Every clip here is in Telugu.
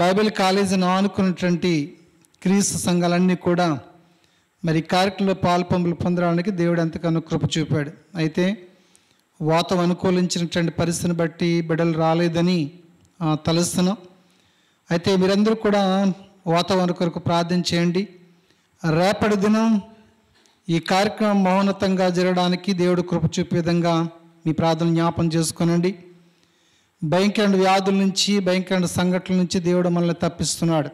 బైబిల్ కాలేజీని ఆనుకున్నటువంటి క్రీస్తు సంఘాలన్నీ కూడా మరి కార్యక్రమంలో పాల్పంపులు పొందడానికి దేవుడు ఎంతగానో కృప చూపాడు అయితే వాతం అనుకూలించినటువంటి పరిస్థితిని బట్టి బిడ్డలు రాలేదని తలుస్తున్నాం అయితే మీరందరూ కూడా వాతావరణ కొరకు ప్రార్థన చేయండి రేపటి దినం ఈ కార్యక్రమం మౌనతంగా జరగడానికి దేవుడు కృప చూపే విధంగా మీ ప్రార్థన జ్ఞాపం చేసుకోనండి భయంకరమైన వ్యాధుల నుంచి భయంకరమైన సంఘటనల నుంచి దేవుడు మనల్ని తప్పిస్తున్నాడు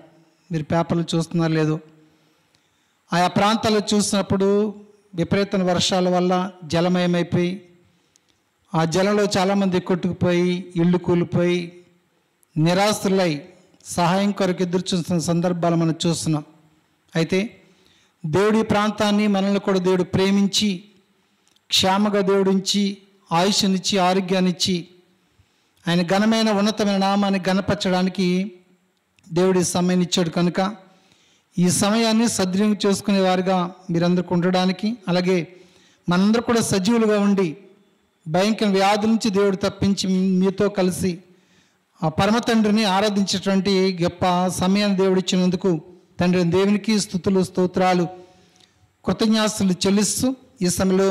మీరు పేపర్లు చూస్తున్నారు లేదు ఆయా ప్రాంతాల్లో చూసినప్పుడు విపరీత వర్షాల వల్ల జలమయమైపోయి ఆ జలంలో చాలామంది కొట్టుకుపోయి ఇళ్ళు కూలిపోయి నిరాశలై సహాయం కొరకు ఎదురు చూస్తున్న సందర్భాలు మనం చూస్తున్నాం అయితే దేవుడి ప్రాంతాన్ని మనల్ని కూడా దేవుడు ప్రేమించి క్షేమగా దేవుడించి ఆయుష్నిచ్చి ఆరోగ్యాన్నిచ్చి ఆయన ఘనమైన ఉన్నతమైన నామాన్ని గణపరచడానికి దేవుడి సమయం ఇచ్చాడు కనుక ఈ సమయాన్ని సద్వినియోగం చేసుకునే వారిగా మీరందరికి ఉండడానికి అలాగే మనందరూ కూడా సజీవులుగా ఉండి భయంకర వ్యాధుల నుంచి దేవుడు తప్పించి మీతో కలిసి ఆ పరమ తండ్రిని ఆరాధించేటువంటి గొప్ప సమయాన్ని దేవుడు ఇచ్చినందుకు తండ్రి దేవునికి స్థుతులు స్తోత్రాలు కృతజ్ఞాస్తులు చెల్లిస్తూ ఈ సమయంలో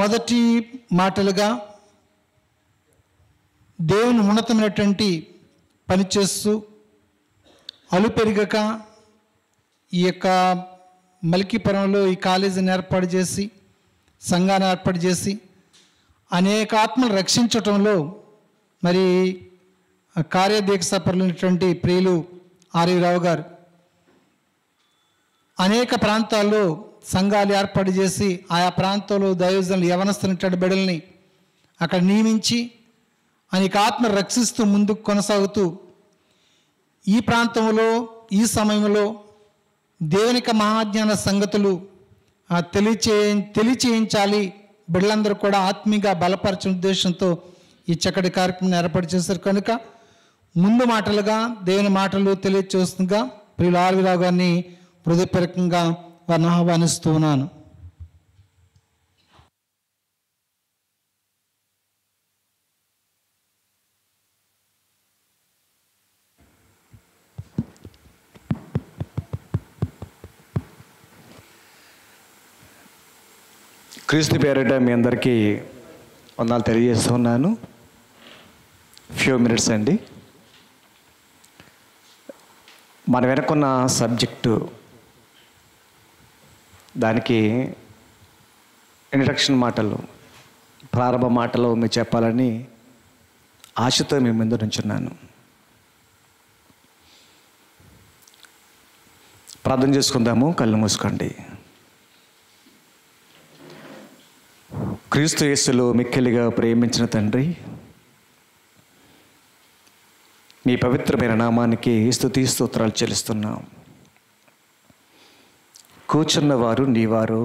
మొదటి మాటలుగా దేవుని ఉన్నతమైనటువంటి పనిచేస్తూ అలు పెరిగక ఈ యొక్క మలికిపురంలో ఈ కాలేజీని ఏర్పాటు చేసి సంఘాన్ని ఏర్పాటు చేసి అనేక ఆత్మలు రక్షించటంలో మరి కార్యదీక్ష పరులైనటువంటి ప్రియులు ఆర్యరావు గారు అనేక ప్రాంతాల్లో సంఘాలు ఏర్పాటు చేసి ఆయా ప్రాంతంలో దయోజనులు యవనస్తున్నటువంటి బిడల్ని అక్కడ నియమించి అనేక ఆత్మ రక్షిస్తూ ముందుకు కొనసాగుతూ ఈ ప్రాంతంలో ఈ సమయంలో దేవునిక మహాజ్ఞాన సంగతులు తెలియచే తెలియచేయించాలి బిడ్డలందరూ కూడా ఆత్మీయంగా బలపరచిన ఉద్దేశంతో ఈ చక్కటి కార్యక్రమం ఏర్పాటు చేశారు కనుక ముందు మాటలుగా దేవుని మాటలు తెలియచేస్తుండగా ప్రియుల ఆర్విరావు గారిని హృదయపూర్వకంగా వారిని ఉన్నాను క్రీస్తు పేరిట మీ అందరికీ వందలు తెలియజేస్తున్నాను ఫ్యూ మినిట్స్ అండి మన వెనుకున్న సబ్జెక్టు దానికి ఇంట్రడక్షన్ మాటలు ప్రారంభ మాటలు మీరు చెప్పాలని ఆశతో మీ ముందు నుంచున్నాను ప్రార్థన చేసుకుందాము కళ్ళు మూసుకోండి క్రీస్తు యేసులో మిక్కిలిగా ప్రేమించిన తండ్రి నీ పవిత్రమైన నామానికి స్థుతి స్తోత్రాలు చెల్లిస్తున్నాం కూర్చున్నవారు నీవారు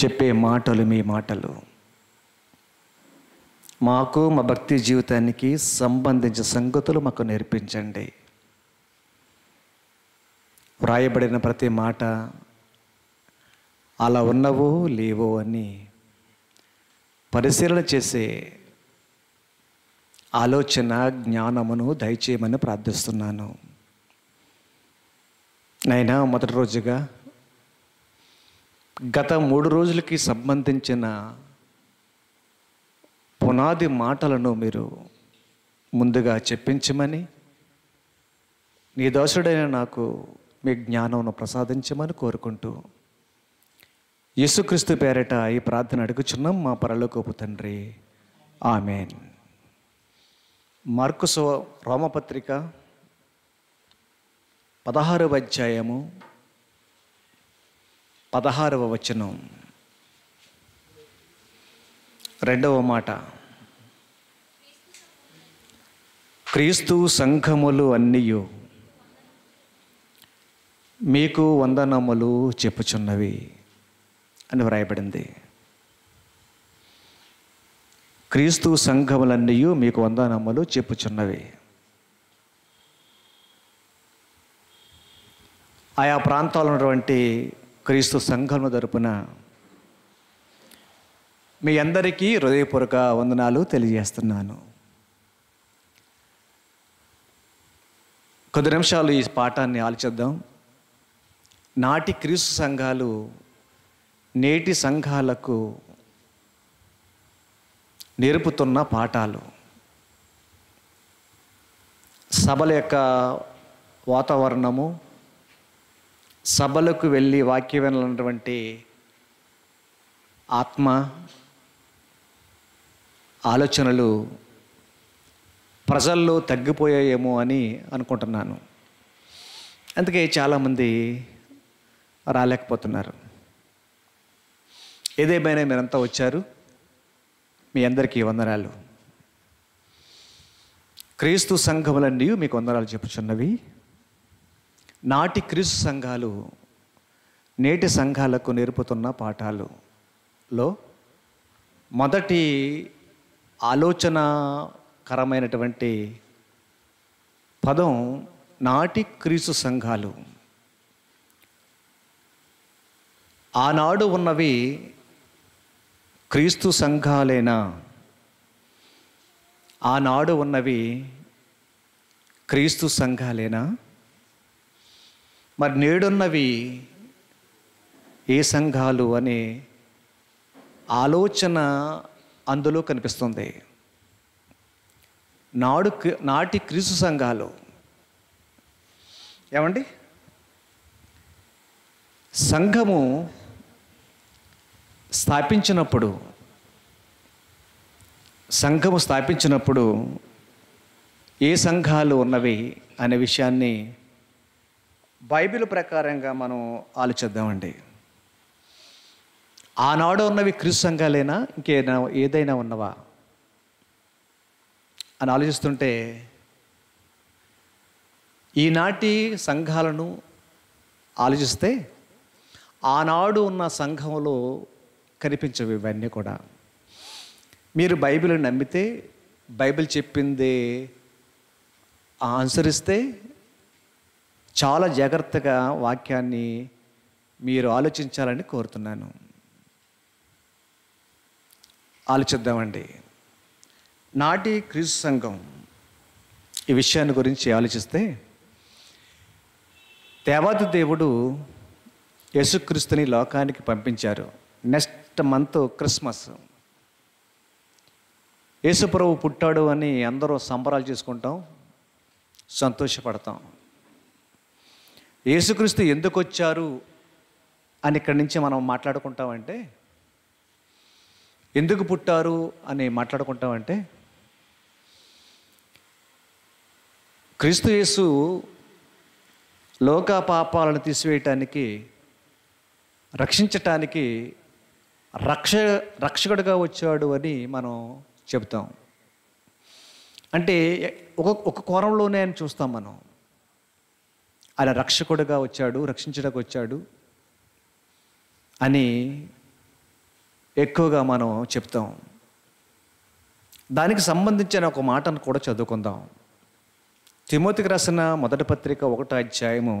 చెప్పే మాటలు మీ మాటలు మాకు మా భక్తి జీవితానికి సంబంధించిన సంగతులు మాకు నేర్పించండి వ్రాయబడిన ప్రతి మాట అలా ఉన్నవో లేవో అని పరిశీలన చేసే ఆలోచన జ్ఞానమును దయచేయమని ప్రార్థిస్తున్నాను నైనా మొదటి రోజుగా గత మూడు రోజులకి సంబంధించిన పునాది మాటలను మీరు ముందుగా చెప్పించమని నీ దోషుడైన నాకు మీ జ్ఞానమును ప్రసాదించమని కోరుకుంటూ యేసుక్రీస్తు పేరట ఈ ప్రార్థన అడుగుచున్నాం మా పరలోకపు తండ్రి ఆమెన్ మార్కుసు రోమపత్రిక పదహారవ అధ్యాయము పదహారవ వచనం రెండవ మాట క్రీస్తు సంఘములు అన్నీయు మీకు వందనములు చెప్పుచున్నవి అని వ్రాయబడింది క్రీస్తు సంఘములన్నీ మీకు వందనమ్మలు చెప్పుచున్నవి ఆయా ప్రాంతాల్లో ఉన్నటువంటి క్రీస్తు సంఘము తరపున మీ అందరికీ హృదయపూర్వక వందనాలు తెలియజేస్తున్నాను కొద్ది నిమిషాలు ఈ పాఠాన్ని ఆలోచిద్దాం నాటి క్రీస్తు సంఘాలు నేటి సంఘాలకు నేర్పుతున్న పాఠాలు సభల యొక్క వాతావరణము సభలకు వెళ్ళి వాక్య వినటువంటి ఆత్మ ఆలోచనలు ప్రజల్లో తగ్గిపోయాయేమో అని అనుకుంటున్నాను అందుకే చాలామంది రాలేకపోతున్నారు ఏదేమైనా మీరంతా వచ్చారు మీ అందరికీ వందనాలు క్రీస్తు సంఘములన్నీ మీకు వందనాలు చెప్పుచున్నవి నాటి క్రీస్తు సంఘాలు నేటి సంఘాలకు నేర్పుతున్న పాఠాలులో మొదటి ఆలోచనకరమైనటువంటి పదం నాటి క్రీస్తు సంఘాలు ఆనాడు ఉన్నవి క్రీస్తు సంఘాలైన ఆనాడు ఉన్నవి క్రీస్తు సంఘాలేనా మరి నేడున్నవి ఏ సంఘాలు అనే ఆలోచన అందులో కనిపిస్తుంది నాడు నాటి క్రీస్తు సంఘాలు ఏమండి సంఘము స్థాపించినప్పుడు సంఘము స్థాపించినప్పుడు ఏ సంఘాలు ఉన్నవి అనే విషయాన్ని బైబిల్ ప్రకారంగా మనం ఆలోచిద్దామండి ఆనాడు ఉన్నవి క్రీస్తు సంఘాలైనా ఇంకేనా ఏదైనా ఉన్నవా అని ఆలోచిస్తుంటే ఈనాటి సంఘాలను ఆలోచిస్తే ఆనాడు ఉన్న సంఘంలో కనిపించవు ఇవన్నీ కూడా మీరు బైబిల్ నమ్మితే బైబిల్ చెప్పింది అనుసరిస్తే చాలా జాగ్రత్తగా వాక్యాన్ని మీరు ఆలోచించాలని కోరుతున్నాను ఆలోచిద్దామండి నాటి క్రీస్తు సంఘం ఈ విషయాన్ని గురించి ఆలోచిస్తే దేవాది దేవుడు యేసుక్రీస్తుని లోకానికి పంపించారు నెక్స్ట్ బెస్ట్ మంత్ క్రిస్మస్ యేసుప్రభు పుట్టాడు అని అందరూ సంబరాలు చేసుకుంటాం సంతోషపడతాం యేసుక్రీస్తు ఎందుకు వచ్చారు అని ఇక్కడి నుంచి మనం మాట్లాడుకుంటామంటే ఎందుకు పుట్టారు అని మాట్లాడుకుంటామంటే క్రీస్తు యేసు లోక పాపాలను తీసివేయటానికి రక్షించటానికి రక్ష రక్షకుడిగా వచ్చాడు అని మనం చెబుతాం అంటే ఒక ఒక కోణంలోనే ఆయన చూస్తాం మనం ఆయన రక్షకుడిగా వచ్చాడు రక్షించడానికి వచ్చాడు అని ఎక్కువగా మనం చెప్తాం దానికి సంబంధించిన ఒక మాటను కూడా చదువుకుందాం తిమోతికి రాసిన మొదటి పత్రిక ఒకటో అధ్యాయము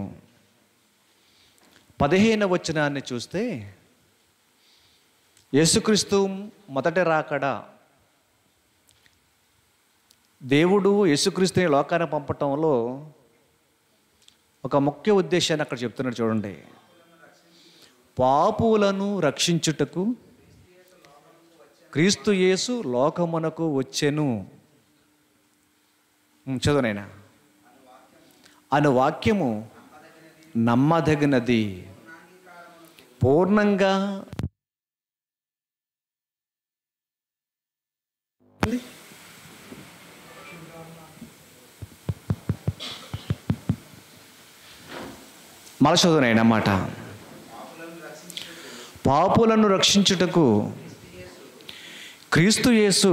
పదిహేను వచనాన్ని చూస్తే యేసుక్రీస్తు మొదటి రాకడా దేవుడు యేసుక్రీస్తుని లోకాన్ని పంపటంలో ఒక ముఖ్య ఉద్దేశాన్ని అక్కడ చెప్తున్నాడు చూడండి పాపులను రక్షించుటకు క్రీస్తు యేసు లోకమునకు వచ్చెను చదువునైనా అను వాక్యము నమ్మదగినది పూర్ణంగా ఏమైంది మాట పాపులను రక్షించుటకు క్రీస్తు యేసు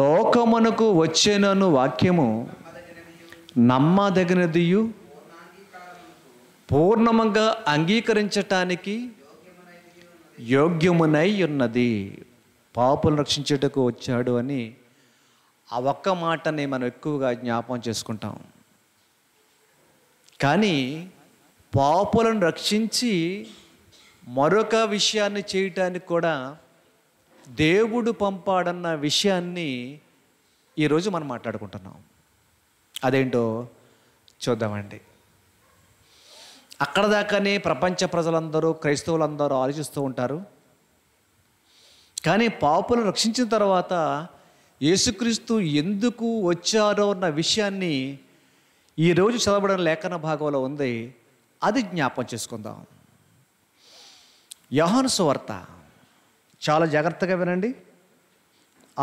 లోకమునకు వచ్చేనను వాక్యము నమ్మదగినదియు పూర్ణముగా అంగీకరించటానికి యోగ్యమునై ఉన్నది పాపులను రక్షించేటకు వచ్చాడు అని ఆ ఒక్క మాటని మనం ఎక్కువగా జ్ఞాపం చేసుకుంటాం కానీ పాపులను రక్షించి మరొక విషయాన్ని చేయటానికి కూడా దేవుడు పంపాడన్న విషయాన్ని ఈరోజు మనం మాట్లాడుకుంటున్నాం అదేంటో చూద్దామండి అక్కడ దాకానే ప్రపంచ ప్రజలందరూ క్రైస్తవులందరూ ఆలోచిస్తూ ఉంటారు కానీ పాపులను రక్షించిన తర్వాత యేసుక్రీస్తు ఎందుకు వచ్చారో అన్న విషయాన్ని ఈరోజు చదవడం లేఖన భాగంలో ఉంది అది జ్ఞాపం చేసుకుందాం యహాను సువార్త చాలా జాగ్రత్తగా వినండి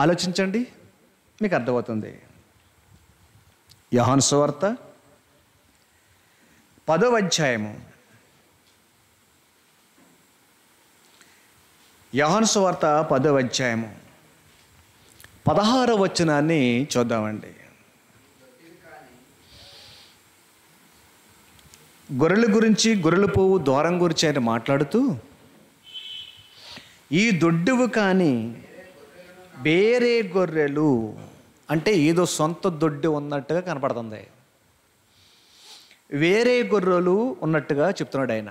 ఆలోచించండి మీకు అర్థమవుతుంది యహాను సువార్త పదవ అధ్యాయము యహాన్సు వార్త పదవ అధ్యాయము పదహార వచనాన్ని చూద్దామండి గొర్రెల గురించి గొర్రెల పువ్వు దూరం గురించి ఆయన మాట్లాడుతూ ఈ దొడ్డువు కానీ వేరే గొర్రెలు అంటే ఏదో సొంత దొడ్డు ఉన్నట్టుగా కనపడుతుంది వేరే గొర్రెలు ఉన్నట్టుగా చెప్తున్నాడు ఆయన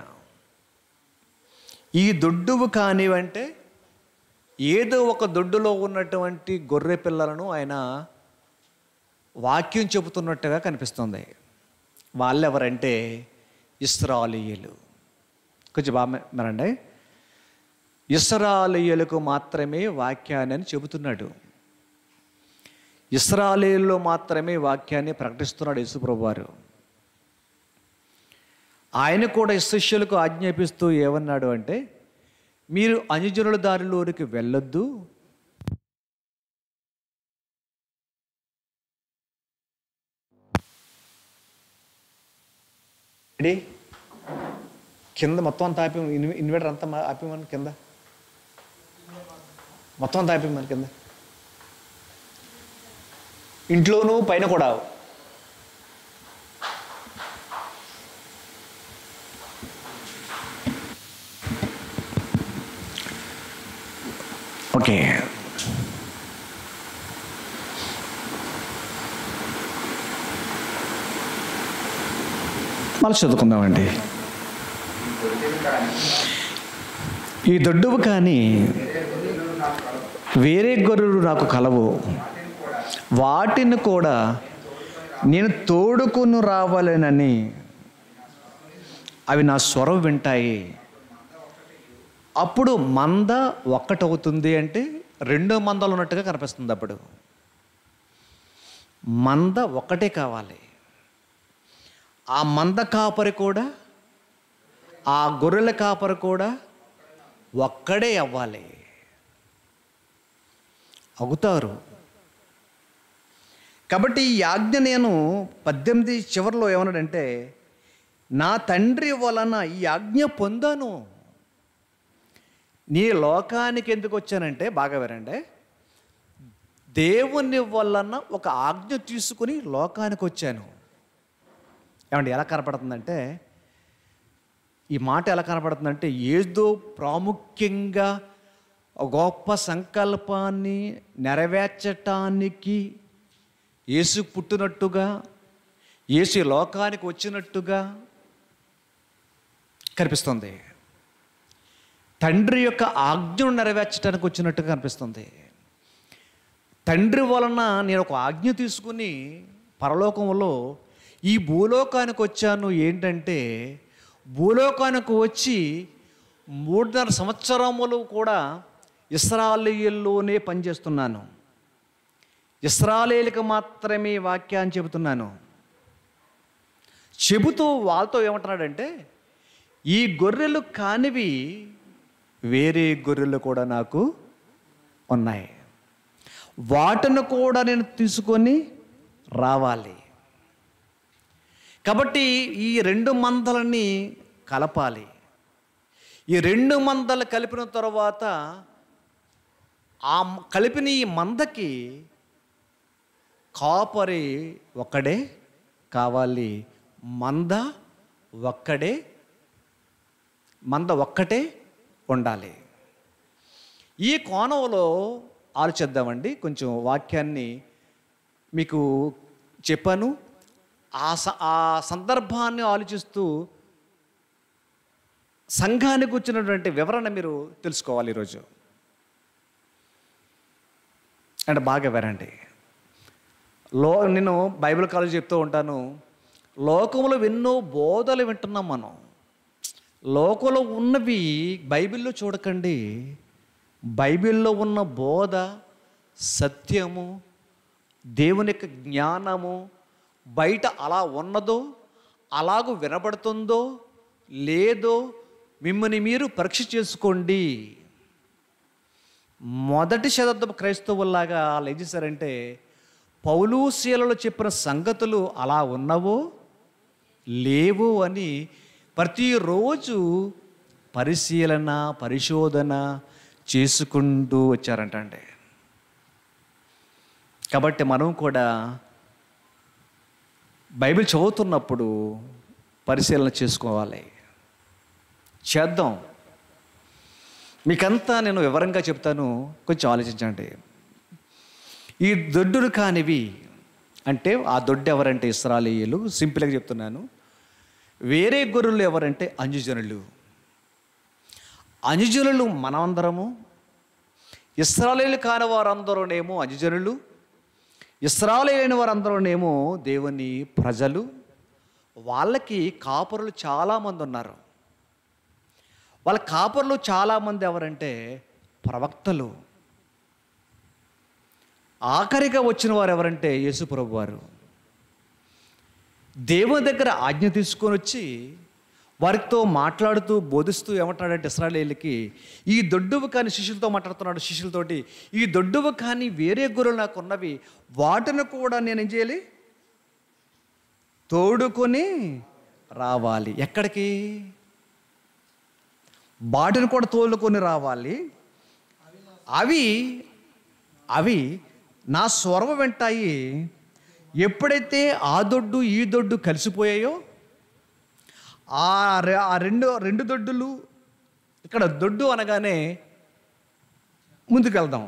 ఈ దొడ్డువు కానివంటే ఏదో ఒక దొడ్డులో ఉన్నటువంటి గొర్రె పిల్లలను ఆయన వాక్యం చెబుతున్నట్టుగా కనిపిస్తుంది వాళ్ళెవరంటే ఇస్రాలీయులు కొంచెం బాగా మరండి ఇస్రాలీయులకు మాత్రమే వాక్యాన్ని చెబుతున్నాడు ఇస్రాలీయుల్లో మాత్రమే వాక్యాన్ని ప్రకటిస్తున్నాడు యేసుప్రభు వారు ఆయన కూడా శిష్యులకు ఆజ్ఞాపిస్తూ ఏమన్నాడు అంటే మీరు అనుజనుల దారిలోనికి వెళ్ళొద్దు కింద మొత్తం అంతా ఆపి ఇన్వర్టర్ అంతా ఆపిమని కింద మొత్తం అంతా ఆపిమని కింద ఇంట్లోనూ పైన కూడా up again. మళ్ళీ చదువుకుందామండి ఈ దొడ్డువు కానీ వేరే గొర్రెలు నాకు కలవు వాటిని కూడా నేను తోడుకుని రావాలనని అవి నా స్వరం వింటాయి అప్పుడు మంద ఒక్కటవుతుంది అంటే రెండో మందలు ఉన్నట్టుగా కనిపిస్తుంది అప్పుడు మంద ఒక్కటే కావాలి ఆ మంద కాపరి కూడా ఆ గొర్రెల కాపరి కూడా ఒక్కడే అవ్వాలి అవుతారు కాబట్టి ఈ ఆజ్ఞ నేను పద్దెనిమిది చివరిలో ఏమన్నాడంటే నా తండ్రి వలన ఈ ఆజ్ఞ పొందాను నీ లోకానికి ఎందుకు వచ్చానంటే బాగా వినండి దేవుని వలన ఒక ఆజ్ఞ తీసుకుని లోకానికి వచ్చాను ఏమండి ఎలా కనపడుతుందంటే ఈ మాట ఎలా కనపడుతుందంటే ఏదో ప్రాముఖ్యంగా గొప్ప సంకల్పాన్ని నెరవేర్చటానికి యేసు పుట్టినట్టుగా యేసు లోకానికి వచ్చినట్టుగా కనిపిస్తుంది తండ్రి యొక్క ఆజ్ఞను నెరవేర్చడానికి వచ్చినట్టుగా కనిపిస్తుంది తండ్రి వలన నేను ఒక ఆజ్ఞ తీసుకుని పరలోకంలో ఈ భూలోకానికి వచ్చాను ఏంటంటే భూలోకానికి వచ్చి మూడున్నర సంవత్సరములు కూడా ఇస్రాలేల్లోనే పనిచేస్తున్నాను ఇస్రాలేలికి మాత్రమే వాక్యాన్ని చెబుతున్నాను చెబుతూ వాళ్ళతో ఏమంటున్నాడంటే ఈ గొర్రెలు కానివి వేరే గొర్రెలు కూడా నాకు ఉన్నాయి వాటిని కూడా నేను తీసుకొని రావాలి కాబట్టి ఈ రెండు మందలని కలపాలి ఈ రెండు మందలు కలిపిన తర్వాత ఆ కలిపిన ఈ మందకి కాపరి ఒక్కడే కావాలి మంద ఒక్కడే మంద ఒక్కటే ఉండాలి ఈ కోణంలో ఆలోచిద్దామండి కొంచెం వాక్యాన్ని మీకు చెప్పాను ఆ స ఆ సందర్భాన్ని ఆలోచిస్తూ సంఘానికి వచ్చినటువంటి వివరణ మీరు తెలుసుకోవాలి ఈరోజు అంటే బాగా వినండి లో నేను బైబిల్ కాలేజ్ చెప్తూ ఉంటాను లోకములు ఎన్నో బోధలు వింటున్నాం మనం లోకలో ఉన్నవి బైబిల్లో చూడకండి బైబిల్లో ఉన్న బోధ సత్యము దేవుని యొక్క జ్ఞానము బయట అలా ఉన్నదో అలాగూ వినబడుతుందో లేదో మిమ్మల్ని మీరు పరీక్ష చేసుకోండి మొదటి శతాబ్దపు క్రైస్తవుల్లాగా వాళ్ళు ఏం చేశారంటే పౌలూశీలలో చెప్పిన సంగతులు అలా ఉన్నవో లేవు అని ప్రతిరోజు పరిశీలన పరిశోధన చేసుకుంటూ వచ్చారంట అండి కాబట్టి మనం కూడా బైబిల్ చదువుతున్నప్పుడు పరిశీలన చేసుకోవాలి చేద్దాం మీకంతా నేను వివరంగా చెప్తాను కొంచెం ఆలోచించండి ఈ దొడ్డులు కానివి అంటే ఆ దొడ్డు ఎవరంటే ఇస్రాలేయులు సింపుల్గా చెప్తున్నాను వేరే గొర్రెలు ఎవరంటే అంజుజనులు అంజుజనులు మనమందరము ఇస్రాలేలు కాని వారందరూనేమో అంజుజనులు ఇస్రాలేని వారందరూనేమో దేవుని ప్రజలు వాళ్ళకి కాపరులు చాలామంది ఉన్నారు వాళ్ళ కాపురులు చాలామంది ఎవరంటే ప్రవక్తలు ఆఖరిగా వచ్చిన వారు ఎవరంటే యేసుప్రభు వారు దేవుని దగ్గర ఆజ్ఞ తీసుకొని వచ్చి వారితో మాట్లాడుతూ బోధిస్తూ ఏమంటున్నాడంటే ఇస్రాయలీలకి ఈ దొడ్డువు కాని శిష్యులతో మాట్లాడుతున్నాడు శిష్యులతోటి ఈ దొడ్డువు కాని వేరే గురువులు నాకు ఉన్నవి వాటిని కూడా నేను ఏం చేయాలి తోడుకొని రావాలి ఎక్కడికి వాటిని కూడా తోలుకొని రావాలి అవి అవి నా స్వరం వింటాయి ఎప్పుడైతే ఆ దొడ్డు ఈ దొడ్డు కలిసిపోయాయో ఆ రెండు రెండు దొడ్డులు ఇక్కడ దొడ్డు అనగానే ముందుకెళ్దాం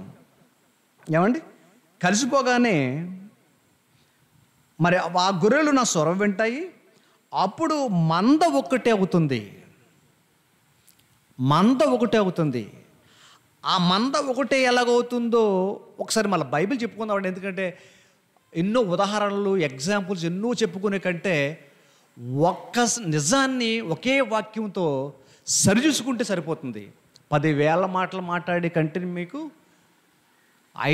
ఏమండి కలిసిపోగానే మరి ఆ గొర్రెలు నా స్వరం వింటాయి అప్పుడు మంద ఒక్కటే అవుతుంది మంద ఒకటే అవుతుంది ఆ మంద ఒకటే ఎలాగవుతుందో ఒకసారి మళ్ళీ బైబిల్ చెప్పుకుందామండి ఎందుకంటే ఎన్నో ఉదాహరణలు ఎగ్జాంపుల్స్ ఎన్నో చెప్పుకునే కంటే ఒక్క నిజాన్ని ఒకే వాక్యంతో సరిచూసుకుంటే సరిపోతుంది పదివేల మాటలు మాట్లాడే కంటే మీకు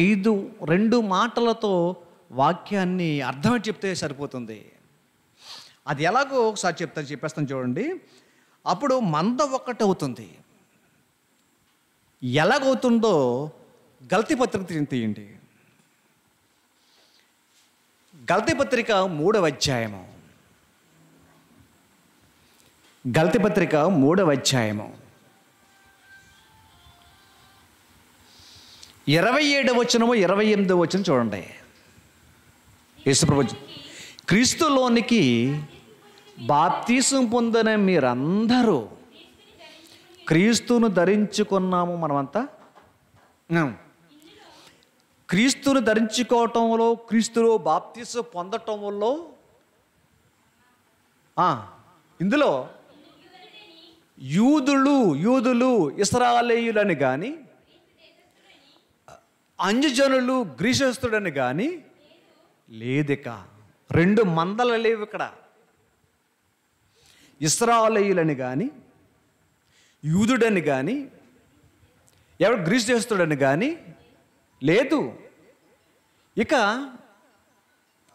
ఐదు రెండు మాటలతో వాక్యాన్ని అర్థమై చెప్తే సరిపోతుంది అది ఎలాగో ఒకసారి చెప్తాను చెప్పేస్తాను చూడండి అప్పుడు మంద అవుతుంది ఎలాగవుతుందో గల్తీ పత్రిక తీయండి గల్తీ పత్రిక మూడవ అధ్యాయము గల్తీ పత్రిక మూడవ అధ్యాయము ఇరవై ఏడవ వచనము ఇరవై ఎనిమిది వచనం చూడండి యేసుప్రభు క్రీస్తులోనికి బాప్తీసం పొందిన మీరందరూ క్రీస్తును ధరించుకున్నాము మనమంతా క్రీస్తును ధరించుకోవటంలో క్రీస్తులో బాప్తిస్ పొందటంలో ఇందులో యూదులు యూదులు ఇస్రాలేయులని కానీ అంజజనులు గ్రీశస్తుడని కానీ లేదిక రెండు మందల లేవు ఇక్కడ ఇస్రాలేయులని కానీ యూదుడని కానీ ఎవడు గ్రీస్ చేస్తుడని కానీ లేదు ఇక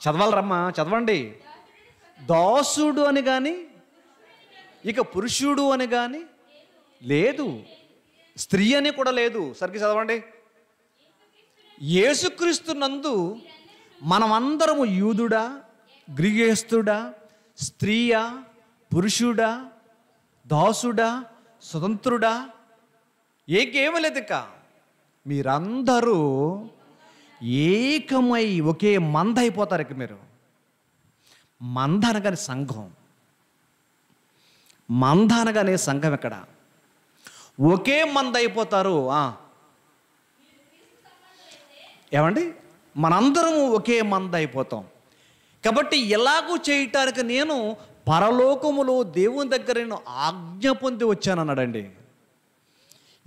చదవాలరమ్మా చదవండి దాసుడు అని కానీ ఇక పురుషుడు అని కానీ లేదు స్త్రీ అని కూడా లేదు సరిగ్గా చదవండి నందు మనమందరము యూదుడా గ్రీగేస్తుడా స్త్రీయా పురుషుడా దాసుడా స్వతంత్రుడా ఏకేమీ లేదు మీరందరూ ఏకమై ఒకే మంద అయిపోతారు ఇక మీరు మంద అనగాని సంఘం మంద అనగానే సంఘం ఇక్కడ ఒకే మంద అయిపోతారు ఏమండి మనందరం ఒకే మంద అయిపోతాం కాబట్టి ఎలాగూ చేయటానికి నేను పరలోకములో దేవుని దగ్గర నేను ఆజ్ఞ పొంది వచ్చానన్నాడండి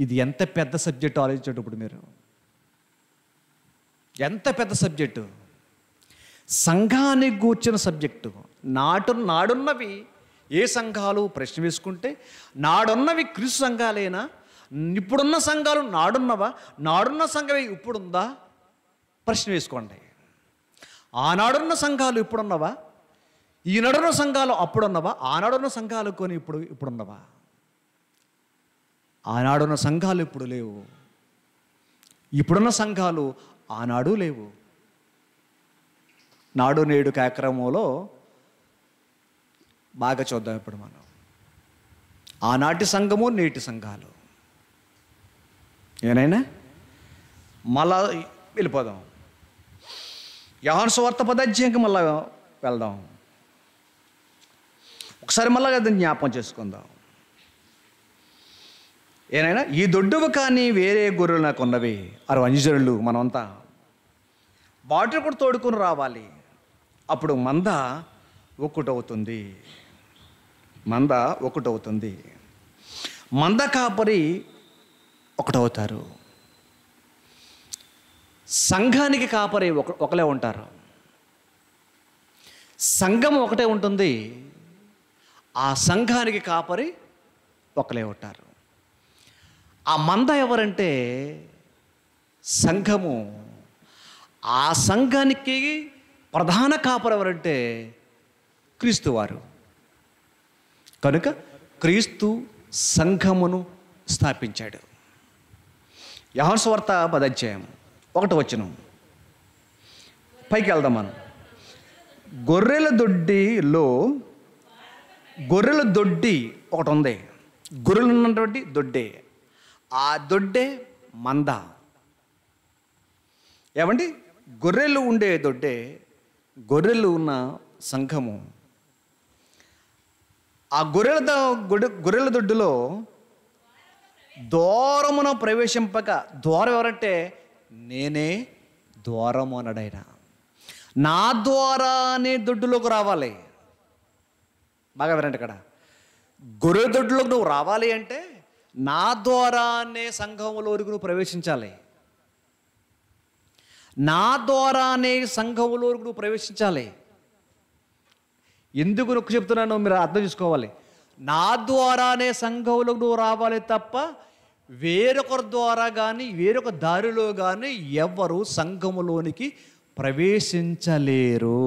ఇది ఎంత పెద్ద సబ్జెక్ట్ ఆలోచించేటప్పుడు మీరు ఎంత పెద్ద సబ్జెక్టు సంఘానికి కూర్చున్న సబ్జెక్టు నాటు నాడున్నవి ఏ సంఘాలు ప్రశ్న వేసుకుంటే నాడున్నవి క్రీస్తు సంఘాలైనా ఇప్పుడున్న సంఘాలు నాడున్నవా నాడున్న సంఘమే ఇప్పుడుందా ప్రశ్న వేసుకోండి ఆనాడున్న సంఘాలు ఇప్పుడున్నవా ఈనాడున్న సంఘాలు అప్పుడున్నవా ఆనాడున్న సంఘాలు కొని ఇప్పుడు ఇప్పుడున్నవా ఆనాడున్న సంఘాలు ఇప్పుడు లేవు ఇప్పుడున్న సంఘాలు ఆనాడు లేవు నాడు నేడు కార్యక్రమంలో బాగా చూద్దాం ఇప్పుడు మనం ఆనాటి సంఘము నేటి సంఘాలు ఏనైనా మళ్ళా వెళ్ళిపోదాం యహాన్ స్వార్థ పదార్థంకి మళ్ళా వెళ్దాం ఒకసారి మళ్ళీ జ్ఞాపం చేసుకుందాం ఏనైనా ఈ దొడ్డువు కానీ వేరే గొర్రెలు నాకు ఉన్నవి అరు అంజరులు మనమంతా వాటర్ కూడా తోడుకుని రావాలి అప్పుడు మంద ఒక్కటవుతుంది మంద ఒకటవుతుంది మంద కాపరి ఒకటవుతారు సంఘానికి కాపరి ఒక ఒకలే ఉంటారు సంఘం ఒకటే ఉంటుంది ఆ సంఘానికి కాపరి ఒకలే ఉంటారు ఆ మంద ఎవరంటే సంఘము ఆ సంఘానికి ప్రధాన కాపరు ఎవరంటే క్రీస్తువారు కనుక క్రీస్తు సంఘమును స్థాపించాడు యహన్స్వార్త పదధ్యాయం ఒకటి వచ్చిన పైకి వెళ్దాం మనం గొర్రెల దొడ్డిలో గొర్రెల దొడ్డి ఒకటి ఉంది గొర్రెలు ఉన్నటువంటి దొడ్డే ఆ దొడ్డే మంద ఏమండి గొర్రెలు ఉండే దొడ్డే గొర్రెలు ఉన్న సంఘము ఆ గొర్రెల గొర్రెల దొడ్డులో దూరమున ప్రవేశింపక ద్వారం ఎవరంటే నేనే ద్వారము అనడైనా నా ద్వారా అనే దొడ్డులోకి రావాలి బాగా వినండి ఇక్కడ గొర్రె దొడ్డులోకి నువ్వు రావాలి అంటే నా ద్వారానే నువ్వు ప్రవేశించాలి నా ద్వారానే నువ్వు ప్రవేశించాలి ఎందుకు నొక్కు చెప్తున్నానో మీరు అర్థం చేసుకోవాలి నా ద్వారానే సంఘంలోకి నువ్వు రావాలి తప్ప వేరొకరి ద్వారా కానీ వేరొక దారిలో కానీ ఎవరు సంఘములోనికి ప్రవేశించలేరు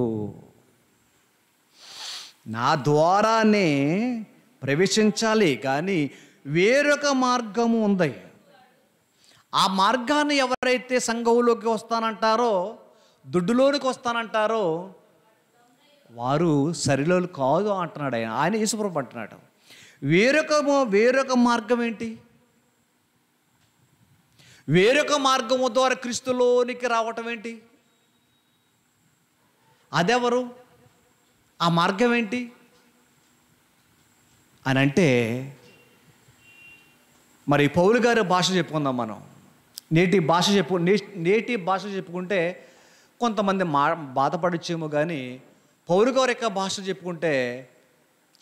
నా ద్వారానే ప్రవేశించాలి కానీ వేరొక మార్గము ఉంది ఆ మార్గాన్ని ఎవరైతే సంఘంలోకి వస్తానంటారో దుడ్డులోనికి వస్తానంటారో వారు సరిలో కాదు అంటున్నాడు ఆయన ఆయన ఈశ్వరం అంటున్నాడు వేరొక వేరొక మార్గం ఏంటి వేరొక మార్గము ద్వారా క్రీస్తులోనికి రావటం ఏంటి అదెవరు ఆ మార్గం ఏంటి అని అంటే మరి పౌలు గారి భాష చెప్పుకుందాం మనం నేటి భాష చెప్పు నేటి భాష చెప్పుకుంటే కొంతమంది మా బాధపడచ్చేమో కానీ పౌరు గారి యొక్క భాష చెప్పుకుంటే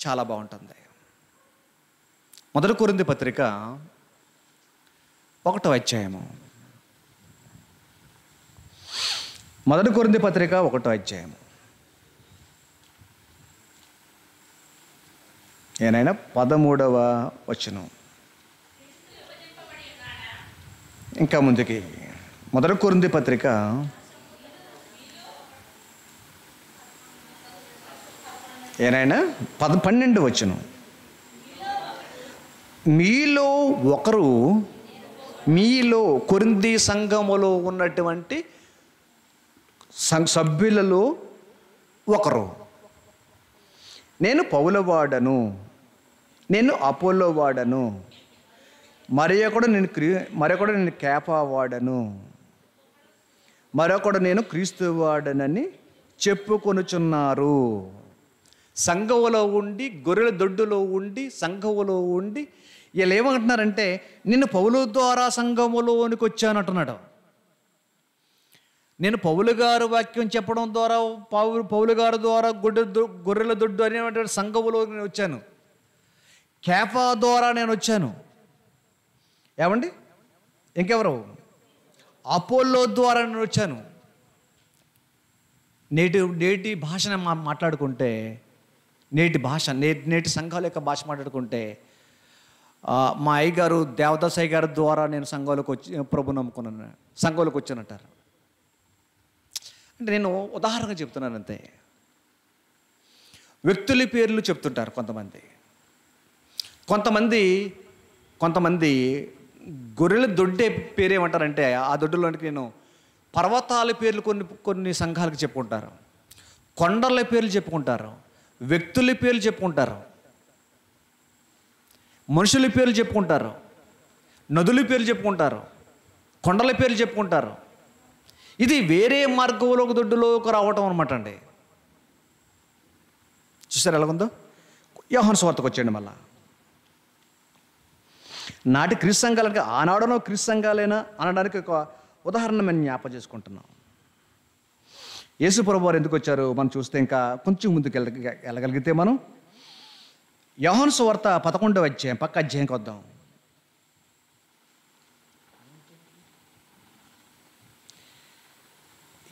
చాలా బాగుంటుంది మొదటి కొరింది పత్రిక ఒకటో అధ్యాయము మొదటి కొరింది పత్రిక ఒకటో అధ్యాయము ఏనైనా పదమూడవ వచనం ఇంకా ముందుకి మొదటి కొరింది పత్రిక ఏనాయనా పద పన్నెండు వచ్చును మీలో ఒకరు మీలో కొరింది సంఘములో ఉన్నటువంటి సభ్యులలో ఒకరు నేను పౌలవాడను నేను అపోలో వాడను మరొకడు నేను క్రీ మరొకడు నేను కేపవాడను మరొకడు నేను క్రీస్తువాడనని చెప్పుకొనుచున్నారు సంఘవులో ఉండి గొర్రెల దొడ్డులో ఉండి సంఘవులో ఉండి వీళ్ళు ఏమంటున్నారంటే నిన్ను పౌలు ద్వారా సంఘములోనికి వచ్చానంటున్నాడు నేను పౌలు గారు వాక్యం చెప్పడం ద్వారా పౌరు పౌలు గారు ద్వారా గొడ్డ గొర్రెల దొడ్డు అనేటువంటి సంఘములో నేను వచ్చాను కేఫా ద్వారా నేను వచ్చాను ఏమండి ఇంకెవరు అపోలో ద్వారా నేను వచ్చాను నేటి నేటి భాషను మా మాట్లాడుకుంటే నేటి భాష నేటి నేటి సంఘాల యొక్క భాష మాట్లాడుకుంటే మా అయ్య గారు దేవదాసయ్య గారి ద్వారా నేను సంఘాలకు వచ్చి ప్రభు నమ్ముకున్నాను సంఘాలకు వచ్చానంటారు అంటే నేను ఉదాహరణగా చెప్తున్నాను అంతే వ్యక్తుల పేర్లు చెప్తుంటారు కొంతమంది కొంతమంది కొంతమంది గొర్రెల దొడ్డే పేరేమంటారంటే ఆ దొడ్డులోనికి నేను పర్వతాల పేర్లు కొన్ని కొన్ని సంఘాలకు చెప్పుకుంటారు కొండల పేర్లు చెప్పుకుంటారు వ్యక్తుల పేర్లు చెప్పుకుంటారు మనుషుల పేర్లు చెప్పుకుంటారు నదుల పేర్లు చెప్పుకుంటారు కొండల పేర్లు చెప్పుకుంటారు ఇది వేరే మార్గంలోకి దొడ్డులోకి రావటం అనమాట అండి చూసారు ఎలాగుందో యోహన్ స్వార్థకు వచ్చేయండి మళ్ళీ నాటి క్రీస్తు సంఘాలకి ఆనాడనో క్రీస్తు సంఘాలేనా అనడానికి ఒక ఉదాహరణ మేము జ్ఞాప చేసుకుంటున్నాం యేసు వారు ఎందుకు వచ్చారు మనం చూస్తే ఇంకా కొంచెం ముందుకు వెళ్ళగలిగితే మనం యహోన్ సువార్త పదకొండవ అధ్యాయం పక్క అధ్యాయంకి వద్దాం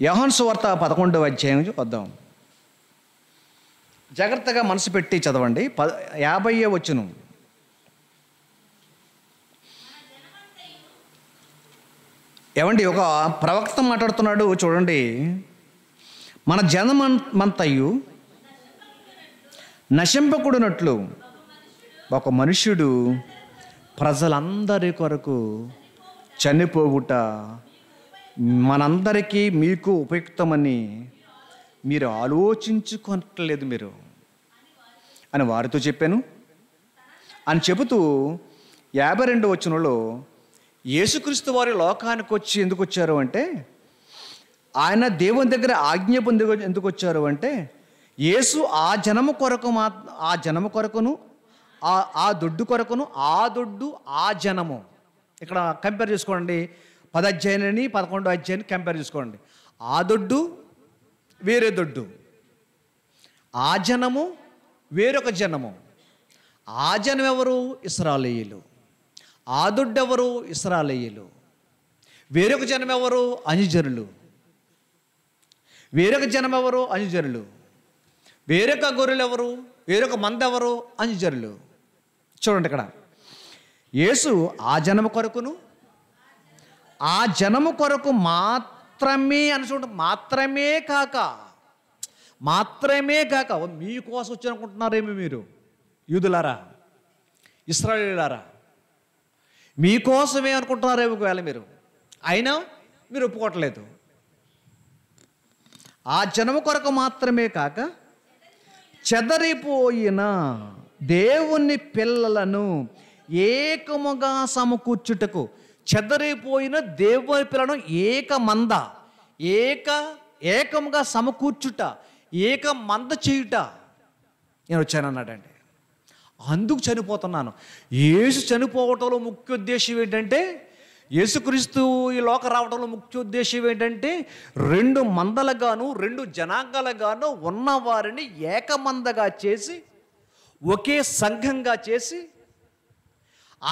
యహోన్ సువార్త పదకొండవ అధ్యాయం వద్దాం జాగ్రత్తగా మనసు పెట్టి చదవండి ప యాభై వచ్చును ఏమండి ఒక ప్రవక్త మాట్లాడుతున్నాడు చూడండి మన జనమంతయు నశింపకూడినట్లు ఒక మనుష్యుడు ప్రజలందరి కొరకు చనిపోవుట మనందరికీ మీకు ఉపయుక్తమని మీరు ఆలోచించుకోవట్లేదు మీరు అని వారితో చెప్పాను అని చెబుతూ యాభై రెండు వచ్చినలో యేసుక్రీస్తు వారి లోకానికి వచ్చి ఎందుకు వచ్చారు అంటే ఆయన దేవుని దగ్గర ఆజ్ఞ పొంది ఎందుకు వచ్చారు అంటే యేసు ఆ జనము కొరకు మా ఆ జనము కొరకును ఆ ఆ దొడ్డు కొరకును ఆ దొడ్డు ఆ జనము ఇక్కడ కంపేర్ చేసుకోండి పద అధ్యాయాన్ని పదకొండో అధ్యాయాన్ని కంపేర్ చేసుకోండి ఆ దొడ్డు వేరే దొడ్డు ఆ జనము వేరొక జనము ఆ జనం ఎవరు ఇస్రాలేయులు ఆదుడ్డెవరు ఇస్రాలేయులు వేరొక జనం ఎవరు అనుజనులు వేరొక జనం ఎవరు అనుజనులు వేరొక గొర్రెలు ఎవరు వేరొక మంద ఎవరు అనుజనులు చూడండి ఇక్కడ యేసు ఆ జనము కొరకును ఆ జనము కొరకు మాత్రమే అని చూడండి మాత్రమే కాక మాత్రమే కాక మీకోసం వచ్చి అనుకుంటున్నారేమి మీరు యూదులారా ఇస్రాయేలారా మీకోసమే అనుకుంటున్నారు ఒకవేళ మీరు అయినా మీరు ఒప్పుకోవట్లేదు ఆ జనము కొరకు మాత్రమే కాక చెదరిపోయిన దేవుని పిల్లలను ఏకముగా సమకూర్చుటకు చెదరిపోయిన దేవుని పిల్లను ఏకమంద ఏక ఏకముగా సమకూర్చుట ఏక మంద చేయుట నేను వచ్చానన్నాడండి అందుకు చనిపోతున్నాను యేసు చనిపోవటంలో ముఖ్య ఉద్దేశం ఏంటంటే యేసుక్రీస్తు ఈ లోక రావడంలో ముఖ్య ఉద్దేశం ఏంటంటే రెండు మందలుగాను రెండు జనాంగాలుగాను ఉన్నవారిని ఏకమందగా చేసి ఒకే సంఘంగా చేసి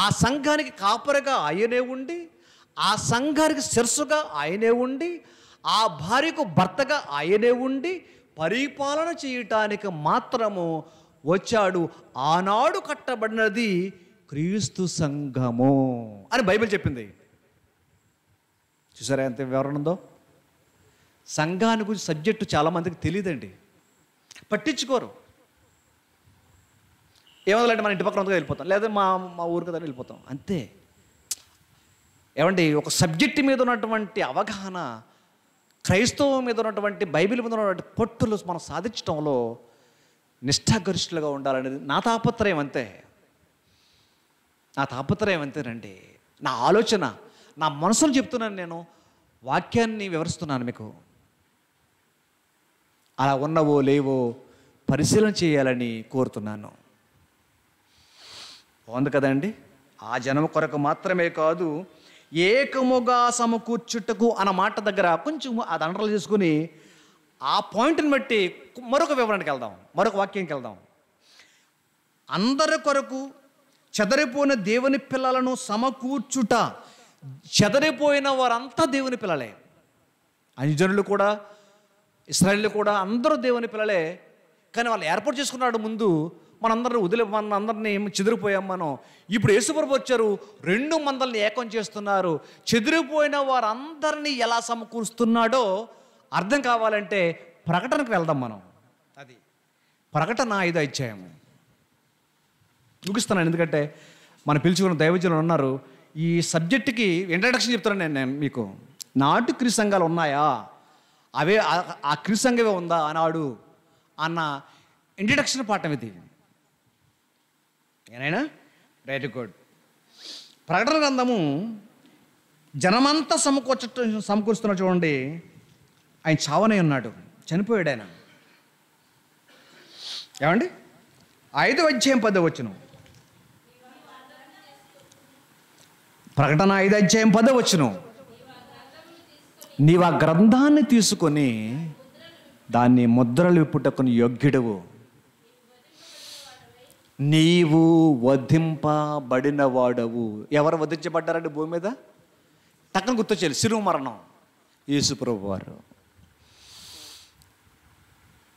ఆ సంఘానికి కాపరిగా ఆయనే ఉండి ఆ సంఘానికి శిరస్సుగా ఆయనే ఉండి ఆ భార్యకు భర్తగా ఆయనే ఉండి పరిపాలన చేయటానికి మాత్రము వచ్చాడు ఆనాడు కట్టబడినది క్రీస్తు సంఘము అని బైబిల్ చెప్పింది చూసారా ఎంత వివరణ ఉందో సంఘాన్ని గురించి సబ్జెక్టు చాలామందికి తెలియదండి పట్టించుకోరు ఏమొదలంటే మన ఇంటి పక్కన వెళ్ళిపోతాం లేదా మా మా ఊరికి దాన్ని వెళ్ళిపోతాం అంతే ఏమండి ఒక సబ్జెక్ట్ మీద ఉన్నటువంటి అవగాహన క్రైస్తవం మీద ఉన్నటువంటి బైబిల్ మీద ఉన్నటువంటి పట్టులు మనం సాధించడంలో నిష్టాగరిష్ఠులుగా ఉండాలనేది నా తాపత్రయం అంతే నా తాపత్రయం అంతేనండి నా ఆలోచన నా మనసును చెప్తున్నాను నేను వాక్యాన్ని వివరిస్తున్నాను మీకు అలా ఉన్నవో లేవో పరిశీలన చేయాలని కోరుతున్నాను బాగుంది కదండి ఆ జనము కొరకు మాత్రమే కాదు ఏకముగా సమకూర్చుటకు అన్న మాట దగ్గర కొంచెం అది అండర్లు చేసుకుని ఆ పాయింట్ని బట్టి మరొక వివరణకి వెళ్దాం మరొక వాక్యానికి వెళ్దాం అందరి కొరకు చెదరిపోయిన దేవుని పిల్లలను సమకూర్చుట చెదరిపోయిన వారంతా దేవుని పిల్లలే అంజనులు కూడా ఇస్రాయిల్ కూడా అందరూ దేవుని పిల్లలే కానీ వాళ్ళు ఏర్పాటు చేసుకున్నాడు ముందు మనందరిని వదిలే మన అందరినీ చెదిరిపోయాం మనం ఇప్పుడు యేసుప్రభు వచ్చారు రెండు మందల్ని ఏకం చేస్తున్నారు చెదిరిపోయిన వారందరినీ ఎలా సమకూరుస్తున్నాడో అర్థం కావాలంటే ప్రకటనకు వెళ్దాం మనం అది ప్రకటన ఐదో అధ్యాయము చూపిస్తున్నాను ఎందుకంటే మన పిలుచుకున్న దైవజనులు ఉన్నారు ఈ సబ్జెక్టుకి ఇంట్రడక్షన్ చెప్తాను నేను నేను మీకు నాటు క్రి సంఘాలు ఉన్నాయా అవే ఆ క్రీ సంఘమే ఉందా ఆనాడు అన్న ఇంట్రడక్షన్ పాఠం ఇది ఏనైనా రైట్ గుడ్ ప్రకటన గ్రంథము జనమంతా సమకూర్చ సమకూరుస్తున్న చూడండి ఆయన చావనై ఉన్నాడు చనిపోయాడు ఆయన ఏమండి ఐదు అధ్యాయం పదవచ్చును ప్రకటన ఐదు అధ్యాయం వచ్చును నీవు ఆ గ్రంథాన్ని తీసుకొని దాన్ని ముద్రలు విప్పుటకుని యోగ్యుడవు నీవు వధింపబడిన వాడవు ఎవరు వధించబడ్డారండి భూమి మీద టక్కన గుర్తొచ్చేయాలి సిరువు మరణం ప్రభు వారు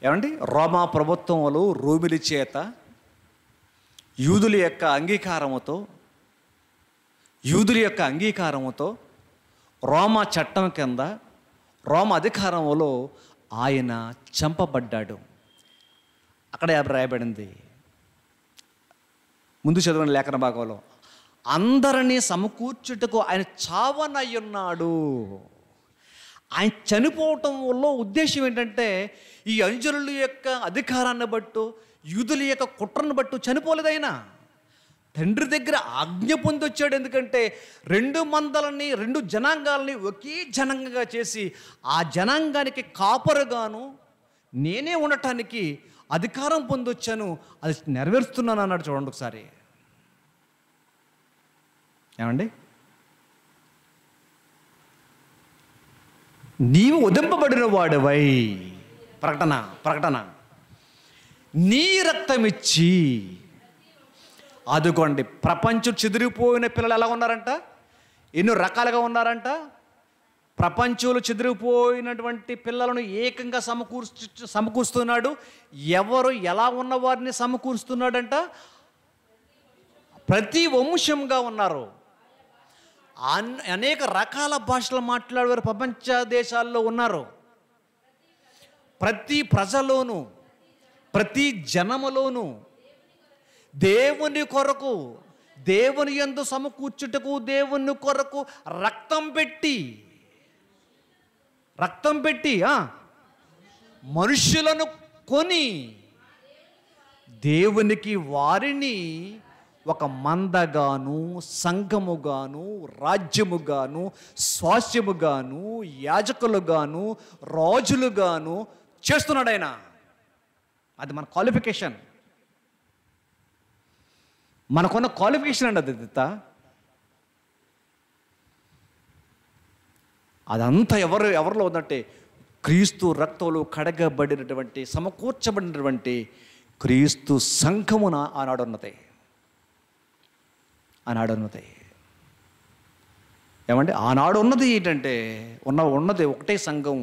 ఏమండి రోమా ప్రభుత్వములు రూమిలి చేత యూదుల యొక్క అంగీకారముతో యూదుల యొక్క అంగీకారముతో రోమా చట్టం కింద రోమ అధికారంలో ఆయన చంపబడ్డాడు అక్కడ రాయబడింది ముందు చదివిన లేఖన భాగంలో అందరినీ సమకూర్చుటకు ఆయన చావనయ్యున్నాడు ఆయన చనిపోవటం వల్ల ఉద్దేశం ఏంటంటే ఈ అంజనుల యొక్క అధికారాన్ని బట్టు యూదుల యొక్క కుట్రను బట్టు చనిపోలేదు తండ్రి దగ్గర ఆజ్ఞ పొంది వచ్చాడు ఎందుకంటే రెండు మందలని రెండు జనాంగాలని ఒకే జనాంగంగా చేసి ఆ జనాంగానికి కాపరుగాను నేనే ఉండటానికి అధికారం పొందొచ్చాను అది నెరవేరుస్తున్నాను అన్నాడు చూడండి ఒకసారి ఏమండి నీవు ఉదింపబడిన వాడవై ప్రకటన ప్రకటన నీ రక్తమిచ్చి అదుకోండి ప్రపంచం చెదిరిపోయిన పిల్లలు ఎలా ఉన్నారంట ఎన్నో రకాలుగా ఉన్నారంట ప్రపంచంలో చెదిరిపోయినటువంటి పిల్లలను ఏకంగా సమకూర్చు సమకూరుస్తున్నాడు ఎవరు ఎలా ఉన్నవారిని సమకూరుస్తున్నాడంట ప్రతి వంశంగా ఉన్నారు అనేక రకాల భాషలు మాట్లాడేవారు ప్రపంచ దేశాల్లో ఉన్నారు ప్రతి ప్రజలోను ప్రతి జనములోను దేవుని కొరకు దేవుని ఎందు సమకూర్చుటకు దేవుని కొరకు రక్తం పెట్టి రక్తం పెట్టి మనుషులను కొని దేవునికి వారిని ఒక మందగాను సంఘముగాను రాజ్యముగాను స్వాస్యముగాను యాజకులుగాను రాజులుగాను చేస్తున్నాడు ఆయన అది మన క్వాలిఫికేషన్ మనకున్న క్వాలిఫికేషన్ అండి అది అదంతా ఎవరు ఎవరిలో ఉందంటే క్రీస్తు రక్తంలో కడగబడినటువంటి సమకూర్చబడినటువంటి క్రీస్తు సంఘమున ఆనాడున్నది ఆనాడు ఉన్నది ఏమంటే ఆనాడు ఉన్నది ఏంటంటే ఉన్న ఉన్నది ఒకటే సంఘం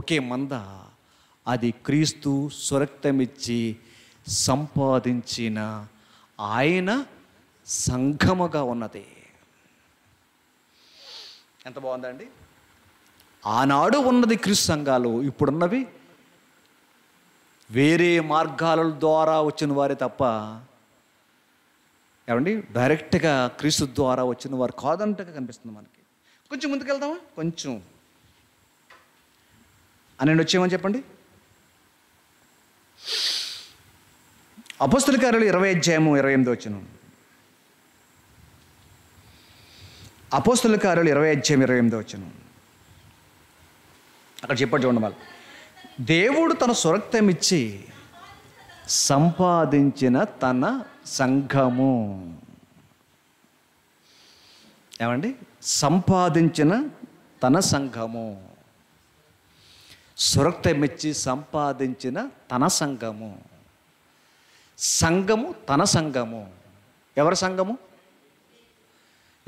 ఒకే మంద అది క్రీస్తు స్వరక్తమిచ్చి సంపాదించిన ఆయన సంఘముగా ఉన్నది ఎంత బాగుందండి ఆనాడు ఉన్నది క్రీస్తు సంఘాలు ఇప్పుడున్నవి వేరే మార్గాల ద్వారా వచ్చిన వారే తప్ప ఏమండి డైరెక్ట్గా క్రీస్తు ద్వారా వచ్చిన వారు కాదంటగా కనిపిస్తుంది మనకి కొంచెం ముందుకెళ్దామా కొంచెం అని వచ్చేమని చెప్పండి అపస్తుల కార్యాలు ఇరవై అధ్యాయము ఇరవై ఎనిమిది వచ్చిన అపోస్తుల కార్యాలు ఇరవై అధ్యాయం ఇరవై ఎనిమిది వచ్చిన అక్కడ చెప్పండి చూడండి వాళ్ళు దేవుడు తన స్వరక్తం ఇచ్చి సంపాదించిన తన సంఘము ఏమండి సంపాదించిన తన సంఘము సురక్త మెచ్చి సంపాదించిన తన సంఘము సంఘము తన సంఘము ఎవరి సంఘము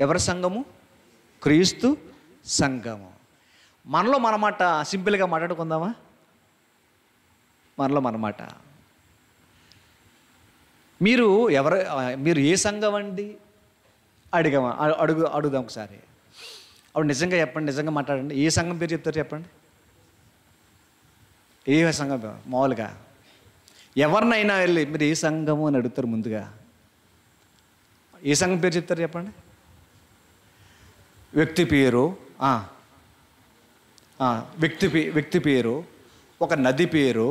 ఎవరి సంఘము క్రీస్తు సంఘము మనలో మనమాట సింపుల్గా మాట్లాడుకుందామా మనలో మనమాట మీరు ఎవరు మీరు ఏ సంఘం అండి అడిగామా అడుగు అడుగుదాం ఒకసారి అప్పుడు నిజంగా చెప్పండి నిజంగా మాట్లాడండి ఏ సంఘం పేరు చెప్తారు చెప్పండి ఏ సంఘం మామూలుగా ఎవరినైనా వెళ్ళి మీరు ఏ సంఘము అని అడుగుతారు ముందుగా ఏ సంఘం పేరు చెప్తారు చెప్పండి వ్యక్తి పేరు వ్యక్తి వ్యక్తి పేరు ఒక నది పేరు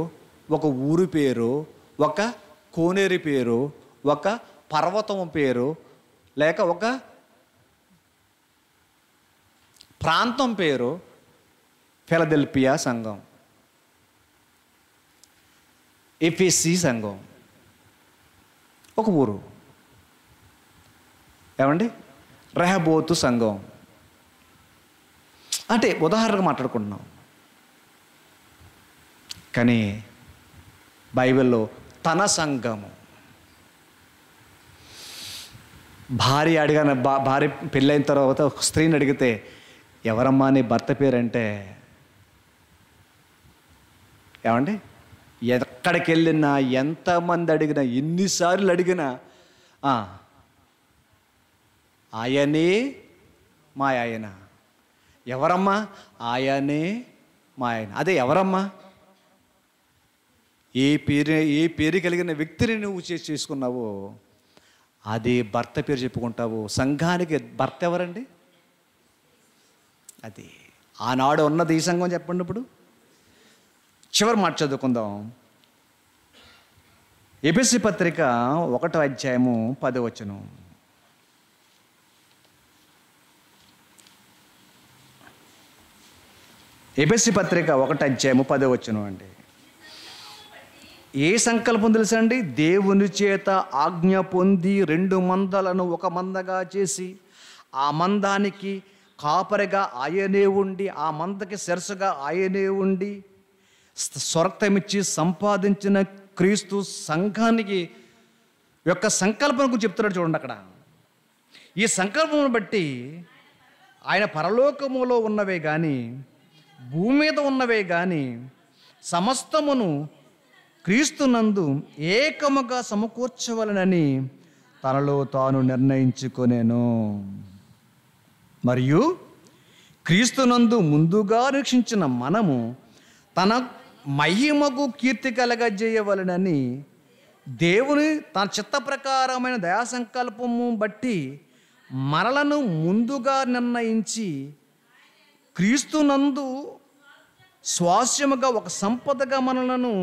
ఒక ఊరు పేరు ఒక కోనేరి పేరు ఒక పర్వతం పేరు లేక ఒక ప్రాంతం పేరు ఫిలదెల్పియా సంఘం ఎఫ్ఎస్సి సంఘం ఒక ఊరు ఏమండి రెహబోతు సంఘం అంటే ఉదాహరణకు మాట్లాడుకుంటున్నాం కానీ బైబిల్లో తన సంఘము భార్య అడిగిన భార్య పెళ్ళైన తర్వాత ఒక స్త్రీని అడిగితే ఎవరమ్మా నీ భర్త పేరంటే ఏమండి ఎక్కడికి వెళ్ళినా ఎంతమంది అడిగినా ఎన్నిసార్లు అడిగినా ఆయనే మా ఆయన ఎవరమ్మా ఆయనే మా ఆయన అదే ఎవరమ్మా ఏ పేరు ఏ పేరు కలిగిన వ్యక్తిని నువ్వు చేసి చేసుకున్నావో అది భర్త పేరు చెప్పుకుంటావు సంఘానికి భర్త ఎవరండి అది ఆనాడు ఉన్నది ఈ సంఘం చెప్పండి ఇప్పుడు చివరి మాట చదువుకుందాం ఎపిసి పత్రిక ఒకటో అధ్యాయము పదవచనం ఎపిసి పత్రిక ఒకటి అధ్యాయము పదవచ్చును అండి ఏ సంకల్పం తెలుసండి దేవుని చేత ఆజ్ఞ పొంది రెండు మందలను ఒక మందగా చేసి ఆ మందానికి కాపరిగా ఆయనే ఉండి ఆ మందకి సరసగా ఆయనే ఉండి స్వరక్తమిచ్చి సంపాదించిన క్రీస్తు సంఘానికి యొక్క సంకల్పం గురించి చెప్తున్నాడు చూడండి అక్కడ ఈ సంకల్పమును బట్టి ఆయన పరలోకములో ఉన్నవే కానీ భూమి మీద ఉన్నవే కానీ సమస్తమును క్రీస్తునందు ఏకముగా సమకూర్చవలనని తనలో తాను నిర్ణయించుకునేను మరియు క్రీస్తునందు ముందుగా రక్షించిన మనము తన మహిమకు కీర్తి కలగజేయవలనని దేవుని తన చిత్త ప్రకారమైన దయాసంకల్పము బట్టి మనలను ముందుగా నిర్ణయించి క్రీస్తునందు స్వాస్యముగా ఒక సంపదగా మనలను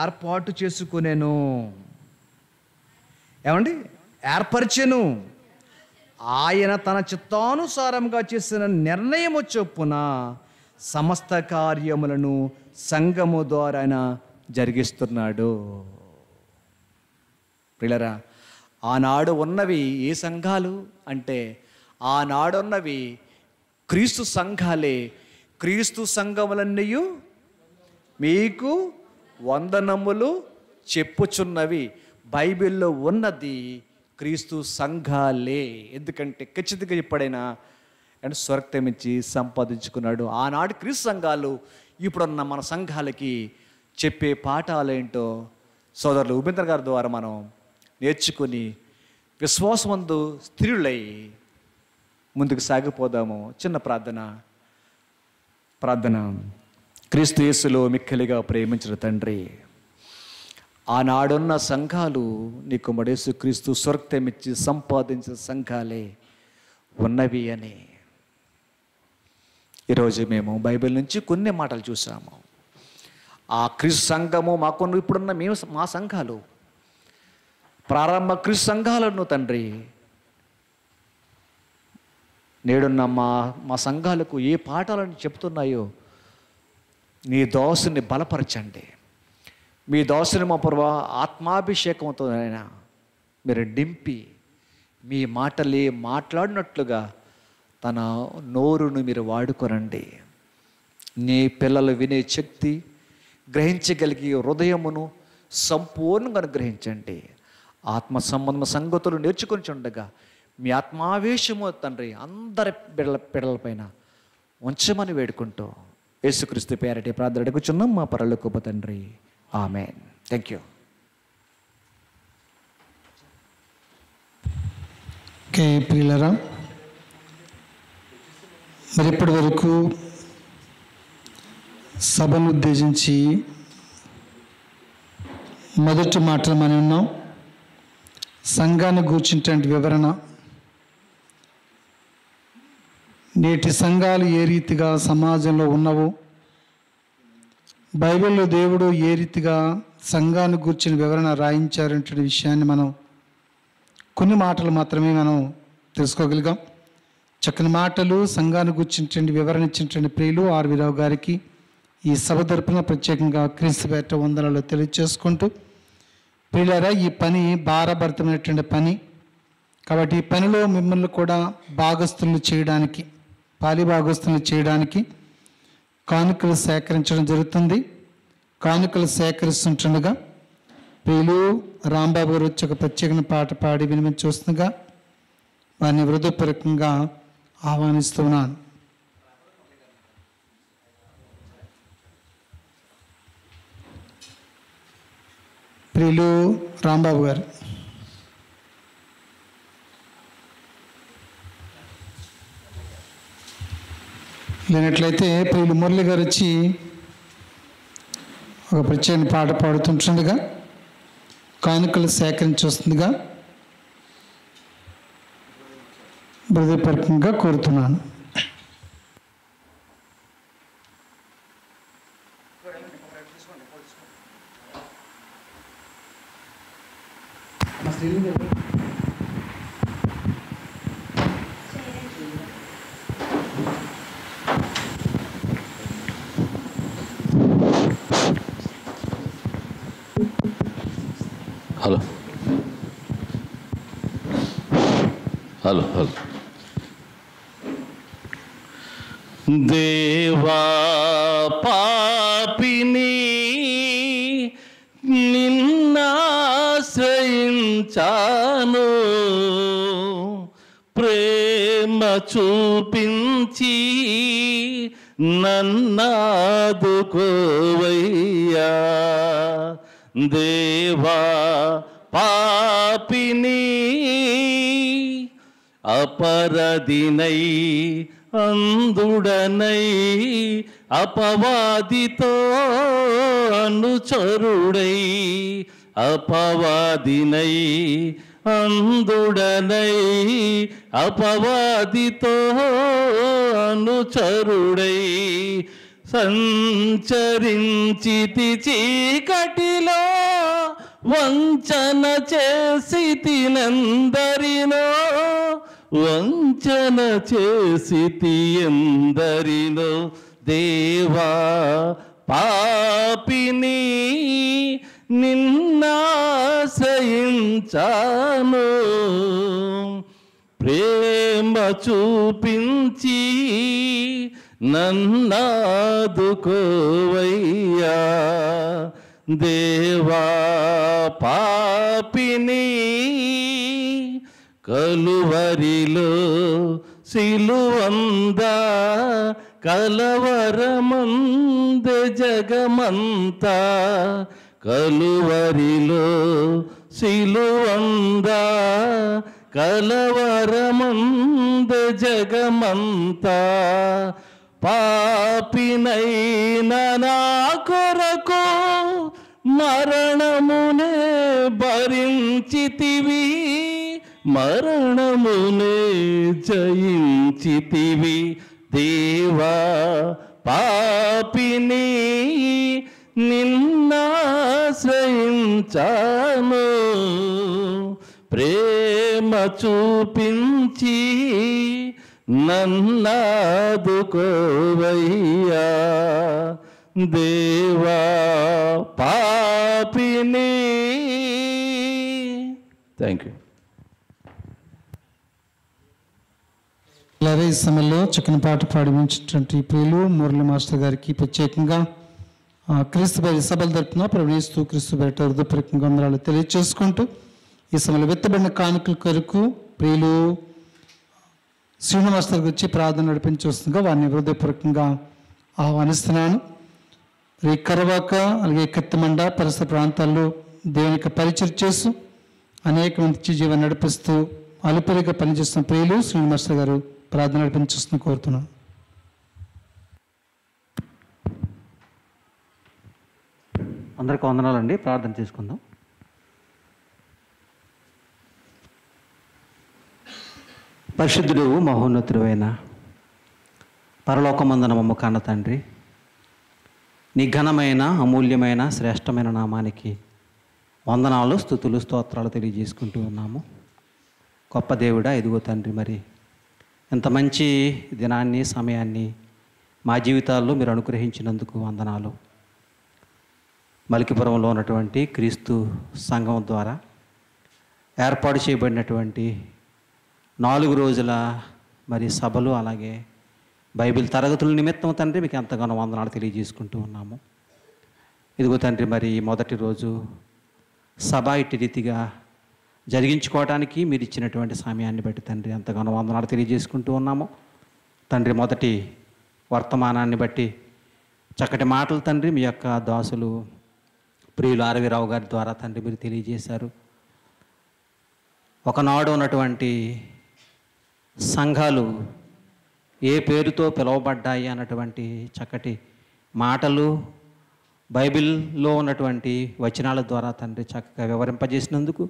ఏర్పాటు చేసుకునేను ఏమండి ఏర్పరిచెను ఆయన తన చిత్తానుసారంగా చేసిన నిర్ణయము చొప్పున సమస్త కార్యములను సంఘము ద్వారా జరిగిస్తున్నాడు పిల్లరా ఆనాడు ఉన్నవి ఏ సంఘాలు అంటే ఆనాడున్నవి క్రీస్తు సంఘాలే క్రీస్తు సంఘములన్నీ మీకు వందనములు చెప్పుచున్నవి బైబిల్లో ఉన్నది క్రీస్తు సంఘాలే ఎందుకంటే ఖచ్చితంగా చెప్పడైనా అండ్ స్వర్గమించి సంపాదించుకున్నాడు ఆనాడు క్రీస్తు సంఘాలు ఇప్పుడున్న మన సంఘాలకి చెప్పే పాఠాలేంటో సోదరులు ఉపేంద్ర గారి ద్వారా మనం నేర్చుకుని విశ్వాసమందు స్త్రీలై ముందుకు సాగిపోదాము చిన్న ప్రార్థన ప్రార్థన క్రీస్తు యేసులో మిక్కలిగా ప్రేమించిన తండ్రి ఆనాడున్న సంఘాలు నీకు మడేసు క్రీస్తు స్వర్గమిచ్చి సంపాదించిన సంఘాలే ఉన్నవి అని ఈరోజు మేము బైబిల్ నుంచి కొన్ని మాటలు చూసాము ఆ క్రీస్తు సంఘము మాకున్న ఇప్పుడున్న మేము మా సంఘాలు ప్రారంభ క్రీస్తు సంఘాలను తండ్రి నేడున్న మా మా సంఘాలకు ఏ పాఠాలను చెప్తున్నాయో నీ దోసుని బలపరచండి మీ దోసుని మా పూర్వ ఆత్మాభిషేకంతో అయినా మీరు నింపి మీ మాటలే మాట్లాడినట్లుగా తన నోరును మీరు వాడుకొనండి నీ పిల్లలు వినే శక్తి గ్రహించగలిగే హృదయమును సంపూర్ణంగా అనుగ్రహించండి ఆత్మ సంబంధ సంగతులు నేర్చుకొని ఉండగా మీ ఆత్మావేశము తండ్రి అందరి బిడల పిడలపైన ఉంచమని వేడుకుంటూ యేసుక్రీస్తు పేరటి ప్రార్థన అడుగుచున్నాం మా గొప్ప తండ్రి ఆమె థ్యాంక్ యూ ఓకే ప్రియులరా మరి ఇప్పటి వరకు సభను ఉద్దేశించి మొదటి మాటలు మనం ఉన్నాం సంఘాన్ని కూర్చుంటే వివరణ నేటి సంఘాలు ఏ రీతిగా సమాజంలో ఉన్నవో బైబిల్లో దేవుడు ఏ రీతిగా సంఘాన్ని గురించిన వివరణ రాయించారంటే విషయాన్ని మనం కొన్ని మాటలు మాత్రమే మనం తెలుసుకోగలిగాం చక్కని మాటలు సంఘాన్ని గుర్చినటువంటి వివరణ ఇచ్చినటువంటి ప్రియులు రావు గారికి ఈ సభ తరపున ప్రత్యేకంగా క్రీస్తుపేట వందలలో తెలియచేసుకుంటూ ప్రియులారా ఈ పని భారభరితమైనటువంటి పని కాబట్టి ఈ పనిలో మిమ్మల్ని కూడా భాగస్థులు చేయడానికి పాలిభాగస్తులను చేయడానికి కానుకలు సేకరించడం జరుగుతుంది కానుకలు సేకరిస్తుంటుండగా పేలు రాంబాబు గారు వచ్చి ఒక ప్రత్యేకమైన పాట పాడి వినిపించొస్తుండగా వారిని వృద్ధపూర్వకంగా ఆహ్వానిస్తున్నాను ప్రియులు రాంబాబు గారు లేనట్లయితే పైలు మురళి గారు వచ్చి ఒక ప్రత్యేక పాట పాడుతుంటుండగా కానుకలు సేకరించి వస్తుందిగా హృదయపూర్వకంగా కోరుతున్నాను Thank you. దేవా పాపిని నిన్నాశ్రయించాను ప్రేమ చూపించి నన్నాదుకోవయ్యా దేవా పాపిని అపరదినై అందుడనై అపవాదితో అనుచరుడై అపవాదినై అందుడనై అపవాదితో అనుచరుడై సంచరించితి చీకటిలో వంచన చేసి తినందరినో వంచన చేసి ఎందరినో దేవా పాపిని నిన్నాశయించాను ప్రేమ చూపించి నన్నాదుకోవయ్యా దేవా పాపిని కలువరిలో సిలువంద కలవరమంద జగమంత కలువరిలో సిలువంద కలవరమంద జగమంత పాపినై నా కొరకు మరణమునే భరించితివీ मरण मुने जयती देवा पापिनी निन्नाश्रो प्रेम नन्ना दुको वैया देवा पापिनी थैंक यू అలాగే ఈ సమయంలో చక్కని పాట పాడి ఉంచినటువంటి ప్రియులు మురళి మాస్టర్ గారికి ప్రత్యేకంగా క్రీస్తు బయట సభలు తరపున ప్రవేశిస్తూ క్రీస్తు బయట హృదయపూర్వకంగా వందరాలు తెలియజేసుకుంటూ ఈ సమయంలో వెత్తబడిన కానుకల కొరకు ప్రియులు శ్రీనివాస్ వచ్చి ప్రార్థన నడిపించవస్తుందిగా వారిని హృదయపూర్వకంగా ఆహ్వానిస్తున్నాను ఈ కరవాక అలాగే కత్తిమండ పరిసర ప్రాంతాల్లో దేవునికి పరిచయం చేస్తూ అనేక మంది జీవన నడిపిస్తూ అలుపరిగా పనిచేస్తున్న ప్రియులు శ్రీనివాస్ గారు ప్రార్థన నడిపించుకుని కోరుతున్నాను అందరికీ వందనాలండి ప్రార్థన చేసుకుందాం పరిశుద్ధుడు మహోన్నతుడైన పరలోకమందన మమ్మ తండ్రి నీ ఘనమైన అమూల్యమైన శ్రేష్టమైన నామానికి వందనాలు స్థుతులు స్తోత్రాలు తెలియజేసుకుంటూ ఉన్నాము గొప్ప దేవుడా ఎదుగో తండ్రి మరి ఇంత మంచి దినాన్ని సమయాన్ని మా జీవితాల్లో మీరు అనుగ్రహించినందుకు వందనాలు మలికిపురంలో ఉన్నటువంటి క్రీస్తు సంఘం ద్వారా ఏర్పాటు చేయబడినటువంటి నాలుగు రోజుల మరి సభలు అలాగే బైబిల్ తరగతుల నిమిత్తం తండ్రి మీకు ఎంతగానో వందనాలు తెలియజేసుకుంటూ ఉన్నాము ఇదిగో తండ్రి మరి మొదటి రోజు సభ ఇట్టి రీతిగా జరిగించుకోవడానికి మీరు ఇచ్చినటువంటి సమయాన్ని బట్టి తండ్రి ఎంతగానో వందనాలు తెలియజేసుకుంటూ ఉన్నాము తండ్రి మొదటి వర్తమానాన్ని బట్టి చక్కటి మాటలు తండ్రి మీ యొక్క దాసులు ప్రియులు ఆరవిరావు గారి ద్వారా తండ్రి మీరు తెలియజేశారు ఒకనాడు ఉన్నటువంటి సంఘాలు ఏ పేరుతో పిలువబడ్డాయి అన్నటువంటి చక్కటి మాటలు బైబిల్లో ఉన్నటువంటి వచనాల ద్వారా తండ్రి చక్కగా వివరింపజేసినందుకు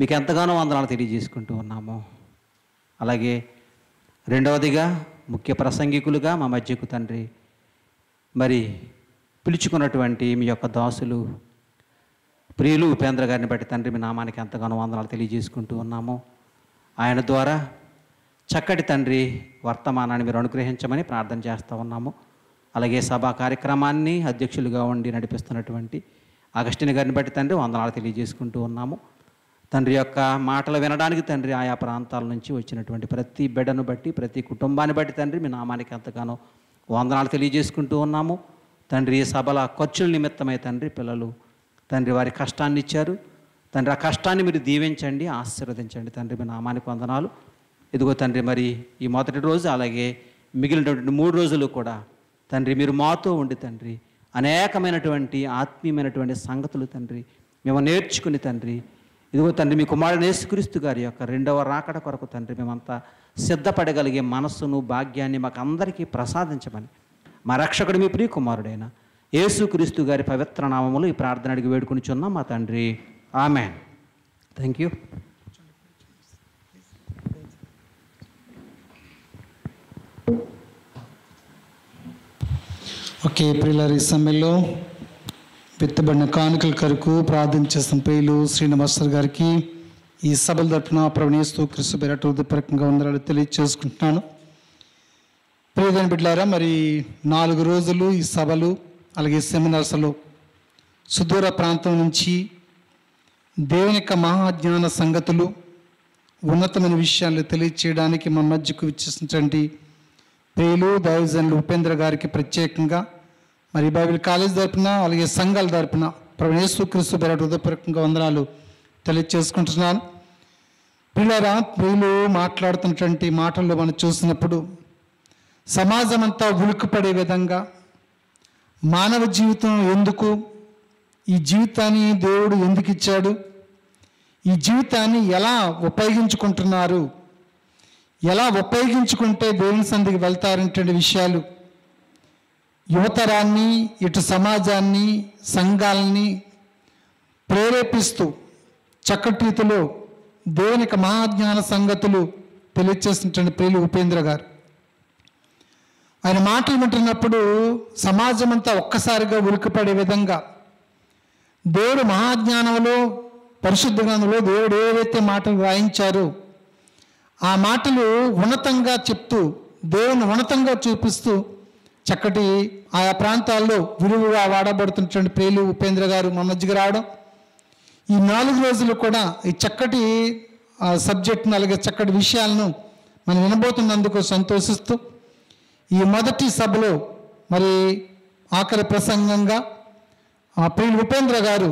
మీకు ఎంతగానో వందనాలు తెలియజేసుకుంటూ ఉన్నాము అలాగే రెండవదిగా ముఖ్య ప్రసంగికులుగా మా మధ్యకు తండ్రి మరి పిలుచుకున్నటువంటి మీ యొక్క దాసులు ప్రియులు ఉపేంద్ర గారిని బట్టి తండ్రి మీ నామానికి ఎంతగానో వందనాలు తెలియజేసుకుంటూ ఉన్నాము ఆయన ద్వారా చక్కటి తండ్రి వర్తమానాన్ని మీరు అనుగ్రహించమని ప్రార్థన చేస్తూ ఉన్నాము అలాగే సభా కార్యక్రమాన్ని అధ్యక్షులుగా ఉండి నడిపిస్తున్నటువంటి అగస్టిని గారిని బట్టి తండ్రి వందనాలు తెలియజేసుకుంటూ ఉన్నాము తండ్రి యొక్క మాటలు వినడానికి తండ్రి ఆయా ప్రాంతాల నుంచి వచ్చినటువంటి ప్రతి బిడ్డను బట్టి ప్రతి కుటుంబాన్ని బట్టి తండ్రి మీ నామానికి ఎంతగానో వందనాలు తెలియజేసుకుంటూ ఉన్నాము తండ్రి ఈ సభల ఖర్చుల నిమిత్తమై తండ్రి పిల్లలు తండ్రి వారి కష్టాన్ని ఇచ్చారు తండ్రి ఆ కష్టాన్ని మీరు దీవించండి ఆశీర్వదించండి తండ్రి మీ నామానికి వందనాలు ఇదిగో తండ్రి మరి ఈ మొదటి రోజు అలాగే మిగిలినటువంటి మూడు రోజులు కూడా తండ్రి మీరు మాతో ఉండి తండ్రి అనేకమైనటువంటి ఆత్మీయమైనటువంటి సంగతులు తండ్రి మేము నేర్చుకుని తండ్రి ఇదిగో తండ్రి మీ కుమారుడు యేసుక్రీస్తు గారి యొక్క రెండవ రాకడ కొరకు తండ్రి మేమంతా సిద్ధపడగలిగే మనస్సును భాగ్యాన్ని మాకు అందరికీ ప్రసాదించమని మా రక్షకుడు మీ ప్రియ కుమారుడైన యేసుక్రీస్తు గారి పవిత్ర నామములు ఈ ప్రార్థన అడిగి వేడుకుని చున్నాం మా తండ్రి ఆమె థ్యాంక్ యూ ఓకే ఏప్రిల్ సమయంలో పెత్తబడిన కానుకల కరకు ప్రార్థన చేస్తున్న ప్రియులు శ్రీనివాసర్ గారికి ఈ సభల తరఫున ప్రవణిస్తూ క్రిస్తు పేరట ఉదయపరకంగా ఉండాలని తెలియచేసుకుంటున్నాను ప్రియదని బిడ్డారా మరి నాలుగు రోజులు ఈ సభలు అలాగే సెమినార్స్లో సుదూర ప్రాంతం నుంచి దేవుని యొక్క మహాజ్ఞాన సంగతులు ఉన్నతమైన విషయాలు తెలియచేయడానికి మా మధ్యకు విచ్చేసినటువంటి ప్రియులు దైవజన్లు ఉపేంద్ర గారికి ప్రత్యేకంగా మరి బైబిల్ కాలేజ్ తరపున అలాగే సంఘాల తరపున ప్రవేశు క్రీస్తు పేరు హృదయపూర్వకంగా వందనాలు తెలియచేసుకుంటున్నాను పిల్లరా ప్రియులు మాట్లాడుతున్నటువంటి మాటలు మనం చూసినప్పుడు సమాజం అంతా ఉలుకుపడే విధంగా మానవ జీవితం ఎందుకు ఈ జీవితాన్ని దేవుడు ఎందుకు ఇచ్చాడు ఈ జీవితాన్ని ఎలా ఉపయోగించుకుంటున్నారు ఎలా ఉపయోగించుకుంటే దేవుని సంధికి వెళ్తారనేటువంటి విషయాలు యువతరాన్ని ఇటు సమాజాన్ని సంఘాలని ప్రేరేపిస్తూ చక్కటి రీతిలో దేవునికి మహాజ్ఞాన సంగతులు తెలియచేసినటువంటి ప్రియులు ఉపేంద్ర గారు ఆయన మాటలు వింటున్నప్పుడు సమాజం అంతా ఒక్కసారిగా ఉలికిపడే విధంగా దేవుడు మహాజ్ఞానంలో పరిశుద్ధ గ్రంథంలో దేవుడు ఏవైతే మాటలు వాయించారో ఆ మాటలు ఉన్నతంగా చెప్తూ దేవుని ఉన్నతంగా చూపిస్తూ చక్కటి ఆయా ప్రాంతాల్లో విలువగా వాడబడుతున్నటువంటి ప్రేలు ఉపేంద్ర గారు మా మధ్యకి రావడం ఈ నాలుగు రోజులు కూడా ఈ చక్కటి సబ్జెక్ట్ని అలాగే చక్కటి విషయాలను మనం వినబోతున్నందుకు సంతోషిస్తూ ఈ మొదటి సభలో మరి ఆఖరి ప్రసంగంగా ప్రియులు ఉపేంద్ర గారు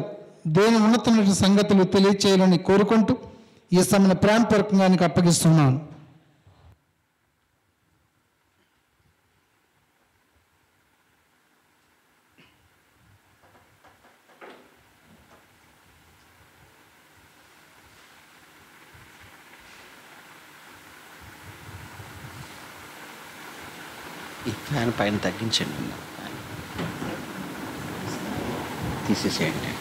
దేని ఉన్నతమైన సంగతులు తెలియచేయాలని కోరుకుంటూ ఈ సమ్మెను ప్రాణపూర్వకంగా అప్పగిస్తున్నాను ఫ్యాన్ పైన తగ్గించండి తీసేసేయండి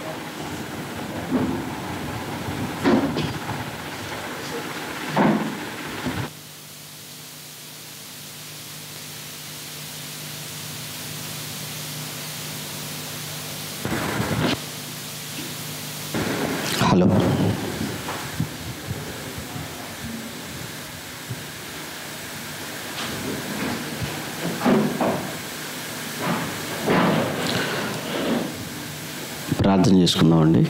చేసుకుందామండి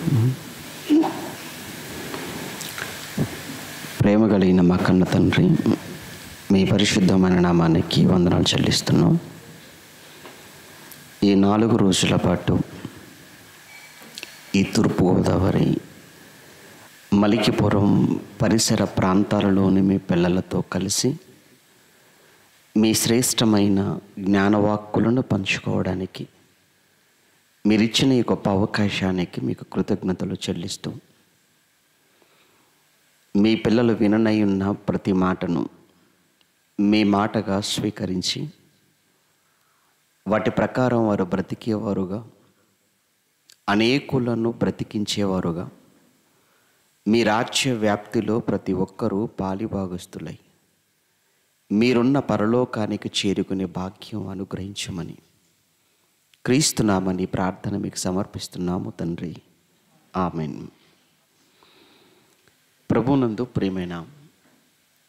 ప్రేమ కలిగిన మా కన్న తండ్రి మీ పరిశుద్ధమైన నామానికి వందనాలు చెల్లిస్తున్నాం ఈ నాలుగు రోజుల పాటు ఈ తూర్పుగోదావరి మలికిపురం పరిసర ప్రాంతాలలోని మీ పిల్లలతో కలిసి మీ శ్రేష్టమైన జ్ఞానవాక్కులను పంచుకోవడానికి మీరిచ్చిన ఈ గొప్ప అవకాశానికి మీకు కృతజ్ఞతలు చెల్లిస్తూ మీ పిల్లలు విననై ఉన్న ప్రతి మాటను మీ మాటగా స్వీకరించి వాటి ప్రకారం వారు బ్రతికేవారుగా అనేకులను బ్రతికించేవారుగా మీ రాజ్య వ్యాప్తిలో ప్రతి ఒక్కరూ పాలిభాగస్తులై మీరున్న పరలోకానికి చేరుకునే భాగ్యం అనుగ్రహించమని క్రీస్తునామని ప్రార్థన మీకు సమర్పిస్తున్నాము తండ్రి ఆమెన్ ప్రభునందు ప్రియమైన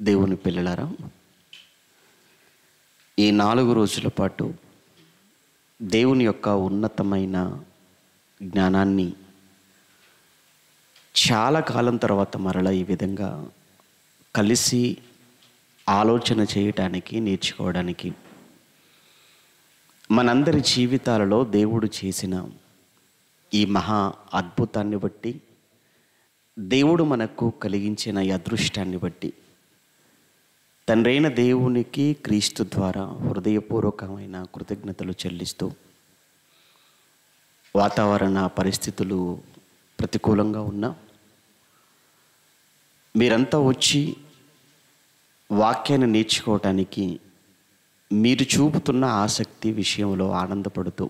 దేవుని పిల్లలారా ఈ నాలుగు రోజుల పాటు దేవుని యొక్క ఉన్నతమైన జ్ఞానాన్ని చాలా కాలం తర్వాత మరలా ఈ విధంగా కలిసి ఆలోచన చేయటానికి నేర్చుకోవడానికి మనందరి జీవితాలలో దేవుడు చేసిన ఈ మహా అద్భుతాన్ని బట్టి దేవుడు మనకు కలిగించిన ఈ అదృష్టాన్ని బట్టి తండ్రైన దేవునికి క్రీస్తు ద్వారా హృదయపూర్వకమైన కృతజ్ఞతలు చెల్లిస్తూ వాతావరణ పరిస్థితులు ప్రతికూలంగా ఉన్నా మీరంతా వచ్చి వాక్యాన్ని నేర్చుకోవటానికి మీరు చూపుతున్న ఆసక్తి విషయంలో ఆనందపడుతూ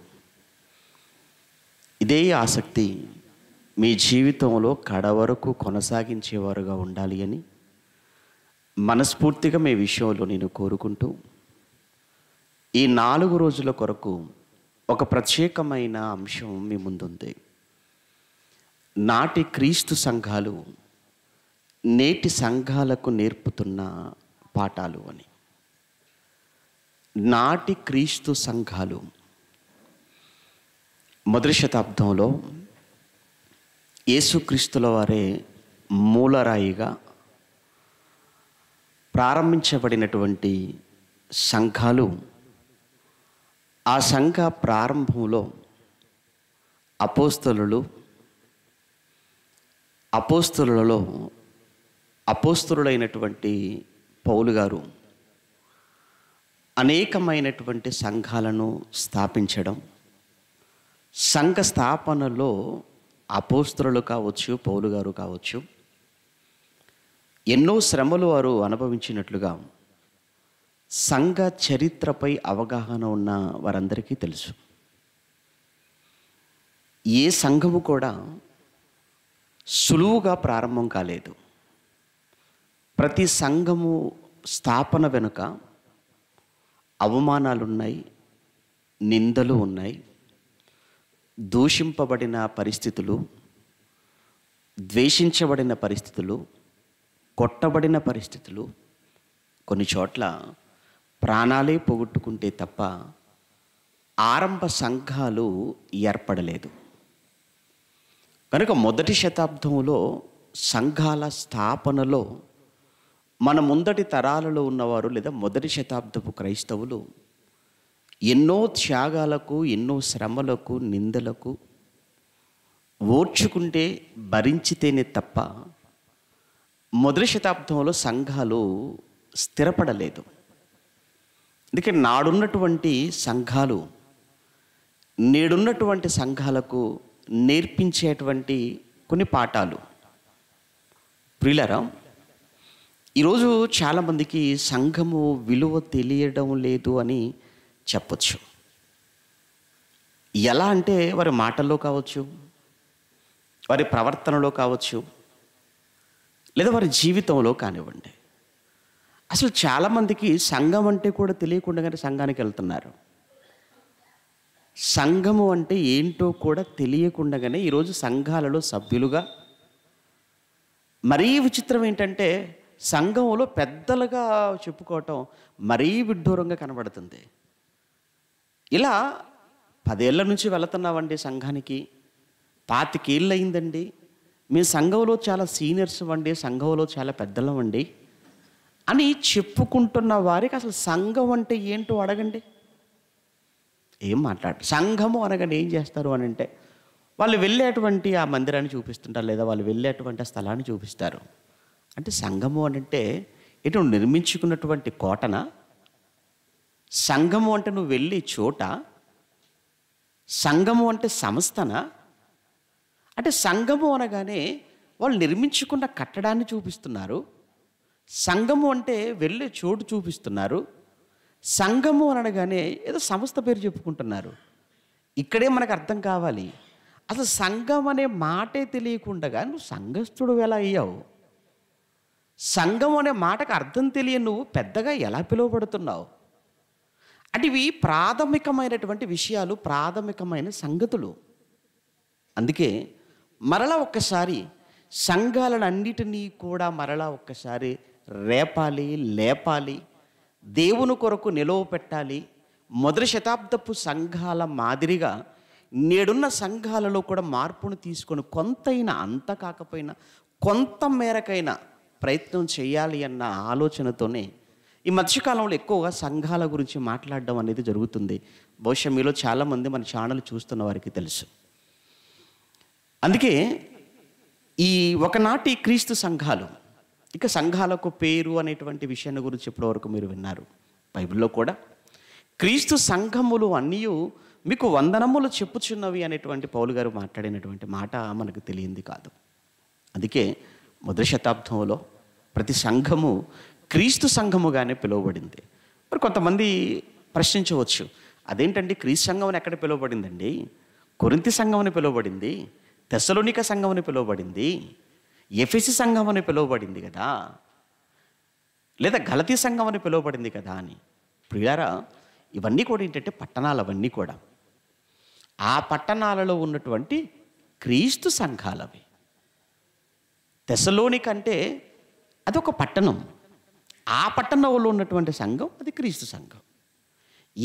ఇదే ఆసక్తి మీ జీవితంలో కడవరకు కొనసాగించేవారుగా ఉండాలి అని మనస్ఫూర్తిగా మీ విషయంలో నేను కోరుకుంటూ ఈ నాలుగు రోజుల కొరకు ఒక ప్రత్యేకమైన అంశం మీ ముందుంది నాటి క్రీస్తు సంఘాలు నేటి సంఘాలకు నేర్పుతున్న పాఠాలు అని నాటి క్రీస్తు సంఘాలు మొదటి శతాబ్దంలో యేసుక్రీస్తుల వారే మూలరాయిగా ప్రారంభించబడినటువంటి సంఘాలు ఆ సంఘ ప్రారంభంలో అపోస్తలు అపోస్తులలో అపోస్తులైనటువంటి పౌలు గారు అనేకమైనటువంటి సంఘాలను స్థాపించడం సంఘ స్థాపనలో అపోస్త్రులు కావచ్చు పౌలు గారు కావచ్చు ఎన్నో శ్రమలు వారు అనుభవించినట్లుగా సంఘ చరిత్రపై అవగాహన ఉన్న వారందరికీ తెలుసు ఏ సంఘము కూడా సులువుగా ప్రారంభం కాలేదు ప్రతి సంఘము స్థాపన వెనుక అవమానాలున్నాయి నిందలు ఉన్నాయి దూషింపబడిన పరిస్థితులు ద్వేషించబడిన పరిస్థితులు కొట్టబడిన పరిస్థితులు కొన్ని చోట్ల ప్రాణాలే పోగొట్టుకుంటే తప్ప ఆరంభ సంఘాలు ఏర్పడలేదు కనుక మొదటి శతాబ్దంలో సంఘాల స్థాపనలో మన ముందటి తరాలలో ఉన్నవారు లేదా మొదటి శతాబ్దపు క్రైస్తవులు ఎన్నో త్యాగాలకు ఎన్నో శ్రమలకు నిందలకు ఓర్చుకుంటే భరించితేనే తప్ప మొదటి శతాబ్దంలో సంఘాలు స్థిరపడలేదు అందుకే నాడున్నటువంటి సంఘాలు నేడున్నటువంటి సంఘాలకు నేర్పించేటువంటి కొన్ని పాఠాలు ప్రిలరా ఈరోజు చాలామందికి సంఘము విలువ తెలియడం లేదు అని చెప్పచ్చు ఎలా అంటే వారి మాటల్లో కావచ్చు వారి ప్రవర్తనలో కావచ్చు లేదా వారి జీవితంలో కానివ్వండి అసలు చాలామందికి సంఘం అంటే కూడా తెలియకుండానే సంఘానికి వెళ్తున్నారు సంఘము అంటే ఏంటో కూడా తెలియకుండానే ఈరోజు సంఘాలలో సభ్యులుగా మరీ విచిత్రం ఏంటంటే సంఘంలో పెద్దలుగా చెప్పుకోవటం మరీ విడ్డూరంగా కనబడుతుంది ఇలా పదేళ్ల నుంచి వెళుతున్నావండి సంఘానికి పాతికేళ్ళయిందండి అయిందండి మీ సంఘంలో చాలా సీనియర్స్ అండి సంఘంలో చాలా పెద్దలం అండి అని చెప్పుకుంటున్న వారికి అసలు సంఘం అంటే ఏంటో అడగండి ఏం మాట్లాడ సంఘము అనగానే ఏం చేస్తారు అని అంటే వాళ్ళు వెళ్ళేటువంటి ఆ మందిరాన్ని చూపిస్తుంటారు లేదా వాళ్ళు వెళ్ళేటువంటి ఆ స్థలాన్ని చూపిస్తారు అంటే సంఘము అని అంటే ఇటు నిర్మించుకున్నటువంటి కోటన సంఘము అంటే నువ్వు వెళ్ళే చోట సంఘము అంటే సంస్థన అంటే సంఘము అనగానే వాళ్ళు నిర్మించుకున్న కట్టడాన్ని చూపిస్తున్నారు సంఘము అంటే వెళ్ళే చోటు చూపిస్తున్నారు సంఘము అనగానే ఏదో సంస్థ పేరు చెప్పుకుంటున్నారు ఇక్కడే మనకు అర్థం కావాలి అసలు సంఘం అనే మాటే తెలియకుండా నువ్వు సంఘస్థుడు ఎలా అయ్యావు సంఘం అనే మాటకు అర్థం తెలియని నువ్వు పెద్దగా ఎలా పిలువబడుతున్నావు అంటే ఇవి ప్రాథమికమైనటువంటి విషయాలు ప్రాథమికమైన సంగతులు అందుకే మరలా ఒక్కసారి సంఘాలన్నిటినీ కూడా మరలా ఒక్కసారి రేపాలి లేపాలి దేవుని కొరకు నిలువ పెట్టాలి మొదటి శతాబ్దపు సంఘాల మాదిరిగా నేడున్న సంఘాలలో కూడా మార్పును తీసుకొని కొంతైనా అంత కాకపోయినా కొంత మేరకైనా ప్రయత్నం చేయాలి అన్న ఆలోచనతోనే ఈ మధ్యకాలంలో ఎక్కువగా సంఘాల గురించి మాట్లాడడం అనేది జరుగుతుంది బహుశా మీలో చాలామంది మన ఛానల్ చూస్తున్న వారికి తెలుసు అందుకే ఈ ఒకనాటి క్రీస్తు సంఘాలు ఇక సంఘాలకు పేరు అనేటువంటి విషయాన్ని గురించి ఇప్పటివరకు మీరు విన్నారు బైబిల్లో కూడా క్రీస్తు సంఘములు అన్నీ మీకు వందనములు చెప్పుచున్నవి అనేటువంటి పౌలు గారు మాట్లాడినటువంటి మాట మనకు తెలియంది కాదు అందుకే మొదటి శతాబ్దంలో ప్రతి సంఘము క్రీస్తు సంఘముగానే పిలువబడింది మరి కొంతమంది ప్రశ్నించవచ్చు అదేంటండి క్రీస్తు సంఘం ఎక్కడ పిలువబడిందండి కొరింతి సంఘం అని పిలువబడింది తెసలోనిక సంఘం అని పిలువబడింది ఎఫెసి సంఘం అని పిలువబడింది కదా లేదా గలతీ సంఘం అని పిలువబడింది కదా అని ప్రియారా ఇవన్నీ కూడా ఏంటంటే పట్టణాలు అవన్నీ కూడా ఆ పట్టణాలలో ఉన్నటువంటి క్రీస్తు సంఘాలవి కంటే అది అదొక పట్టణం ఆ పట్టణంలో ఉన్నటువంటి సంఘం అది క్రీస్తు సంఘం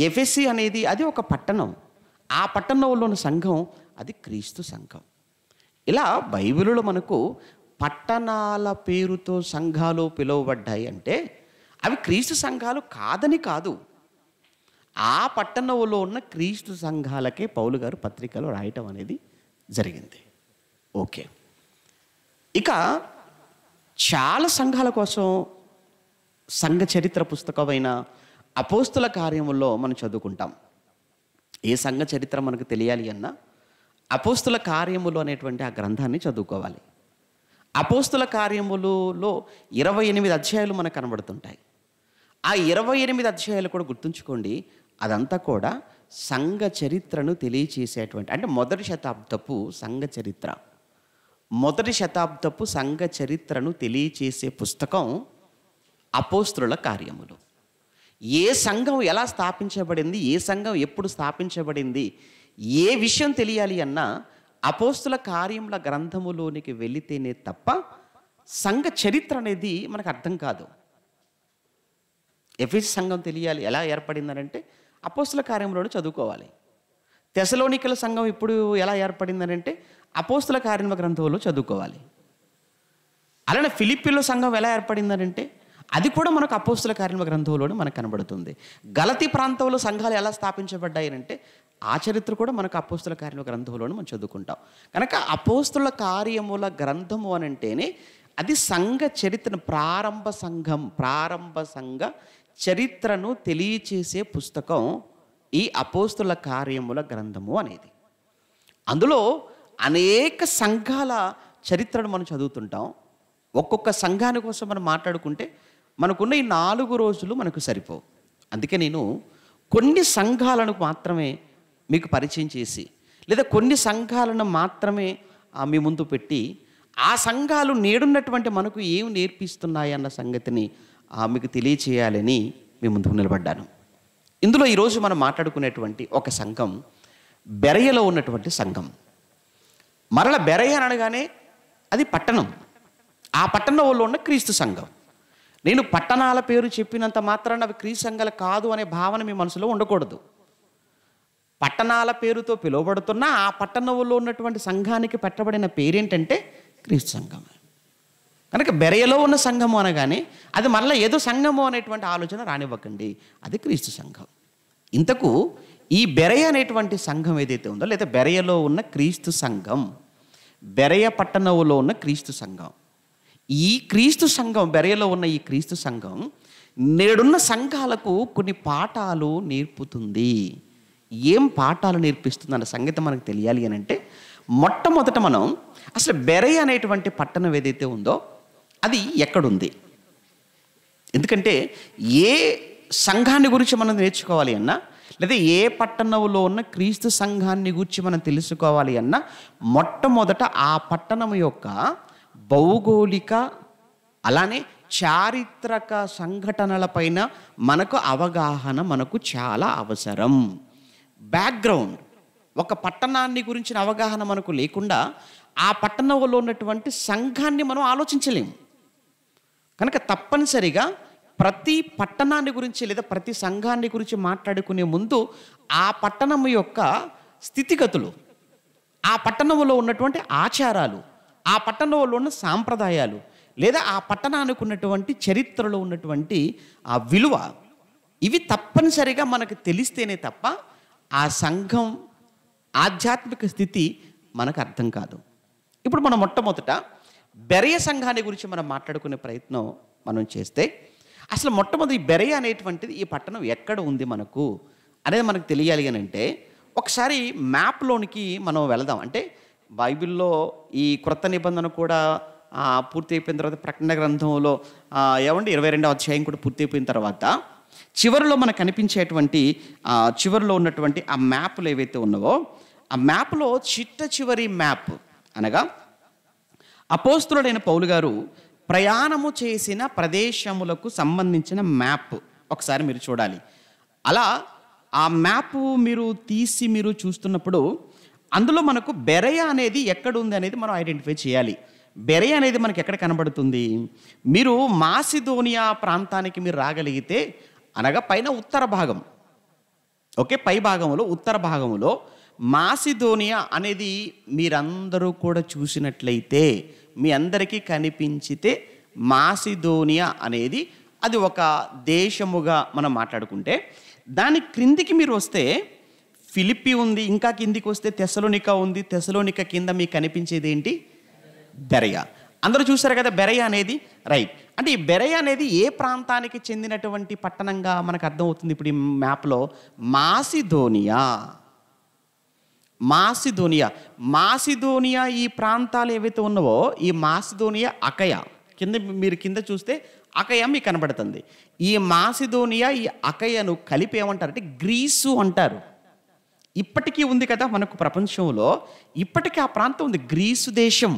ఎఫ్ఎస్సి అనేది అది ఒక పట్టణం ఆ పట్టణంలో ఉన్న సంఘం అది క్రీస్తు సంఘం ఇలా బైబిలులో మనకు పట్టణాల పేరుతో సంఘాలు పిలువబడ్డాయి అంటే అవి క్రీస్తు సంఘాలు కాదని కాదు ఆ పట్టణంలో ఉన్న క్రీస్తు సంఘాలకే పౌలు గారు పత్రికలు రాయటం అనేది జరిగింది ఓకే ఇక చాలా సంఘాల కోసం సంఘ చరిత్ర పుస్తకమైన అపోస్తుల కార్యముల్లో మనం చదువుకుంటాం ఏ సంఘ చరిత్ర మనకు తెలియాలి అన్నా అపోస్తుల కార్యములు అనేటువంటి ఆ గ్రంథాన్ని చదువుకోవాలి అపోస్తుల కార్యములలో ఇరవై ఎనిమిది అధ్యాయాలు మనకు కనబడుతుంటాయి ఆ ఇరవై ఎనిమిది అధ్యాయాలు కూడా గుర్తుంచుకోండి అదంతా కూడా సంఘ చరిత్రను తెలియచేసేటువంటి అంటే మొదటి శతాబ్దపు సంఘ చరిత్ర మొదటి శతాబ్దపు సంఘ చరిత్రను తెలియచేసే పుస్తకం అపోస్త్రుల కార్యములు ఏ సంఘం ఎలా స్థాపించబడింది ఏ సంఘం ఎప్పుడు స్థాపించబడింది ఏ విషయం తెలియాలి అన్నా అపోస్తుల కార్యముల గ్రంథములోనికి వెళితేనే తప్ప సంఘ చరిత్ర అనేది మనకు అర్థం కాదు ఎఫిస్ సంఘం తెలియాలి ఎలా ఏర్పడిందనంటే అపోస్తుల కార్యంలోనే చదువుకోవాలి తెసలోనికల సంఘం ఇప్పుడు ఎలా ఏర్పడిందనంటే అపోస్తుల కార్యమ గ్రంథంలో చదువుకోవాలి అలానే ఫిలిపిన్ల సంఘం ఎలా ఏర్పడిందనంటే అది కూడా మనకు అపోస్తుల కార్యమ గ్రంథంలోనే మనకు కనబడుతుంది గలతి ప్రాంతంలో సంఘాలు ఎలా స్థాపించబడ్డాయనంటే ఆ చరిత్ర కూడా మనకు అపోస్తుల కార్యమ గ్రంథంలోనే మనం చదువుకుంటాం కనుక అపోస్తుల కార్యముల గ్రంథము అని అంటేనే అది సంఘ చరిత్రను ప్రారంభ సంఘం ప్రారంభ సంఘ చరిత్రను తెలియచేసే పుస్తకం ఈ అపోస్తుల కార్యముల గ్రంథము అనేది అందులో అనేక సంఘాల చరిత్రను మనం చదువుతుంటాం ఒక్కొక్క సంఘాని కోసం మనం మాట్లాడుకుంటే మనకున్న ఈ నాలుగు రోజులు మనకు సరిపోవు అందుకే నేను కొన్ని సంఘాలను మాత్రమే మీకు పరిచయం చేసి లేదా కొన్ని సంఘాలను మాత్రమే మీ ముందు పెట్టి ఆ సంఘాలు నేడున్నటువంటి మనకు ఏం నేర్పిస్తున్నాయి అన్న సంగతిని మీకు తెలియచేయాలని మీ ముందుకు నిలబడ్డాను ఇందులో ఈరోజు మనం మాట్లాడుకునేటువంటి ఒక సంఘం బెరయలో ఉన్నటువంటి సంఘం మరల బెరయ్య అనగానే అది పట్టణం ఆ పట్టణంలో ఉన్న క్రీస్తు సంఘం నేను పట్టణాల పేరు చెప్పినంత మాత్రాన అవి క్రీస్తు సంఘాలు కాదు అనే భావన మీ మనసులో ఉండకూడదు పట్టణాల పేరుతో పిలువబడుతున్న ఆ పట్టణంలో ఉన్నటువంటి సంఘానికి పెట్టబడిన పేరేంటంటే క్రీస్తు సంఘం కనుక బెరయలో ఉన్న సంఘము అనగానే అది మరల ఏదో సంఘము అనేటువంటి ఆలోచన రానివ్వకండి అది క్రీస్తు సంఘం ఇంతకు ఈ బెరయ అనేటువంటి సంఘం ఏదైతే ఉందో లేదా బెరయలో ఉన్న క్రీస్తు సంఘం బెరయ పట్టణంలో ఉన్న క్రీస్తు సంఘం ఈ క్రీస్తు సంఘం బెరయలో ఉన్న ఈ క్రీస్తు సంఘం నేడున్న సంఘాలకు కొన్ని పాఠాలు నేర్పుతుంది ఏం పాఠాలు నేర్పిస్తుంది అన్న సంగతి మనకు తెలియాలి అని అంటే మొట్టమొదట మనం అసలు బెరయ అనేటువంటి పట్టణం ఏదైతే ఉందో అది ఎక్కడుంది ఎందుకంటే ఏ సంఘాన్ని గురించి మనం నేర్చుకోవాలి అన్నా లేదా ఏ పట్టణంలో ఉన్న క్రీస్తు సంఘాన్ని గురించి మనం తెలుసుకోవాలి అన్న మొట్టమొదట ఆ పట్టణం యొక్క భౌగోళిక అలానే చారిత్రక సంఘటనలపైన మనకు అవగాహన మనకు చాలా అవసరం బ్యాక్గ్రౌండ్ ఒక పట్టణాన్ని గురించిన అవగాహన మనకు లేకుండా ఆ పట్టణంలో ఉన్నటువంటి సంఘాన్ని మనం ఆలోచించలేము కనుక తప్పనిసరిగా ప్రతి పట్టణాన్ని గురించి లేదా ప్రతి సంఘాన్ని గురించి మాట్లాడుకునే ముందు ఆ పట్టణం యొక్క స్థితిగతులు ఆ పట్టణంలో ఉన్నటువంటి ఆచారాలు ఆ పట్టణంలో ఉన్న సాంప్రదాయాలు లేదా ఆ పట్టణానికి ఉన్నటువంటి చరిత్రలో ఉన్నటువంటి ఆ విలువ ఇవి తప్పనిసరిగా మనకు తెలిస్తేనే తప్ప ఆ సంఘం ఆధ్యాత్మిక స్థితి మనకు అర్థం కాదు ఇప్పుడు మనం మొట్టమొదట బెరయ సంఘాన్ని గురించి మనం మాట్లాడుకునే ప్రయత్నం మనం చేస్తే అసలు మొట్టమొదటి బెరయ అనేటువంటిది ఈ పట్టణం ఎక్కడ ఉంది మనకు అనేది మనకు తెలియాలి అని అంటే ఒకసారి మ్యాప్లోనికి మనం వెళదాం అంటే బైబిల్లో ఈ క్రొత్త నిబంధన కూడా పూర్తి అయిపోయిన తర్వాత ప్రకటన గ్రంథంలో ఏమంటే ఇరవై రెండవ అధ్యాయం కూడా పూర్తి అయిపోయిన తర్వాత చివరిలో మనకు కనిపించేటువంటి చివరిలో ఉన్నటువంటి ఆ మ్యాప్లు ఏవైతే ఉన్నావో ఆ మ్యాప్లో చిట్ట చివరి మ్యాప్ అనగా అపోస్తులుడైన పౌలు గారు ప్రయాణము చేసిన ప్రదేశములకు సంబంధించిన మ్యాప్ ఒకసారి మీరు చూడాలి అలా ఆ మ్యాప్ మీరు తీసి మీరు చూస్తున్నప్పుడు అందులో మనకు బెరయ అనేది ఎక్కడుంది అనేది మనం ఐడెంటిఫై చేయాలి బెరయ అనేది మనకి ఎక్కడ కనబడుతుంది మీరు మాసిదోనియా ప్రాంతానికి మీరు రాగలిగితే అనగా పైన ఉత్తర భాగం ఓకే పై భాగంలో ఉత్తర భాగంలో మాసిదోనియా అనేది మీరందరూ కూడా చూసినట్లయితే మీ అందరికీ కనిపించితే మాసిధోనియా అనేది అది ఒక దేశముగా మనం మాట్లాడుకుంటే దాని క్రిందికి మీరు వస్తే ఫిలిప్పి ఉంది ఇంకా కిందికి వస్తే తెసలోనిక ఉంది తెసలోనిక కింద మీకు కనిపించేది ఏంటి బెరయ అందరూ చూసారు కదా బెరయ అనేది రైట్ అంటే ఈ బెరయ అనేది ఏ ప్రాంతానికి చెందినటువంటి పట్టణంగా మనకు అర్థమవుతుంది ఇప్పుడు ఈ మ్యాప్లో మాసిధోనియా మాసిధోనియా మాసిధోనియా ఈ ప్రాంతాలు ఏవైతే ఉన్నావో ఈ మాసిధోనియా అకయ కింద మీరు కింద చూస్తే అకయ మీకు కనబడుతుంది ఈ మాసిధోనియా ఈ అకయను కలిపి ఏమంటారంటే గ్రీసు అంటారు ఇప్పటికీ ఉంది కదా మనకు ప్రపంచంలో ఇప్పటికీ ఆ ప్రాంతం ఉంది గ్రీసు దేశం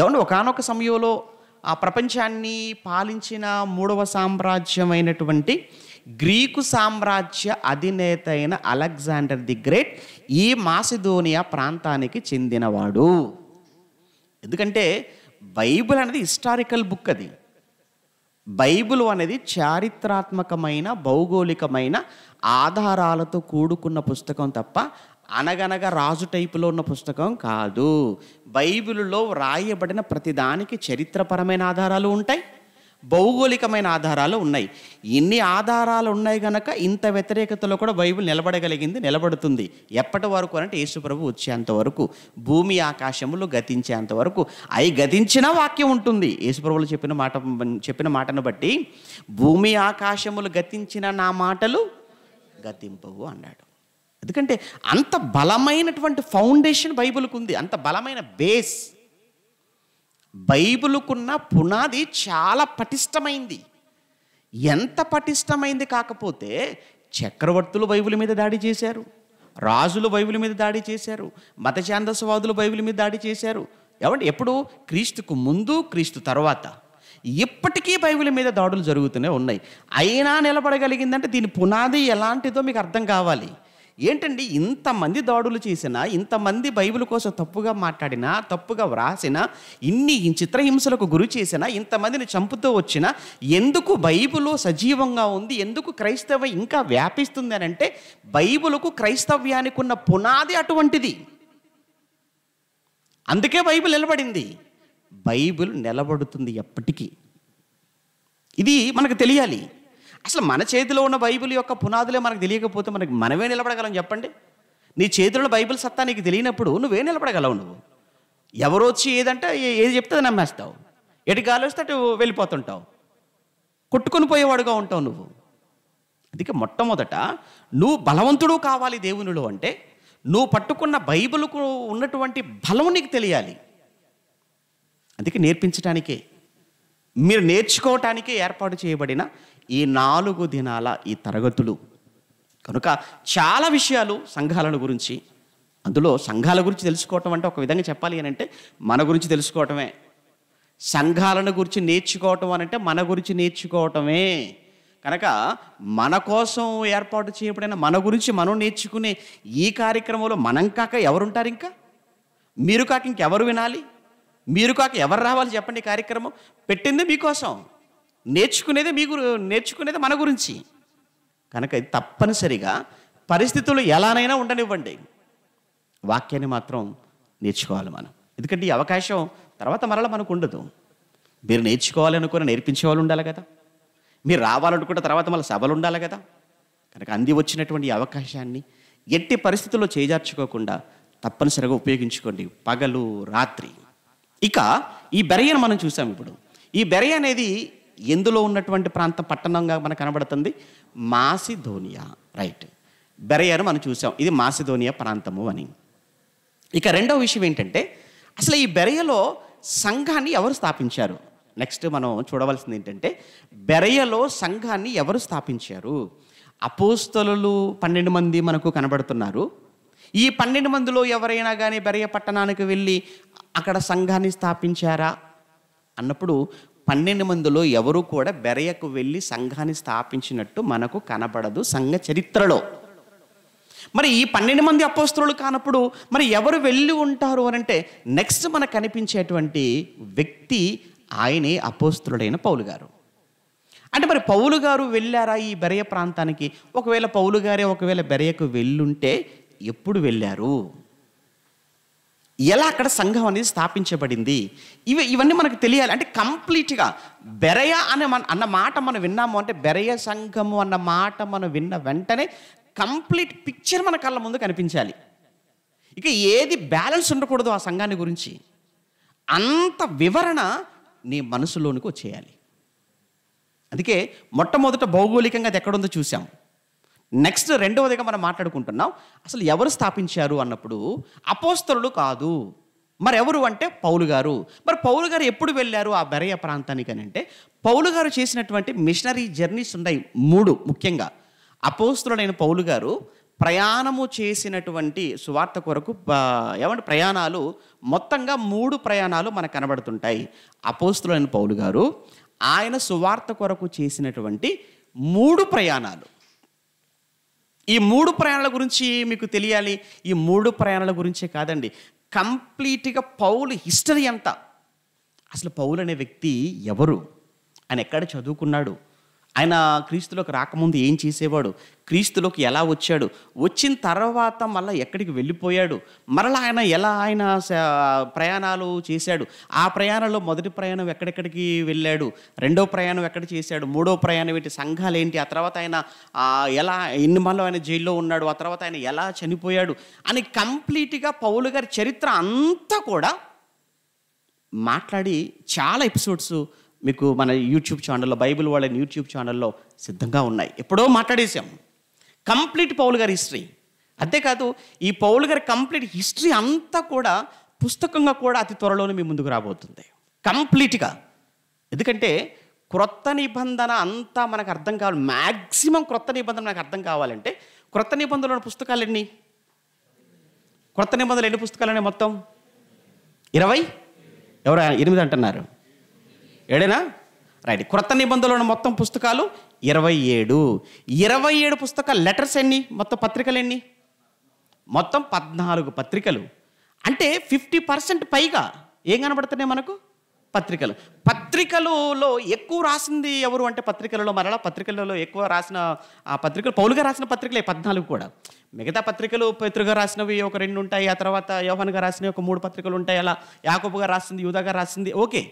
ఏమన్నా ఒకనొక సమయంలో ఆ ప్రపంచాన్ని పాలించిన మూడవ సామ్రాజ్యమైనటువంటి గ్రీకు సామ్రాజ్య అధినేత అయిన అలెగ్జాండర్ ది గ్రేట్ ఈ మాసిదోనియా ప్రాంతానికి చెందినవాడు ఎందుకంటే బైబిల్ అనేది హిస్టారికల్ బుక్ అది బైబుల్ అనేది చారిత్రాత్మకమైన భౌగోళికమైన ఆధారాలతో కూడుకున్న పుస్తకం తప్ప అనగనగా రాజు టైపులో ఉన్న పుస్తకం కాదు బైబిల్లో వ్రాయబడిన ప్రతిదానికి చరిత్రపరమైన ఆధారాలు ఉంటాయి భౌగోళికమైన ఆధారాలు ఉన్నాయి ఇన్ని ఆధారాలు ఉన్నాయి కనుక ఇంత వ్యతిరేకతలో కూడా బైబిల్ నిలబడగలిగింది నిలబడుతుంది ఎప్పటి వరకు అంటే యేసుప్రభు వచ్చేంత వరకు భూమి ఆకాశములు గతించేంత వరకు అవి గతించిన వాక్యం ఉంటుంది ప్రభులు చెప్పిన మాట చెప్పిన మాటను బట్టి భూమి ఆకాశములు గతించిన నా మాటలు గతింపవు అన్నాడు ఎందుకంటే అంత బలమైనటువంటి ఫౌండేషన్ బైబిల్కు ఉంది అంత బలమైన బేస్ బైబిల్కున్న పునాది చాలా పటిష్టమైంది ఎంత పటిష్టమైంది కాకపోతే చక్రవర్తులు బైబిల్ మీద దాడి చేశారు రాజులు బైబిల్ మీద దాడి చేశారు మత చాందస్వాదులు బైబిల్ మీద దాడి చేశారు ఏమంటే ఎప్పుడు క్రీస్తుకు ముందు క్రీస్తు తర్వాత ఇప్పటికీ బైబిల్ మీద దాడులు జరుగుతూనే ఉన్నాయి అయినా నిలబడగలిగిందంటే దీని పునాది ఎలాంటిదో మీకు అర్థం కావాలి ఏంటండి ఇంతమంది దాడులు చేసినా ఇంతమంది బైబిల్ కోసం తప్పుగా మాట్లాడినా తప్పుగా వ్రాసినా ఇన్ని చిత్రహింసలకు గురి చేసినా ఇంతమందిని చంపుతూ వచ్చినా ఎందుకు బైబిల్ సజీవంగా ఉంది ఎందుకు క్రైస్తవ ఇంకా వ్యాపిస్తుంది అని అంటే బైబిల్కు క్రైస్తవ్యానికి ఉన్న పునాది అటువంటిది అందుకే బైబిల్ నిలబడింది బైబిల్ నిలబడుతుంది ఎప్పటికీ ఇది మనకు తెలియాలి అసలు మన చేతిలో ఉన్న బైబిల్ యొక్క పునాదులే మనకు తెలియకపోతే మనకి మనమే నిలబడగలం చెప్పండి నీ చేతిలో బైబిల్ సత్తా నీకు తెలియనప్పుడు నువ్వే నిలబడగలవు నువ్వు ఎవరు వచ్చి ఏదంటే ఏది చెప్తే నమ్మేస్తావు ఎటు గాలి వస్తే అటు వెళ్ళిపోతుంటావు కొట్టుకొని పోయేవాడుగా ఉంటావు నువ్వు అందుకే మొట్టమొదట నువ్వు బలవంతుడు కావాలి దేవునుడు అంటే నువ్వు పట్టుకున్న బైబిల్కు ఉన్నటువంటి బలం నీకు తెలియాలి అందుకే నేర్పించడానికే మీరు నేర్చుకోవటానికే ఏర్పాటు చేయబడిన ఈ నాలుగు దినాల ఈ తరగతులు కనుక చాలా విషయాలు సంఘాలను గురించి అందులో సంఘాల గురించి తెలుసుకోవటం అంటే ఒక విధంగా చెప్పాలి అని అంటే మన గురించి తెలుసుకోవటమే సంఘాలను గురించి నేర్చుకోవటం అని అంటే మన గురించి నేర్చుకోవటమే కనుక మన కోసం ఏర్పాటు చేయబడిన మన గురించి మనం నేర్చుకునే ఈ కార్యక్రమంలో మనం కాక ఎవరుంటారు ఇంకా మీరు కాక ఇంకెవరు వినాలి మీరు కాక ఎవరు రావాలి చెప్పండి కార్యక్రమం పెట్టింది మీకోసం నేర్చుకునేదే మీ గురు నేర్చుకునేది మన గురించి కనుక తప్పనిసరిగా పరిస్థితులు ఎలానైనా ఉండనివ్వండి వాక్యాన్ని మాత్రం నేర్చుకోవాలి మనం ఎందుకంటే ఈ అవకాశం తర్వాత మరలా మనకు ఉండదు మీరు నేర్చుకోవాలనుకున్న నేర్పించే వాళ్ళు ఉండాలి కదా మీరు రావాలనుకున్న తర్వాత మళ్ళీ సభలు ఉండాలి కదా కనుక అంది వచ్చినటువంటి అవకాశాన్ని ఎట్టి పరిస్థితుల్లో చేజార్చుకోకుండా తప్పనిసరిగా ఉపయోగించుకోండి పగలు రాత్రి ఇక ఈ బెరయ్యను మనం చూసాం ఇప్పుడు ఈ బెరయ్య అనేది ఎందులో ఉన్నటువంటి ప్రాంతం పట్టణంగా మనకు కనబడుతుంది మాసిధోనియా రైట్ బెరయను మనం చూసాం ఇది మాసిధోనియా ప్రాంతము అని ఇక రెండవ విషయం ఏంటంటే అసలు ఈ బెరయలో సంఘాన్ని ఎవరు స్థాపించారు నెక్స్ట్ మనం చూడవలసింది ఏంటంటే బెరయలో సంఘాన్ని ఎవరు స్థాపించారు అపోస్తలు పన్నెండు మంది మనకు కనబడుతున్నారు ఈ పన్నెండు మందిలో ఎవరైనా కానీ బెరయ పట్టణానికి వెళ్ళి అక్కడ సంఘాన్ని స్థాపించారా అన్నప్పుడు పన్నెండు మందిలో ఎవరు కూడా బెరయకు వెళ్ళి సంఘాన్ని స్థాపించినట్టు మనకు కనబడదు సంఘ చరిత్రలో మరి ఈ పన్నెండు మంది అపోస్తులు కానప్పుడు మరి ఎవరు వెళ్ళి ఉంటారు అని అంటే నెక్స్ట్ మనకు కనిపించేటువంటి వ్యక్తి ఆయనే అపోస్తుడైన పౌలు గారు అంటే మరి పౌలు గారు వెళ్ళారా ఈ బెరయ ప్రాంతానికి ఒకవేళ పౌలు గారే ఒకవేళ బెరయకు వెళ్ళుంటే ఎప్పుడు వెళ్ళారు ఎలా అక్కడ సంఘం అనేది స్థాపించబడింది ఇవి ఇవన్నీ మనకు తెలియాలి అంటే కంప్లీట్గా బెరయ అనే మన అన్న మాట మనం విన్నాము అంటే బెరయ సంఘము అన్న మాట మనం విన్న వెంటనే కంప్లీట్ పిక్చర్ మన కళ్ళ ముందు కనిపించాలి ఇక ఏది బ్యాలెన్స్ ఉండకూడదు ఆ సంఘాన్ని గురించి అంత వివరణ నీ మనసులోనికి వచ్చేయాలి అందుకే మొట్టమొదట భౌగోళికంగా అది ఎక్కడుందో చూసాము నెక్స్ట్ రెండవదిగా మనం మాట్లాడుకుంటున్నాం అసలు ఎవరు స్థాపించారు అన్నప్పుడు అపోస్తరులు కాదు మరి ఎవరు అంటే పౌలు గారు మరి పౌలు గారు ఎప్పుడు వెళ్ళారు ఆ బెరయ ప్రాంతానికి అని అంటే పౌలు గారు చేసినటువంటి మిషనరీ జర్నీస్ ఉన్నాయి మూడు ముఖ్యంగా అపోస్తులైన పౌలు గారు ప్రయాణము చేసినటువంటి సువార్త కొరకు ఏమంటే ప్రయాణాలు మొత్తంగా మూడు ప్రయాణాలు మనకు కనబడుతుంటాయి అపోస్తులైన పౌలు గారు ఆయన సువార్త కొరకు చేసినటువంటి మూడు ప్రయాణాలు ఈ మూడు ప్రయాణాల గురించి మీకు తెలియాలి ఈ మూడు ప్రయాణాల గురించే కాదండి కంప్లీట్గా పౌలు హిస్టరీ ఎంత అసలు పౌలు అనే వ్యక్తి ఎవరు ఆయన ఎక్కడ చదువుకున్నాడు ఆయన క్రీస్తులోకి రాకముందు ఏం చేసేవాడు క్రీస్తులోకి ఎలా వచ్చాడు వచ్చిన తర్వాత మళ్ళీ ఎక్కడికి వెళ్ళిపోయాడు మరలా ఆయన ఎలా ఆయన ప్రయాణాలు చేశాడు ఆ ప్రయాణంలో మొదటి ప్రయాణం ఎక్కడెక్కడికి వెళ్ళాడు రెండో ప్రయాణం ఎక్కడ చేశాడు మూడో ప్రయాణం ఏంటి సంఘాలు ఏంటి ఆ తర్వాత ఆయన ఎలా ఎన్ని మళ్ళీ ఆయన జైల్లో ఉన్నాడు ఆ తర్వాత ఆయన ఎలా చనిపోయాడు అని కంప్లీట్గా పౌలు గారి చరిత్ర అంతా కూడా మాట్లాడి చాలా ఎపిసోడ్స్ మీకు మన యూట్యూబ్ ఛానల్లో బైబిల్ వాళ్ళని యూట్యూబ్ ఛానల్లో సిద్ధంగా ఉన్నాయి ఎప్పుడో మాట్లాడేశాం కంప్లీట్ పౌల్ గారి హిస్టరీ అంతేకాదు ఈ పౌల్ గారి కంప్లీట్ హిస్టరీ అంతా కూడా పుస్తకంగా కూడా అతి త్వరలోనే మీ ముందుకు రాబోతుంది కంప్లీట్గా ఎందుకంటే క్రొత్త నిబంధన అంతా మనకు అర్థం కావాలి మ్యాక్సిమం క్రొత్త నిబంధన మనకు అర్థం కావాలంటే క్రొత్త నిబంధనలోని పుస్తకాలు ఎన్ని క్రొత్త నిబంధనలు ఎన్ని పుస్తకాలనే మొత్తం ఇరవై ఎవరు ఎనిమిది అంటున్నారు ఏడేనా రైట్ క్రొత్త ఉన్న మొత్తం పుస్తకాలు ఇరవై ఏడు ఇరవై ఏడు పుస్తకాలు లెటర్స్ ఎన్ని మొత్తం పత్రికలు ఎన్ని మొత్తం పద్నాలుగు పత్రికలు అంటే ఫిఫ్టీ పర్సెంట్ పైగా ఏం కనబడుతున్నాయి మనకు పత్రికలు పత్రికలలో ఎక్కువ రాసింది ఎవరు అంటే పత్రికలలో మరలా పత్రికలలో ఎక్కువ రాసిన ఆ పత్రికలు పౌలుగా రాసిన పత్రికలే పద్నాలుగు కూడా మిగతా పత్రికలు పేతృగా రాసినవి ఒక రెండు ఉంటాయి ఆ తర్వాత యోహన్గా రాసినవి ఒక మూడు పత్రికలు ఉంటాయి అలా యాకోబుగా రాసింది యూదాగా రాసింది ఓకే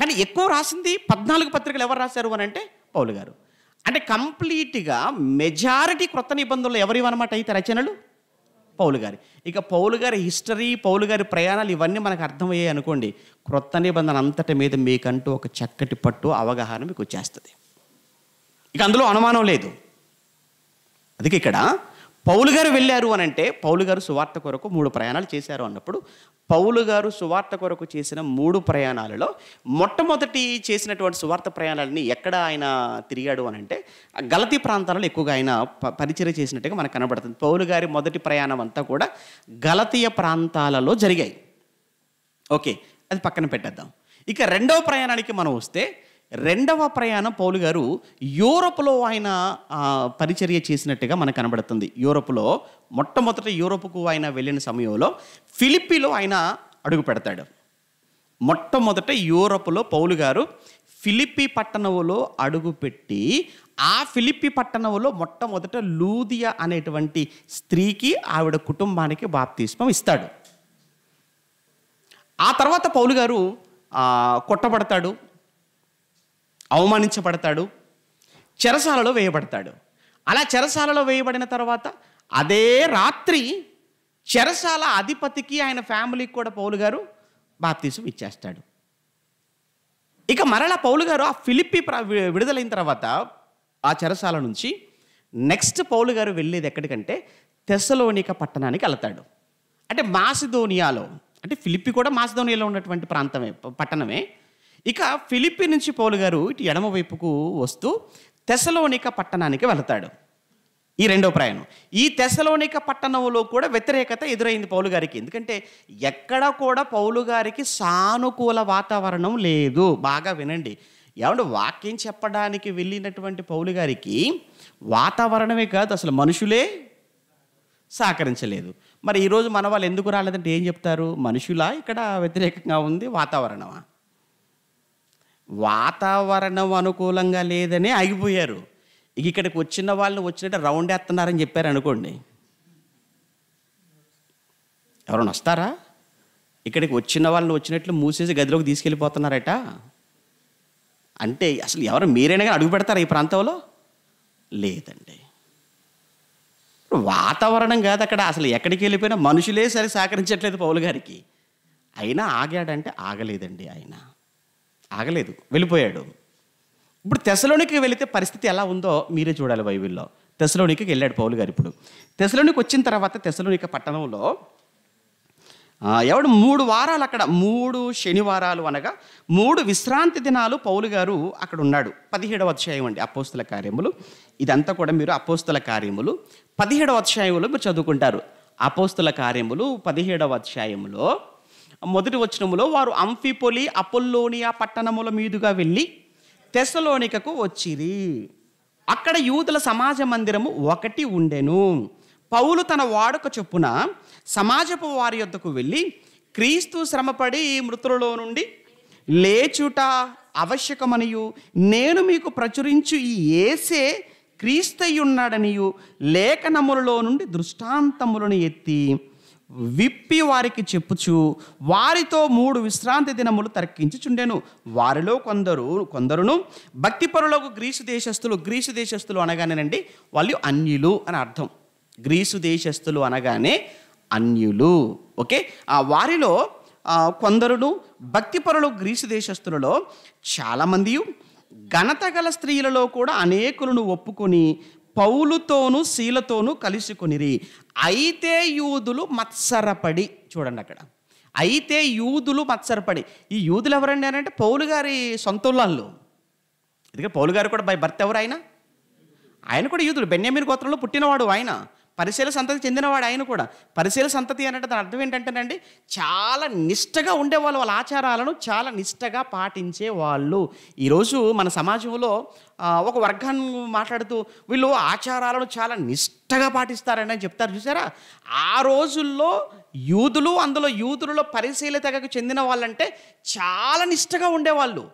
కానీ ఎక్కువ రాసింది పద్నాలుగు పత్రికలు ఎవరు రాశారు అని అంటే పౌలు గారు అంటే కంప్లీట్గా మెజారిటీ క్రొత్త నిబంధనలు ఎవరు అనమాట అయితే రచనలు పౌలు గారి ఇక పౌలు గారి హిస్టరీ పౌలు గారి ప్రయాణాలు ఇవన్నీ మనకు అర్థమయ్యాయి అనుకోండి క్రొత్త నిబంధన అంతటి మీద మీకంటూ ఒక చక్కటి పట్టు అవగాహన మీకు వచ్చేస్తుంది ఇక అందులో అనుమానం లేదు అందుకే ఇక్కడ పౌలు గారు వెళ్ళారు అని అంటే పౌలు గారు సువార్త కొరకు మూడు ప్రయాణాలు చేశారు అన్నప్పుడు పౌలు గారు సువార్త కొరకు చేసిన మూడు ప్రయాణాలలో మొట్టమొదటి చేసినటువంటి సువార్త ప్రయాణాలని ఎక్కడ ఆయన తిరిగాడు అని అంటే గలతి ప్రాంతాలలో ఎక్కువగా ఆయన పరిచయం చేసినట్టుగా మనకు కనబడుతుంది పౌలు గారి మొదటి ప్రయాణం అంతా కూడా గలతీయ ప్రాంతాలలో జరిగాయి ఓకే అది పక్కన పెట్టేద్దాం ఇక రెండవ ప్రయాణానికి మనం వస్తే రెండవ ప్రయాణం పౌలు గారు యూరోప్లో ఆయన పరిచర్య చేసినట్టుగా మనకు కనబడుతుంది యూరోప్లో మొట్టమొదట యూరోప్కు ఆయన వెళ్ళిన సమయంలో ఫిలిప్పీలో ఆయన అడుగు పెడతాడు మొట్టమొదట యూరోప్లో పౌలు గారు ఫిలిప్పీ పట్టణంలో అడుగుపెట్టి ఆ ఫిలిప్పీ పట్టణంలో మొట్టమొదట లూదియా అనేటువంటి స్త్రీకి ఆవిడ కుటుంబానికి బాప్తీస్మం ఇస్తాడు ఆ తర్వాత పౌలు గారు కొట్టబడతాడు అవమానించబడతాడు చెరసాలలో వేయబడతాడు అలా చెరసాలలో వేయబడిన తర్వాత అదే రాత్రి చెరసాల అధిపతికి ఆయన ఫ్యామిలీకి కూడా పౌలు గారు బాప్తీసం ఇచ్చేస్తాడు ఇక మరలా పౌలు గారు ఆ ఫిలిప్పి విడుదలైన తర్వాత ఆ చెరసాల నుంచి నెక్స్ట్ పౌలు గారు వెళ్ళేది ఎక్కడికంటే తెసలోనిక పట్టణానికి వెళతాడు అంటే మాసిధోనియాలో అంటే ఫిలిప్పి కూడా మాసిధోనియాలో ఉన్నటువంటి ప్రాంతమే పట్టణమే ఇక ఫిలిప్పి నుంచి పౌలు గారు ఇటు ఎడమవైపుకు వస్తూ తెసలోనిక పట్టణానికి వెళతాడు ఈ రెండో ప్రయాణం ఈ తెసలోనిక పట్టణంలో కూడా వ్యతిరేకత ఎదురైంది పౌలు గారికి ఎందుకంటే ఎక్కడ కూడా పౌలు గారికి సానుకూల వాతావరణం లేదు బాగా వినండి ఏమంటే వాక్యం చెప్పడానికి వెళ్ళినటువంటి పౌలు గారికి వాతావరణమే కాదు అసలు మనుషులే సహకరించలేదు మరి ఈరోజు మన వాళ్ళు ఎందుకు రాలేదంటే ఏం చెప్తారు మనుషులా ఇక్కడ వ్యతిరేకంగా ఉంది వాతావరణమా వాతావరణం అనుకూలంగా లేదనే ఆగిపోయారు ఇక ఇక్కడికి వచ్చిన వాళ్ళని వచ్చినట్టు రౌండ్ వేస్తున్నారని చెప్పారు అనుకోండి ఎవరైనా వస్తారా ఇక్కడికి వచ్చిన వాళ్ళని వచ్చినట్లు మూసేసి గదిలోకి తీసుకెళ్ళిపోతున్నారట అంటే అసలు ఎవరు మీరైనా కానీ అడుగు పెడతారా ఈ ప్రాంతంలో లేదండి వాతావరణం కాదు అక్కడ అసలు ఎక్కడికి వెళ్ళిపోయినా మనుషులే సరే సహకరించట్లేదు పౌలు గారికి అయినా ఆగాడంటే ఆగలేదండి ఆయన ఆగలేదు వెళ్ళిపోయాడు ఇప్పుడు తెసలోనికి వెళితే పరిస్థితి ఎలా ఉందో మీరే చూడాలి బైబిల్లో తెసలోనికి వెళ్ళాడు పౌలు గారు ఇప్పుడు తెసలోనికి వచ్చిన తర్వాత తెసలోనిక పట్టణంలో ఎవడు మూడు వారాలు అక్కడ మూడు శనివారాలు అనగా మూడు విశ్రాంతి దినాలు పౌలు గారు అక్కడ ఉన్నాడు పదిహేడవ అధ్యాయం అండి అపోస్తుల కార్యములు ఇదంతా కూడా మీరు అపోస్తుల కార్యములు పదిహేడవ అధ్యాయంలో మీరు చదువుకుంటారు అపోస్తుల కార్యములు పదిహేడవ అధ్యాయంలో మొదటి వచనములో వారు అంఫిపొలి అపోల్లోనియా పట్టణముల మీదుగా వెళ్ళి తెసలోనికకు వచ్చిరి అక్కడ యూదుల సమాజ మందిరము ఒకటి ఉండెను పౌలు తన వాడుక చొప్పున సమాజపు వారి యొద్దకు వెళ్ళి క్రీస్తు శ్రమపడి మృతులలో నుండి లేచుట ఆవశ్యకమనియు నేను మీకు ప్రచురించు ఈ ఏసే క్రీస్తయ్యున్నాడనియు లేఖనములలో నుండి దృష్టాంతములను ఎత్తి విప్పి వారికి చెప్పుచు వారితో మూడు విశ్రాంతి దినములు తర్కించుచుండెను వారిలో కొందరు కొందరును భక్తిపరులకు గ్రీసు దేశస్థులు గ్రీసు దేశస్థులు అనగానేనండి వాళ్ళు అన్యులు అని అర్థం గ్రీసు దేశస్థులు అనగానే అన్యులు ఓకే ఆ వారిలో కొందరును భక్తిపరులు గ్రీసు దేశస్థులలో చాలామంది ఘనత గల స్త్రీలలో కూడా అనేకులను ఒప్పుకొని పౌలుతోనూ శీలతోనూ కొనిరి అయితే యూదులు మత్సరపడి చూడండి అక్కడ అయితే యూదులు మత్సరపడి ఈ యూదులు ఎవరండి అని అంటే పౌలు గారి సొంతూళ్ళు ఎందుకంటే పౌలు గారు కూడా బై భర్త ఎవరు ఆయన ఆయన కూడా యూదులు బెన్యామీన్ గోత్రంలో పుట్టినవాడు ఆయన పరిశీల సంతతి చెందినవాడు ఆయన కూడా పరిశీల సంతతి అనేది దాని అర్థం ఏంటంటేనండి చాలా నిష్టగా ఉండేవాళ్ళు వాళ్ళ ఆచారాలను చాలా నిష్టగా వాళ్ళు ఈరోజు మన సమాజంలో ఒక వర్గాన్ని మాట్లాడుతూ వీళ్ళు ఆచారాలను చాలా నిష్ట చిట్టగా పాటిస్తారని చెప్తారు చూసారా ఆ రోజుల్లో యూదులు అందులో యూదులలో పరిశీల తెగకు చెందిన వాళ్ళంటే చాలా నిష్టగా ఉండేవాళ్ళు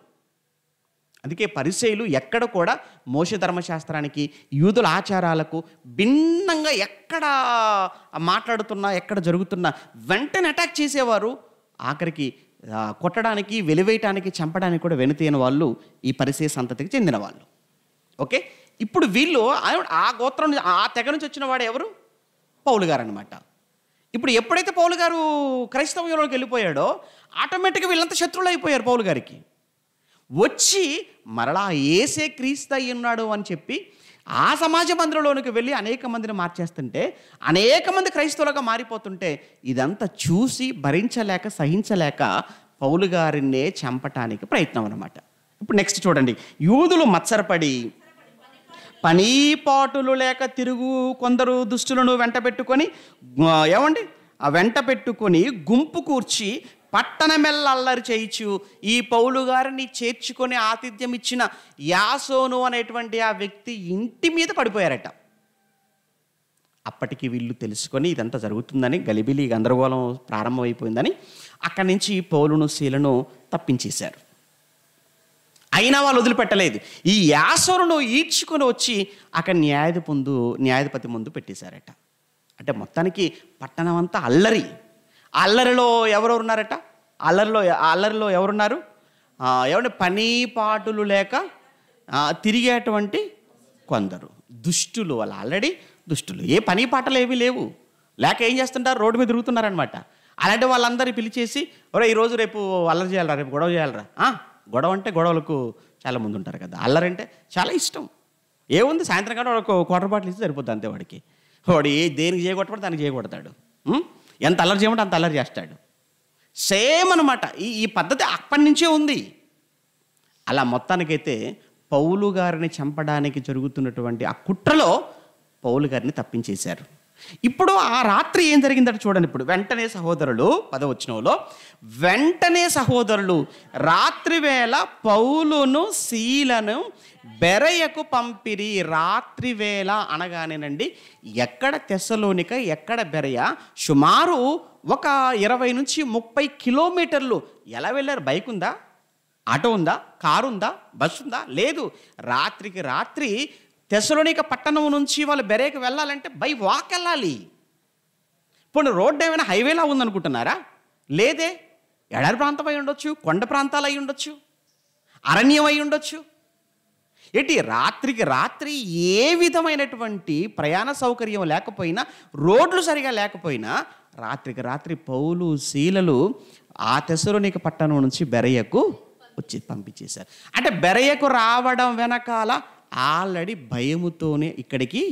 అందుకే పరిశైలు ఎక్కడ కూడా మోష ధర్మశాస్త్రానికి యూదుల ఆచారాలకు భిన్నంగా ఎక్కడ మాట్లాడుతున్నా ఎక్కడ జరుగుతున్నా వెంటనే అటాక్ చేసేవారు ఆఖరికి కొట్టడానికి వెలివేయటానికి చంపడానికి కూడా వెనుతైన వాళ్ళు ఈ పరిసే సంతతికి చెందిన వాళ్ళు ఓకే ఇప్పుడు వీళ్ళు ఆ గోత్రం ఆ తెగ నుంచి వచ్చిన వాడు ఎవరు పౌలు గారు అనమాట ఇప్పుడు ఎప్పుడైతే పౌలు గారు క్రైస్తవంలోకి వెళ్ళిపోయాడో ఆటోమేటిక్గా వీళ్ళంతా శత్రువులు అయిపోయారు పౌలు గారికి వచ్చి మరలా ఏసే క్రీస్తు అయి ఉన్నాడు అని చెప్పి ఆ సమాజ మందిరంలోనికి వెళ్ళి అనేక మందిని మార్చేస్తుంటే అనేక మంది క్రైస్తవులుగా మారిపోతుంటే ఇదంతా చూసి భరించలేక సహించలేక పౌలు గారినే చంపటానికి ప్రయత్నం అనమాట ఇప్పుడు నెక్స్ట్ చూడండి యూదులు మత్సరపడి పని పాటులు లేక తిరుగు కొందరు దుస్తులను వెంట పెట్టుకొని ఏమండి ఆ వెంట పెట్టుకొని గుంపు కూర్చి పట్టణమెల్ల అల్లరి చేయించు ఈ పౌలు గారిని చేర్చుకొని ఆతిథ్యం ఇచ్చిన యాసోను అనేటువంటి ఆ వ్యక్తి ఇంటి మీద పడిపోయారట అప్పటికి వీళ్ళు తెలుసుకొని ఇదంతా జరుగుతుందని గలిబిలి గందరగోళం ప్రారంభమైపోయిందని అక్కడి నుంచి పౌలును శీలను తప్పించేశారు అయినా వాళ్ళు వదిలిపెట్టలేదు ఈ యాసరును ఈడ్చుకొని వచ్చి అక్కడ న్యాయధి ముందు న్యాయధిపతి ముందు పెట్టేశారట అంటే మొత్తానికి పట్టణం అంతా అల్లరి అల్లరిలో ఎవరెవరు ఉన్నారట అల్లరిలో అల్లరిలో ఎవరున్నారు ఏమంటే పని పాటులు లేక తిరిగేటువంటి కొందరు దుష్టులు వాళ్ళు ఆల్రెడీ దుష్టులు ఏ పని పాటలు ఏమీ లేవు లేక ఏం చేస్తుంటారు రోడ్డు మీద తిరుగుతున్నారనమాట అలాంటి వాళ్ళందరినీ పిలిచేసి ఒరే ఈరోజు రేపు అల్లరి చేయాలరా రేపు గొడవ చేయాలరా గొడవ అంటే గొడవలకు చాలా ముందు ఉంటారు కదా అల్లరంటే చాలా ఇష్టం ఏముంది సాయంత్రం కాడ ఒక క్వార్టర్ బాటిల్ ఇస్తే సరిపోద్ది అంతే వాడికి వాడు ఏ దేనికి చేయగొట్టబడి దానికి చేయగొడతాడు ఎంత అల్లరి చేయమంటే అంత అల్లరి చేస్తాడు సేమ్ అనమాట ఈ ఈ పద్ధతి అప్పటి నుంచే ఉంది అలా మొత్తానికైతే పౌలు గారిని చంపడానికి జరుగుతున్నటువంటి ఆ కుట్రలో పౌలు గారిని తప్పించేశారు ఇప్పుడు ఆ రాత్రి ఏం జరిగిందంటే చూడండి ఇప్పుడు వెంటనే సహోదరులు పదవచనంలో వెంటనే సహోదరులు రాత్రి వేళ పౌలును శీలను బెరయకు పంపిరి రాత్రి వేళ అనగానేనండి ఎక్కడ తెస్సలోనిక ఎక్కడ బెరయ సుమారు ఒక ఇరవై నుంచి ముప్పై కిలోమీటర్లు ఎలా వెళ్ళారు బైక్ ఉందా ఆటో ఉందా కారు ఉందా బస్సు ఉందా లేదు రాత్రికి రాత్రి తెసలోనిక పట్టణం నుంచి వాళ్ళు బెరేకి వెళ్ళాలంటే బై వాక్ వెళ్ళాలి పోనీ రోడ్డు ఏమైనా హైవేలా ఉందనుకుంటున్నారా లేదే ఎడారి ప్రాంతం అయి ఉండొచ్చు కొండ ప్రాంతాలు అయి ఉండొచ్చు అరణ్యం అయి ఉండొచ్చు ఏంటి రాత్రికి రాత్రి ఏ విధమైనటువంటి ప్రయాణ సౌకర్యం లేకపోయినా రోడ్లు సరిగా లేకపోయినా రాత్రికి రాత్రి పౌలు శీలలు ఆ తెసలోనిక పట్టణం నుంచి బెరయ్యకు వచ్చి పంపించేశారు అంటే బెరయ్యకు రావడం వెనకాల ఆల్రెడీ భయముతోనే ఇక్కడికి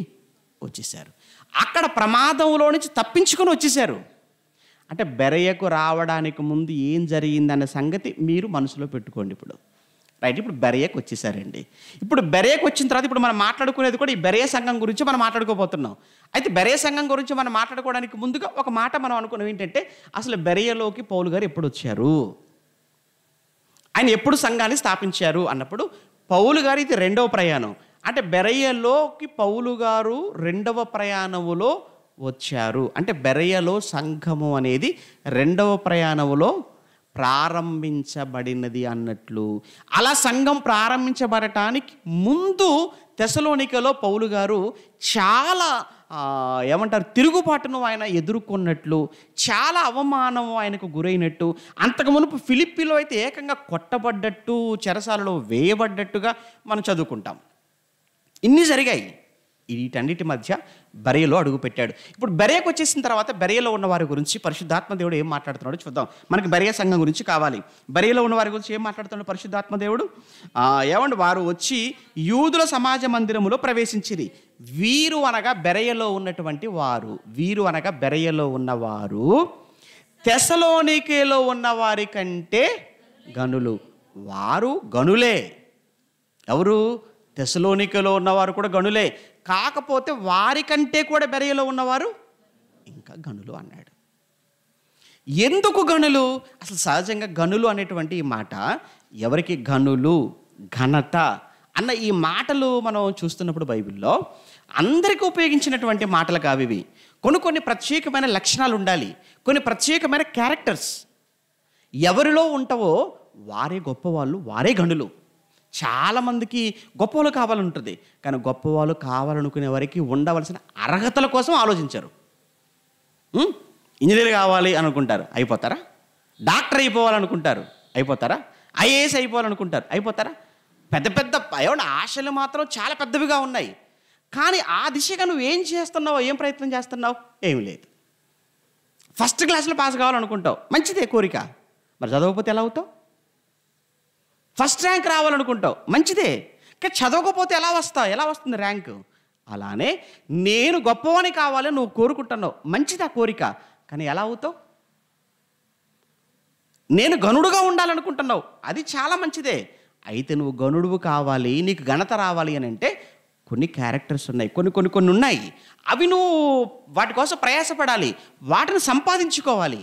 వచ్చేసారు అక్కడ ప్రమాదంలో నుంచి తప్పించుకొని వచ్చేసారు అంటే బెరయ్యకు రావడానికి ముందు ఏం జరిగిందనే సంగతి మీరు మనసులో పెట్టుకోండి ఇప్పుడు రైట్ ఇప్పుడు బెరయ్యకు వచ్చేసారండి ఇప్పుడు బెరయ్యకు వచ్చిన తర్వాత ఇప్పుడు మనం మాట్లాడుకునేది కూడా ఈ బెరయ సంఘం గురించి మనం మాట్లాడుకోబోతున్నాం అయితే బెరయ సంఘం గురించి మనం మాట్లాడుకోవడానికి ముందుగా ఒక మాట మనం అనుకున్నాం ఏంటంటే అసలు బెరయ్యలోకి పౌలు గారు ఎప్పుడు వచ్చారు ఆయన ఎప్పుడు సంఘాన్ని స్థాపించారు అన్నప్పుడు పౌలు గారు ఇది రెండవ ప్రయాణం అంటే బెరయ్యలోకి పౌలు గారు రెండవ ప్రయాణములో వచ్చారు అంటే బెరయ్యలో సంఘము అనేది రెండవ ప్రయాణములో ప్రారంభించబడినది అన్నట్లు అలా సంఘం ప్రారంభించబడటానికి ముందు తెసలోనికలో పౌలు గారు చాలా ఏమంటారు తిరుగుబాటును ఆయన ఎదుర్కొన్నట్లు చాలా అవమానం ఆయనకు గురైనట్టు అంతకు మునుపు ఫిలిప్పీలో అయితే ఏకంగా కొట్టబడ్డట్టు చెరసాలలో వేయబడ్డట్టుగా మనం చదువుకుంటాం ఇన్ని జరిగాయి వీటన్నిటి మధ్య బెరయలో అడుగుపెట్టాడు ఇప్పుడు బెరయకు వచ్చేసిన తర్వాత బెరయలో ఉన్న వారి గురించి పరిశుద్ధాత్మ దేవుడు ఏం మాట్లాడుతున్నాడు చూద్దాం మనకి బెరయ సంఘం గురించి కావాలి బెరయలో ఉన్న వారి గురించి ఏం మాట్లాడుతున్నాడు పరిశుద్ధాత్మ దేవుడు ఏమండి వారు వచ్చి యూదుల సమాజ మందిరములో ప్రవేశించిరి వీరు అనగా బెరయలో ఉన్నటువంటి వారు వీరు అనగా బెరయలో ఉన్నవారు తెసలోనికేలో ఉన్న వారి కంటే గనులు వారు గనులే ఎవరు తెసలోనికలో ఉన్నవారు కూడా గనులే కాకపోతే వారికంటే కూడా బెరయలో ఉన్నవారు ఇంకా గనులు అన్నాడు ఎందుకు గనులు అసలు సహజంగా గనులు అనేటువంటి ఈ మాట ఎవరికి గనులు ఘనత అన్న ఈ మాటలు మనం చూస్తున్నప్పుడు బైబిల్లో అందరికీ ఉపయోగించినటువంటి మాటలు కావి ఇవి కొన్ని కొన్ని ప్రత్యేకమైన లక్షణాలు ఉండాలి కొన్ని ప్రత్యేకమైన క్యారెక్టర్స్ ఎవరిలో ఉంటావో వారే గొప్పవాళ్ళు వారే గనులు చాలామందికి గొప్పవాళ్ళు కావాలంటుంది కానీ గొప్పవాళ్ళు కావాలనుకునే వారికి ఉండవలసిన అర్హతల కోసం ఆలోచించారు ఇంజనీర్ కావాలి అనుకుంటారు అయిపోతారా డాక్టర్ అయిపోవాలనుకుంటారు అయిపోతారా ఐఏఎస్ అయిపోవాలనుకుంటారు అయిపోతారా పెద్ద పెద్ద ఏమన్నా ఆశలు మాత్రం చాలా పెద్దవిగా ఉన్నాయి కానీ ఆ దిశగా నువ్వు ఏం చేస్తున్నావు ఏం ప్రయత్నం చేస్తున్నావు ఏమి లేదు ఫస్ట్ క్లాస్లో పాస్ కావాలనుకుంటావు మంచిదే కోరిక మరి చదవకపోతే ఎలా అవుతావు ఫస్ట్ ర్యాంక్ రావాలనుకుంటావు మంచిదే కానీ చదవకపోతే ఎలా వస్తావు ఎలా వస్తుంది ర్యాంకు అలానే నేను గొప్పవని కావాలని నువ్వు కోరుకుంటున్నావు మంచిదా కోరిక కానీ ఎలా అవుతావు నేను గనుడుగా ఉండాలనుకుంటున్నావు అది చాలా మంచిదే అయితే నువ్వు గనుడువు కావాలి నీకు ఘనత రావాలి అని అంటే కొన్ని క్యారెక్టర్స్ ఉన్నాయి కొన్ని కొన్ని కొన్ని ఉన్నాయి అవి నువ్వు వాటి కోసం ప్రయాసపడాలి వాటిని సంపాదించుకోవాలి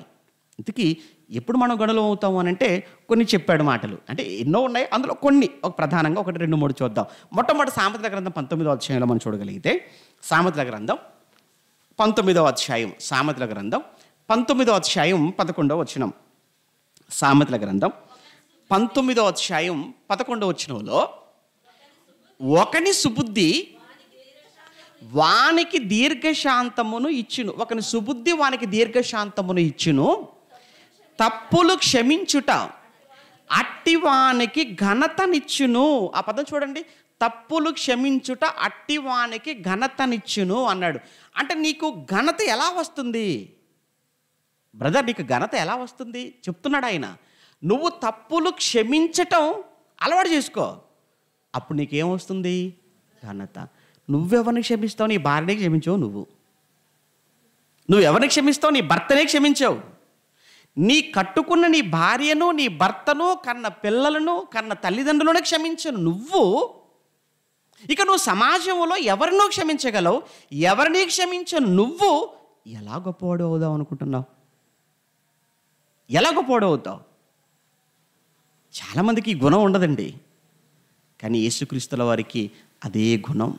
ఇంతకీ ఎప్పుడు మనం గొడవలు అవుతాము అని అంటే కొన్ని చెప్పాడు మాటలు అంటే ఎన్నో ఉన్నాయి అందులో కొన్ని ఒక ప్రధానంగా ఒకటి రెండు మూడు చూద్దాం మొట్టమొదటి సామెతల గ్రంథం పంతొమ్మిదో అధ్యాయంలో మనం చూడగలిగితే సామెతల గ్రంథం పంతొమ్మిదో అధ్యాయం సామెతల గ్రంథం పంతొమ్మిదో అధ్యాయం పదకొండవ వచ్చినం సామెతల గ్రంథం పంతొమ్మిదో అధ్యాయం పదకొండవ వచ్చినలో ఒకని సుబుద్ధి వానికి దీర్ఘశాంతమును ఇచ్చును ఒకని సుబుద్ధి వానికి దీర్ఘశాంతమును ఇచ్చును తప్పులు క్షమించుట అట్టివానికి ఘనతనిచ్చును ఆ పదం చూడండి తప్పులు క్షమించుట అట్టివానికి ఘనతనిచ్చును అన్నాడు అంటే నీకు ఘనత ఎలా వస్తుంది బ్రదర్ నీకు ఘనత ఎలా వస్తుంది చెప్తున్నాడు ఆయన నువ్వు తప్పులు క్షమించటం అలవాటు చేసుకో అప్పుడు నీకేం వస్తుంది ఘనత నువ్వెవరిని క్షమిస్తావు నీ భార్యని క్షమించవు నువ్వు నువ్వెవరిని క్షమిస్తావు నీ భర్తనే క్షమించావు నీ కట్టుకున్న నీ భార్యను నీ భర్తను కన్న పిల్లలను కన్న తల్లిదండ్రులను క్షమించను నువ్వు ఇక నువ్వు సమాజంలో ఎవరినో క్షమించగలవు ఎవరిని క్షమించను నువ్వు ఎలా అవుదావు అనుకుంటున్నావు ఎలా అవుతావు చాలామందికి ఈ గుణం ఉండదండి కానీ యేసుక్రీస్తుల వారికి అదే గుణం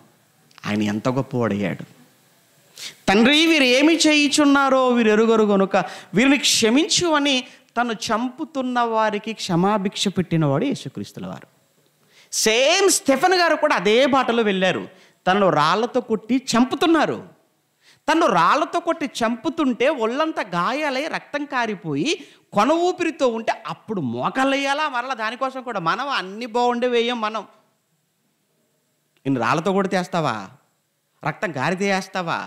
ఆయన ఎంత గొప్పవాడయ్యాడు తండ్రి వీరు ఏమి చేయుచున్నారో వీరు ఎరుగరు గనుక వీరిని క్షమించు అని తను చంపుతున్న వారికి క్షమాభిక్ష పెట్టినవాడు యేసుక్రీస్తుల వారు సేమ్ స్టెఫన్ గారు కూడా అదే బాటలో వెళ్ళారు తనను రాళ్లతో కొట్టి చంపుతున్నారు తను రాళ్లతో కొట్టి చంపుతుంటే ఒళ్ళంతా గాయాలై రక్తం కారిపోయి కొన ఊపిరితో ఉంటే అప్పుడు వేయాలా మరలా దానికోసం కూడా మనం అన్ని బాగుండే వేయం మనం నేను రాళ్ళతో కూడా రక్తం గారితే వేస్తావా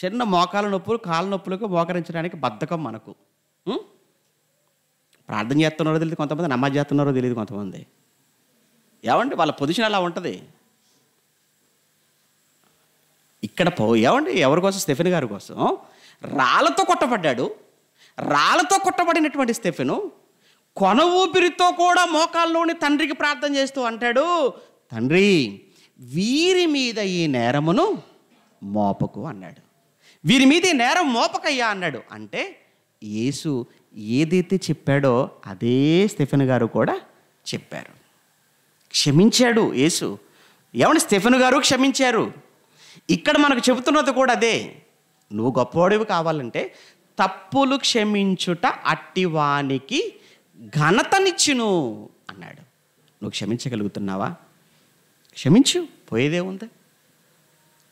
చిన్న మోకాల నొప్పులు కాళ్ళ నొప్పులకు మోకరించడానికి బద్ధకం మనకు ప్రార్థన చేస్తున్నారో తెలియదు కొంతమంది నమాజ్ చేస్తున్నారో తెలియదు కొంతమంది ఏమండి వాళ్ళ పొజిషన్ అలా ఉంటుంది ఇక్కడ పో ఏమండి ఎవరి కోసం స్టెఫెన్ గారి కోసం రాళ్ళతో కొట్టబడ్డాడు రాళ్ళతో కొట్టబడినటువంటి స్టెఫెను కొన ఊపిరితో కూడా మోకాల్లోని తండ్రికి ప్రార్థన చేస్తూ అంటాడు తండ్రి వీరి మీద ఈ నేరమును మోపకు అన్నాడు వీరి మీద నేరం మోపకయ్యా అన్నాడు అంటే యేసు ఏదైతే చెప్పాడో అదే స్టెఫెన్ గారు కూడా చెప్పారు క్షమించాడు యేసు ఏమని స్టెఫెన్ గారు క్షమించారు ఇక్కడ మనకు చెబుతున్నది కూడా అదే నువ్వు గొప్పవాడివి కావాలంటే తప్పులు క్షమించుట అట్టివానికి ఘనతనిచ్చును అన్నాడు నువ్వు క్షమించగలుగుతున్నావా క్షమించు పోయేదే ఉంది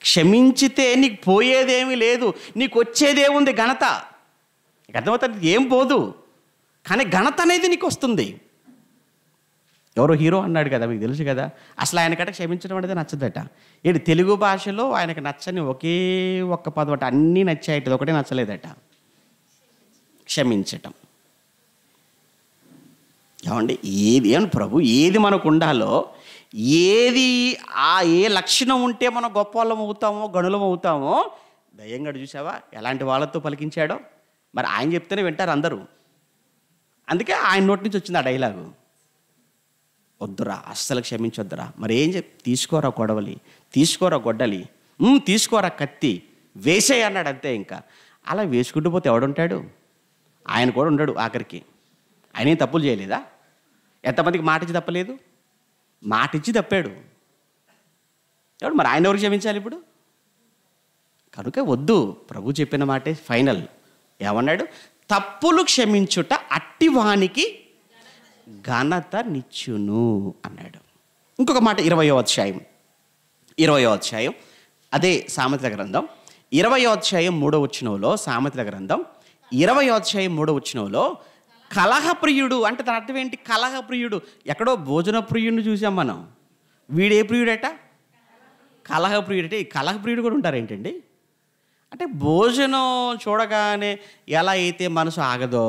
క్షమించితే నీకు పోయేదేమీ లేదు నీకు వచ్చేదేముంది ఘనత అర్థమవుతుంది ఏం పోదు కానీ ఘనత అనేది నీకు వస్తుంది ఎవరో హీరో అన్నాడు కదా మీకు తెలుసు కదా అసలు ఆయనకట క్షమించడం అనేది నచ్చదట ఏంటి తెలుగు భాషలో ఆయనకు నచ్చని ఒకే ఒక్క పదం అట అన్నీ నచ్చాయట ఒకటే నచ్చలేదట క్షమించటం ఏమండి ఏది ఏమండి ప్రభు ఏది మనకు ఉండాలో ఏది ఆ ఏ లక్షణం ఉంటే మనం గొప్ప వాళ్ళం అవుతామో గనులం అవుతామో దయ్యంగాడు చూసావా ఎలాంటి వాళ్ళతో పలికించాడో మరి ఆయన చెప్తేనే వింటారు అందరూ అందుకే ఆయన నోటి నుంచి వచ్చింది ఆ డైలాగు వద్దురా అస్సలు క్షమించొద్దురా మరి ఏం చెప్ తీసుకోరా గొడవలి తీసుకోరా గొడ్డలి తీసుకోరా కత్తి వేసే అన్నాడు అంతే ఇంకా అలా వేసుకుంటూ పోతే ఎవడుంటాడు ఆయన కూడా ఉండడు ఆఖరికి ఆయన తప్పులు చేయలేదా ఎంతమందికి మాట తప్పలేదు మాట ఇచ్చి తప్పాడు ఎవడు మరి ఆయన ఎవరు క్షమించాలి ఇప్పుడు కనుక వద్దు ప్రభు చెప్పిన మాటే ఫైనల్ ఏమన్నాడు తప్పులు క్షమించుట అట్టివానికి ఘనత నిచ్చును అన్నాడు ఇంకొక మాట ఇరవయో అధ్యాయం ఇరవయో అధ్యాయం అదే సామెతల గ్రంథం ఇరవయో అధ్యాయం మూడో వచ్చినవులో సామెతల గ్రంథం ఇరవయో అధ్యాయం మూడో వచ్చినవులో కలహప్రియుడు అంటే తన అర్థం ఏంటి కలహప్రియుడు ఎక్కడో భోజన ప్రియుడిని చూసాం మనం వీడే ప్రియుడట కలహప్రియుడు అంటే ఈ కలహప్రియుడు కూడా ఉంటారు ఏంటండి అంటే భోజనం చూడగానే ఎలా అయితే మనసు ఆగదో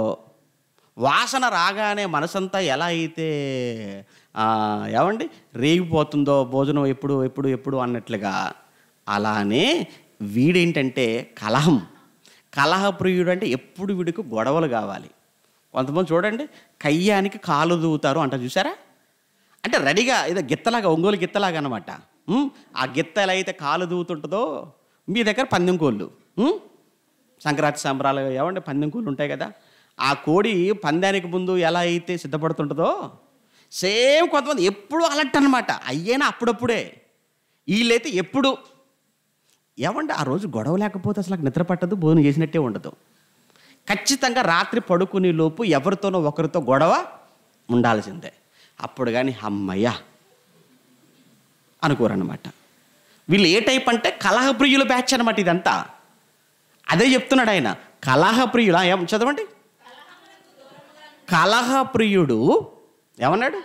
వాసన రాగానే మనసంతా ఎలా అయితే ఏమండి రేగిపోతుందో భోజనం ఎప్పుడు ఎప్పుడు ఎప్పుడు అన్నట్లుగా అలానే వీడేంటంటే కలహం కలహప్రియుడు అంటే ఎప్పుడు వీడికి గొడవలు కావాలి కొంతమంది చూడండి కయ్యానికి కాలు దూతారు అంట చూసారా అంటే రెడీగా ఏదో గిత్తలాగా ఒంగోలు గిత్తలాగా అనమాట ఆ గిత్త ఎలా అయితే కాలు దూతుంటుందో మీ దగ్గర పందెం కోళ్ళు సంక్రాంతి సంబరాలు ఏమంటే పందెం కోళ్ళు ఉంటాయి కదా ఆ కోడి పందానికి ముందు ఎలా అయితే సిద్ధపడుతుంటుందో సేమ్ కొంతమంది ఎప్పుడు అలర్ట్ అనమాట అయ్యైనా అప్పుడప్పుడే వీళ్ళైతే ఎప్పుడు ఏమంటే ఆ రోజు గొడవ లేకపోతే అసలు నిద్ర పట్టదు భోజనం చేసినట్టే ఉండదు ఖచ్చితంగా రాత్రి పడుకునే లోపు ఎవరితోనో ఒకరితో గొడవ ఉండాల్సిందే అప్పుడు కానీ అమ్మయ్యా అనుకోరనమాట వీళ్ళు ఏ టైప్ అంటే కలహప్రియుల బ్యాచ్ అనమాట ఇదంతా అదే చెప్తున్నాడు ఆయన కలహప్రియుడు ఏం చదవండి కలహప్రియుడు ఏమన్నాడు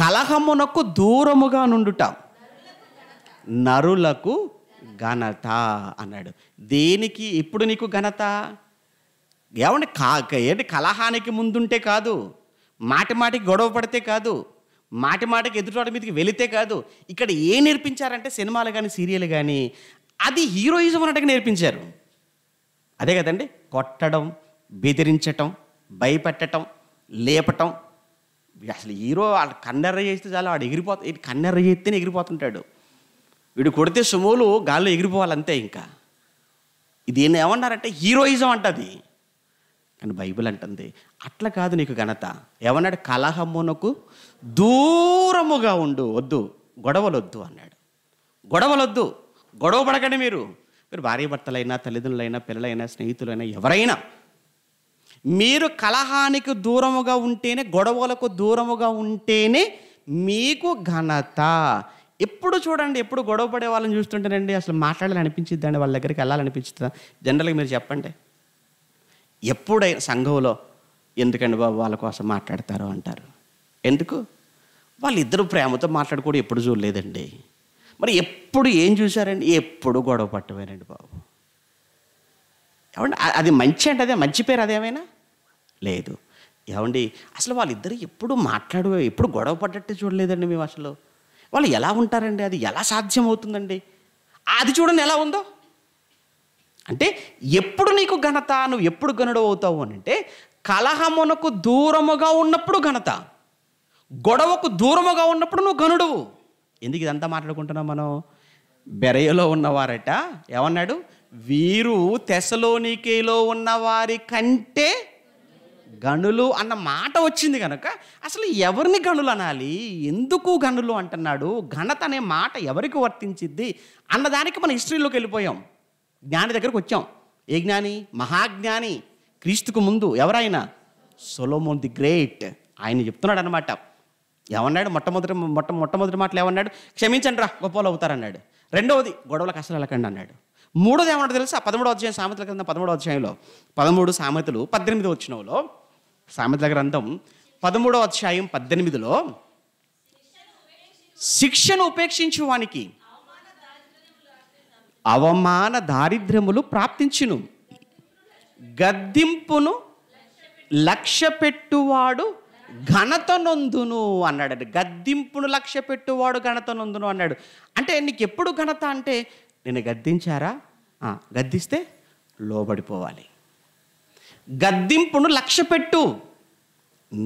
కలహమునకు దూరముగా నుండుట నరులకు ఘనత అన్నాడు దేనికి ఇప్పుడు నీకు ఘనత ఏమంటే కా ఏంటి కలహానికి ముందుంటే కాదు మాటి మాటికి గొడవ పడితే కాదు మాటి మాటికి ఎదుటివాడి మీదకి వెళితే కాదు ఇక్కడ ఏ నేర్పించారంటే సినిమాలు కానీ సీరియల్ కానీ అది హీరోయిజం అన్నట్టుగా నేర్పించారు అదే కదండి కొట్టడం బెదిరించటం భయపెట్టడం లేపటం అసలు హీరో వాళ్ళు కన్నెర్ర చేస్తే చాలా వాడు ఎగిరిపోతా కన్నెర్ర చేస్తేనే ఎగిరిపోతుంటాడు వీడు కొడితే సుమోలు గాల్లో ఎగిరిపోవాలంతే ఇంకా ఇది ఏమన్నారంటే హీరోయిజం అంటది కానీ బైబిల్ అంటుంది అట్లా కాదు నీకు ఘనత ఏమన్నాడు కలహమునకు దూరముగా ఉండు వద్దు గొడవలొద్దు అన్నాడు గొడవలొద్దు గొడవ పడకండి మీరు మీరు భర్తలైనా తల్లిదండ్రులైనా పిల్లలైనా స్నేహితులైనా ఎవరైనా మీరు కలహానికి దూరముగా ఉంటేనే గొడవలకు దూరముగా ఉంటేనే మీకు ఘనత ఎప్పుడు చూడండి ఎప్పుడు గొడవ పడే వాళ్ళని చూస్తుంటేనండి అసలు మాట్లాడాలని అండి వాళ్ళ దగ్గరికి వెళ్ళాలనిపించిందా జనరల్గా మీరు చెప్పండి ఎప్పుడైనా సంఘంలో ఎందుకండి బాబు వాళ్ళ కోసం మాట్లాడతారు అంటారు ఎందుకు వాళ్ళిద్దరూ ప్రేమతో మాట్లాడుకోవడం ఎప్పుడు చూడలేదండి మరి ఎప్పుడు ఏం చూశారండి ఎప్పుడు గొడవ పట్టమేనండి బాబు ఏమండి అది మంచి అంటే అదే మంచి పేరు అదేమైనా లేదు ఏమండి అసలు వాళ్ళిద్దరు ఎప్పుడు మాట్లాడు ఎప్పుడు గొడవ పడ్డట్టు చూడలేదండి మేము అసలు వాళ్ళు ఎలా ఉంటారండి అది ఎలా సాధ్యమవుతుందండి అది చూడండి ఎలా ఉందో అంటే ఎప్పుడు నీకు ఘనత నువ్వు ఎప్పుడు గనుడు అవుతావు అని అంటే కలహమునకు దూరముగా ఉన్నప్పుడు ఘనత గొడవకు దూరముగా ఉన్నప్పుడు నువ్వు గనుడువు ఎందుకు ఇదంతా మాట్లాడుకుంటున్నావు మనం బెరయలో ఉన్నవారట ఏమన్నాడు వీరు తెసలోనికేలో ఉన్నవారి కంటే గనులు అన్న మాట వచ్చింది కనుక అసలు ఎవరిని గనులు అనాలి ఎందుకు గనులు అంటున్నాడు ఘనత అనే మాట ఎవరికి వర్తించిద్ది అన్నదానికి మన హిస్టరీలోకి వెళ్ళిపోయాం జ్ఞాని దగ్గరకు వచ్చాం ఏ జ్ఞాని మహాజ్ఞాని క్రీస్తుకు ముందు ఎవరైనా సొలోమోన్ ది గ్రేట్ ఆయన చెప్తున్నాడు అనమాట ఏమన్నాడు మొట్టమొదటి మొట్ట మొట్టమొదటి మాటలు ఏమన్నాడు క్షమించండి రా గొప్పలు అవుతారన్నాడు రెండవది గొడవలకు అసలు వెళ్ళకండి అన్నాడు మూడోది ఏమన్నా తెలుసా పదమూడో అధ్యాయం సామెతల గ్రంథం పదమూడో అధ్యాయంలో పదమూడు సామెతలు పద్దెనిమిది వచ్చినలో సామెతల గ్రంథం పదమూడో అధ్యాయం పద్దెనిమిదిలో శిక్షను ఉపేక్షించు వానికి అవమాన దారిద్ర్యములు ప్రాప్తించును గద్దింపును లక్ష్య పెట్టువాడు ఘనత నొందును అన్నాడు గద్దింపును లక్ష్య పెట్టువాడు ఘనత నొందును అన్నాడు అంటే నీకు ఎప్పుడు ఘనత అంటే నిన్ను గద్దించారా గద్దిస్తే లోబడిపోవాలి గద్దింపును లక్ష్య పెట్టు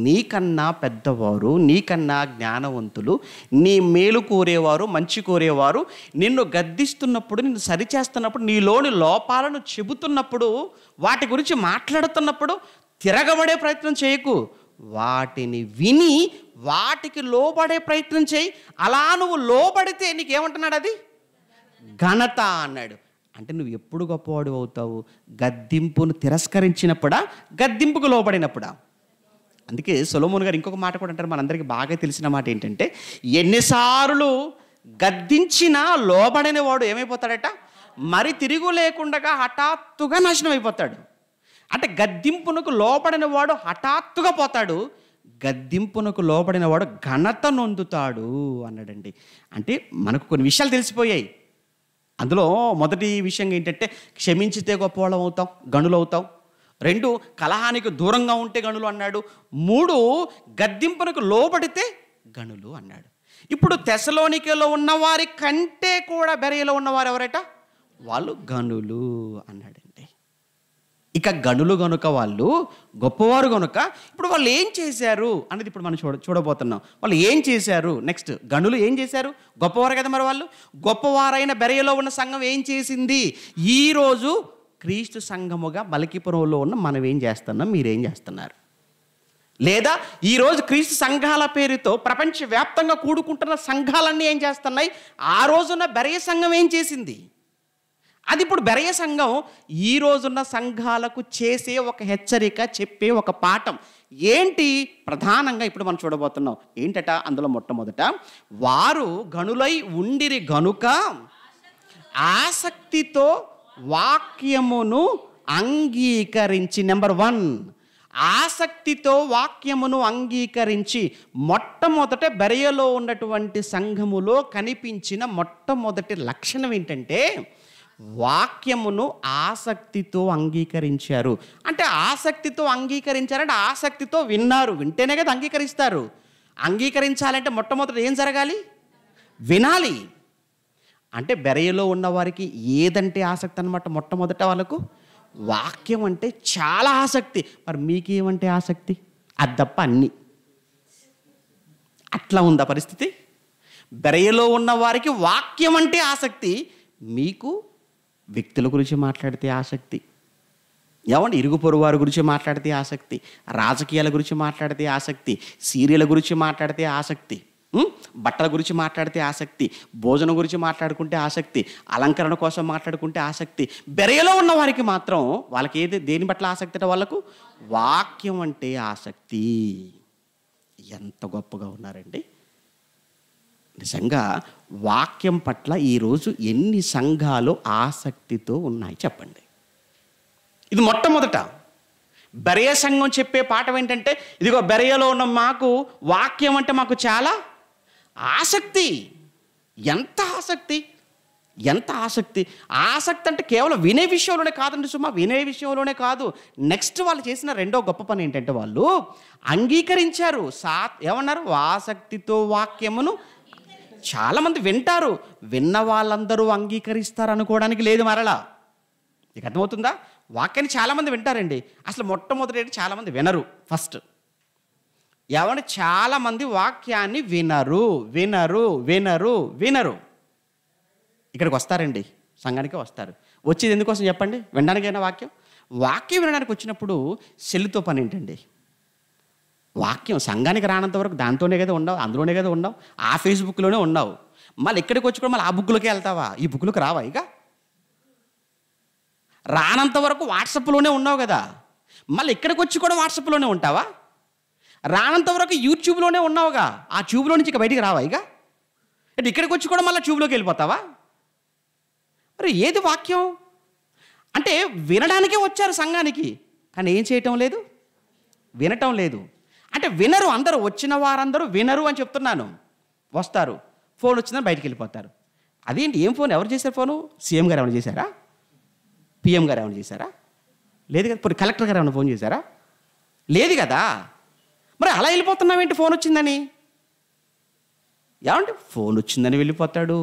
నీకన్నా పెద్దవారు నీకన్నా జ్ఞానవంతులు నీ మేలు కోరేవారు మంచి కోరేవారు నిన్ను గద్దిస్తున్నప్పుడు నిన్ను సరిచేస్తున్నప్పుడు నీలోని లోపాలను చెబుతున్నప్పుడు వాటి గురించి మాట్లాడుతున్నప్పుడు తిరగబడే ప్రయత్నం చేయకు వాటిని విని వాటికి లోబడే ప్రయత్నం చేయి అలా నువ్వు లోబడితే నీకేమంటున్నాడు అది ఘనత అన్నాడు అంటే నువ్వు ఎప్పుడు గొప్పవాడు అవుతావు గద్దింపును తిరస్కరించినప్పుడా గద్దింపుకు లోబడినప్పుడా అందుకే సొలోమోన్ గారు ఇంకొక మాట కూడా అంటారు మనందరికీ బాగా తెలిసిన మాట ఏంటంటే ఎన్నిసార్లు గద్దించినా లోబడిన వాడు ఏమైపోతాడట మరి తిరుగు లేకుండా హఠాత్తుగా నాశనం అయిపోతాడు అంటే గద్దింపునకు లోపడిన వాడు హఠాత్తుగా పోతాడు గద్దింపునకు లోపడిన వాడు ఘనత నొందుతాడు అన్నాడండి అంటే మనకు కొన్ని విషయాలు తెలిసిపోయాయి అందులో మొదటి విషయం ఏంటంటే క్షమించితే గొప్పవాళ్ళం అవుతాం గనులు అవుతాం రెండు కలహానికి దూరంగా ఉంటే గనులు అన్నాడు మూడు గద్దింపునకు లోబడితే గనులు అన్నాడు ఇప్పుడు తెసలోనికలో ఉన్నవారి కంటే కూడా బెరయలో ఉన్నవారు ఎవరట వాళ్ళు గనులు అన్నాడు ఇక గనులు గనుక వాళ్ళు గొప్పవారు గనుక ఇప్పుడు వాళ్ళు ఏం చేశారు అనేది ఇప్పుడు మనం చూడ చూడబోతున్నాం వాళ్ళు ఏం చేశారు నెక్స్ట్ గనులు ఏం చేశారు గొప్పవారు కదా మరి వాళ్ళు గొప్పవారైన బెరయలో ఉన్న సంఘం ఏం చేసింది ఈరోజు క్రీస్తు సంఘముగా మలకిపురంలో ఉన్న మనం ఏం చేస్తున్నాం మీరేం చేస్తున్నారు లేదా ఈరోజు క్రీస్తు సంఘాల పేరుతో ప్రపంచవ్యాప్తంగా కూడుకుంటున్న సంఘాలన్నీ ఏం చేస్తున్నాయి ఆ రోజున బెరయ సంఘం ఏం చేసింది అది ఇప్పుడు బెరయ సంఘం ఈ రోజున్న సంఘాలకు చేసే ఒక హెచ్చరిక చెప్పే ఒక పాఠం ఏంటి ప్రధానంగా ఇప్పుడు మనం చూడబోతున్నాం ఏంటట అందులో మొట్టమొదట వారు గనులై ఉండిరి గనుక ఆసక్తితో వాక్యమును అంగీకరించి నెంబర్ వన్ ఆసక్తితో వాక్యమును అంగీకరించి మొట్టమొదట బెరయలో ఉన్నటువంటి సంఘములో కనిపించిన మొట్టమొదటి లక్షణం ఏంటంటే వాక్యమును ఆసక్తితో అంగీకరించారు అంటే ఆసక్తితో అంగీకరించారంటే ఆసక్తితో విన్నారు వింటేనే కదా అంగీకరిస్తారు అంగీకరించాలంటే మొట్టమొదట ఏం జరగాలి వినాలి అంటే బెరయలో ఉన్నవారికి ఏదంటే ఆసక్తి అనమాట మొట్టమొదట వాళ్ళకు వాక్యం అంటే చాలా ఆసక్తి మరి మీకేమంటే ఆసక్తి అది తప్ప అన్ని అట్లా ఉందా పరిస్థితి బెరయలో ఉన్న వారికి వాక్యం అంటే ఆసక్తి మీకు వ్యక్తుల గురించి మాట్లాడితే ఆసక్తి ఏమండి ఇరుగు పొరుగు వారి గురించి మాట్లాడితే ఆసక్తి రాజకీయాల గురించి మాట్లాడితే ఆసక్తి సీరియల్ గురించి మాట్లాడితే ఆసక్తి బట్టల గురించి మాట్లాడితే ఆసక్తి భోజనం గురించి మాట్లాడుకుంటే ఆసక్తి అలంకరణ కోసం మాట్లాడుకుంటే ఆసక్తి బెరయలో ఉన్న వారికి మాత్రం వాళ్ళకి ఏది దేని పట్ల ఆసక్తి అంటే వాళ్ళకు వాక్యం అంటే ఆసక్తి ఎంత గొప్పగా ఉన్నారండి నిజంగా వాక్యం పట్ల ఈరోజు ఎన్ని సంఘాలు ఆసక్తితో ఉన్నాయి చెప్పండి ఇది మొట్టమొదట బెరయ సంఘం చెప్పే పాఠం ఏంటంటే ఇదిగో బెరయలో ఉన్న మాకు వాక్యం అంటే మాకు చాలా ఆసక్తి ఎంత ఆసక్తి ఎంత ఆసక్తి ఆసక్తి అంటే కేవలం వినే విషయంలోనే కాదండి సుమా వినే విషయంలోనే కాదు నెక్స్ట్ వాళ్ళు చేసిన రెండో గొప్ప పని ఏంటంటే వాళ్ళు అంగీకరించారు సా ఏమన్నారు ఆసక్తితో వాక్యమును చాలామంది వింటారు విన్న వాళ్ళందరూ అంగీకరిస్తారు అనుకోవడానికి లేదు మరలా ఇక అర్థమవుతుందా వాక్యాన్ని చాలామంది వింటారండి అసలు మొట్టమొదటి చాలామంది వినరు ఫస్ట్ ఎవరు చాలామంది వాక్యాన్ని వినరు వినరు వినరు వినరు ఇక్కడికి వస్తారండి సంఘానికి వస్తారు వచ్చేది ఎందుకోసం చెప్పండి వినడానికైనా వాక్యం వాక్యం వినడానికి వచ్చినప్పుడు సెల్లుతో పని ఏంటండి వాక్యం సంఘానికి రానంత వరకు దాంతోనే కదా ఉండవు అందులోనే కదా ఉండవు ఆ ఫేస్బుక్లోనే ఉండవు మళ్ళీ ఇక్కడికి వచ్చి కూడా మళ్ళీ ఆ బుక్లోకి వెళ్తావా ఈ బుక్లకు రావా ఇక రానంత వరకు వాట్సాప్లోనే ఉన్నావు కదా మళ్ళీ ఇక్కడికి వచ్చి కూడా వాట్సాప్లోనే ఉంటావా రానంత వరకు యూట్యూబ్లోనే ఉన్నావుగా ఆ ట్యూబ్లో నుంచి ఇక బయటికి రావా ఇక అంటే ఇక్కడికి వచ్చి కూడా మళ్ళీ ట్యూబ్లోకి వెళ్ళిపోతావా మరి ఏది వాక్యం అంటే వినడానికే వచ్చారు సంఘానికి కానీ ఏం చేయటం లేదు వినటం లేదు అంటే వినరు అందరూ వచ్చిన వారందరూ వినరు అని చెప్తున్నాను వస్తారు ఫోన్ వచ్చిందని బయటికి వెళ్ళిపోతారు అదేంటి ఏం ఫోన్ ఎవరు చేశారు ఫోను సీఎం గారు ఏమైనా చేశారా పిఎం గారు ఏమైనా చేశారా లేదు కదా ఇప్పుడు కలెక్టర్ గారు ఏమైనా ఫోన్ చేశారా లేదు కదా మరి అలా వెళ్ళిపోతున్నాం ఏంటి ఫోన్ వచ్చిందని ఏమంటే ఫోన్ వచ్చిందని వెళ్ళిపోతాడు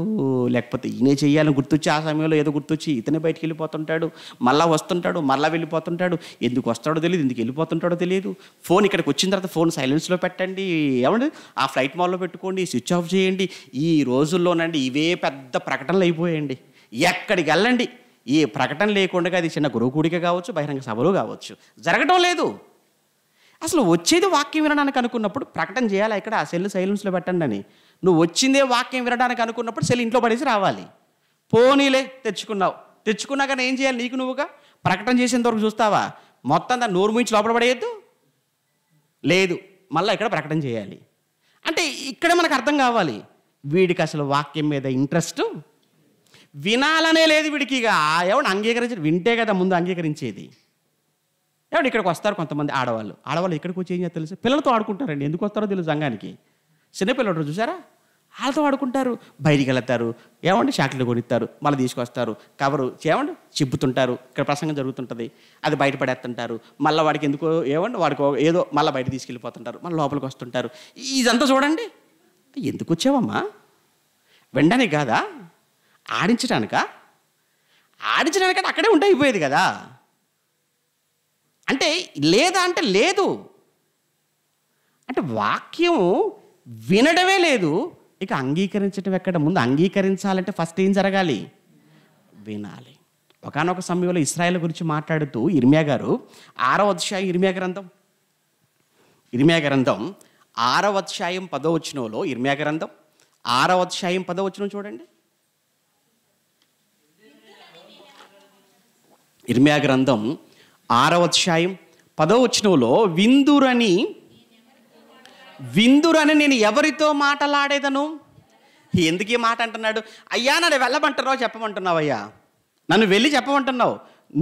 లేకపోతే ఈయనే చేయాలని గుర్తొచ్చి ఆ సమయంలో ఏదో గుర్తొచ్చి ఇతనే బయటికి వెళ్ళిపోతుంటాడు మళ్ళీ వస్తుంటాడు మళ్ళీ వెళ్ళిపోతుంటాడు ఎందుకు వస్తాడో తెలియదు ఎందుకు వెళ్ళిపోతుంటాడో తెలియదు ఫోన్ ఇక్కడికి వచ్చిన తర్వాత ఫోన్ సైలెన్స్లో పెట్టండి ఏమంటే ఆ ఫ్లైట్ మాల్లో పెట్టుకోండి స్విచ్ ఆఫ్ చేయండి ఈ రోజుల్లోనండి ఇవే పెద్ద ప్రకటనలు అయిపోయాయండి ఎక్కడికి వెళ్ళండి ఈ ప్రకటన లేకుండా అది చిన్న గురువు కావచ్చు బహిరంగ సభలు కావచ్చు జరగటం లేదు అసలు వచ్చేది వాక్యం వినడానికి అనుకున్నప్పుడు ప్రకటన చేయాలి ఇక్కడ ఆ సెల్ సైలెన్స్లో పెట్టండి అని నువ్వు వచ్చిందే వాక్యం వినడానికి అనుకున్నప్పుడు సెల్ ఇంట్లో పడేసి రావాలి పోనీలే తెచ్చుకున్నావు కానీ ఏం చేయాలి నీకు నువ్వుగా ప్రకటన చేసేంత వరకు చూస్తావా మొత్తం దాన్ని నోరు మించి లోపల పడేయద్దు లేదు మళ్ళీ ఇక్కడ ప్రకటన చేయాలి అంటే ఇక్కడ మనకు అర్థం కావాలి వీడికి అసలు వాక్యం మీద ఇంట్రెస్ట్ వినాలనే లేదు వీడికి ఇక ఎవడు అంగీకరించి వింటే కదా ముందు అంగీకరించేది ఏమంటే ఇక్కడికి వస్తారు కొంతమంది ఆడవాళ్ళు ఆడవాళ్ళు ఇక్కడికి వచ్చి ఏం చేస్తారు తెలుసు పిల్లలతో ఆడుకుంటారండి ఎందుకు వస్తారో తెలుసు సంఘానికి చిన్నపిల్లడు చూసారా వాళ్ళతో ఆడుకుంటారు బయటికి వెళ్తారు ఏమంటే షాట్లు కొనిస్తారు మళ్ళీ తీసుకొస్తారు కవరు ఏమండి చిబ్బుతుంటారు ఇక్కడ ప్రసంగం జరుగుతుంటుంది అది బయటపడేస్తుంటారు మళ్ళీ వాడికి ఎందుకో ఏమండి వాడికి ఏదో మళ్ళీ బయట తీసుకెళ్ళిపోతుంటారు మళ్ళీ లోపలికి వస్తుంటారు ఇదంతా చూడండి ఎందుకు వచ్చావమ్మా వినడానికి కాదా ఆడించడానికా ఆడించడానికంటే అక్కడే ఉంటే అయిపోయేది కదా అంటే లేదా అంటే లేదు అంటే వాక్యము వినడమే లేదు ఇక అంగీకరించడం ఎక్కడ ముందు అంగీకరించాలంటే ఫస్ట్ ఏం జరగాలి వినాలి ఒకనొక సమయంలో ఇస్రాయల్ గురించి మాట్లాడుతూ ఇర్మియా గారు ఆరవ అధ్యాయం ఇర్మియా గ్రంథం ఇర్మియా గ్రంథం ఆరవ అధ్యాయం వచ్చినోలో ఇర్మియా గ్రంథం ఆరవ అధ్యాయం వచ్చిన చూడండి ఇర్మియా గ్రంథం ఆరవధ్యాయం పదవచనంలో విందురని విందురని నేను ఎవరితో మాటలాడేదను ఎందుకు ఈ మాట అంటున్నాడు అయ్యా నన్ను వెళ్ళమంటున్నావు చెప్పమంటున్నావు అయ్యా నన్ను వెళ్ళి చెప్పమంటున్నావు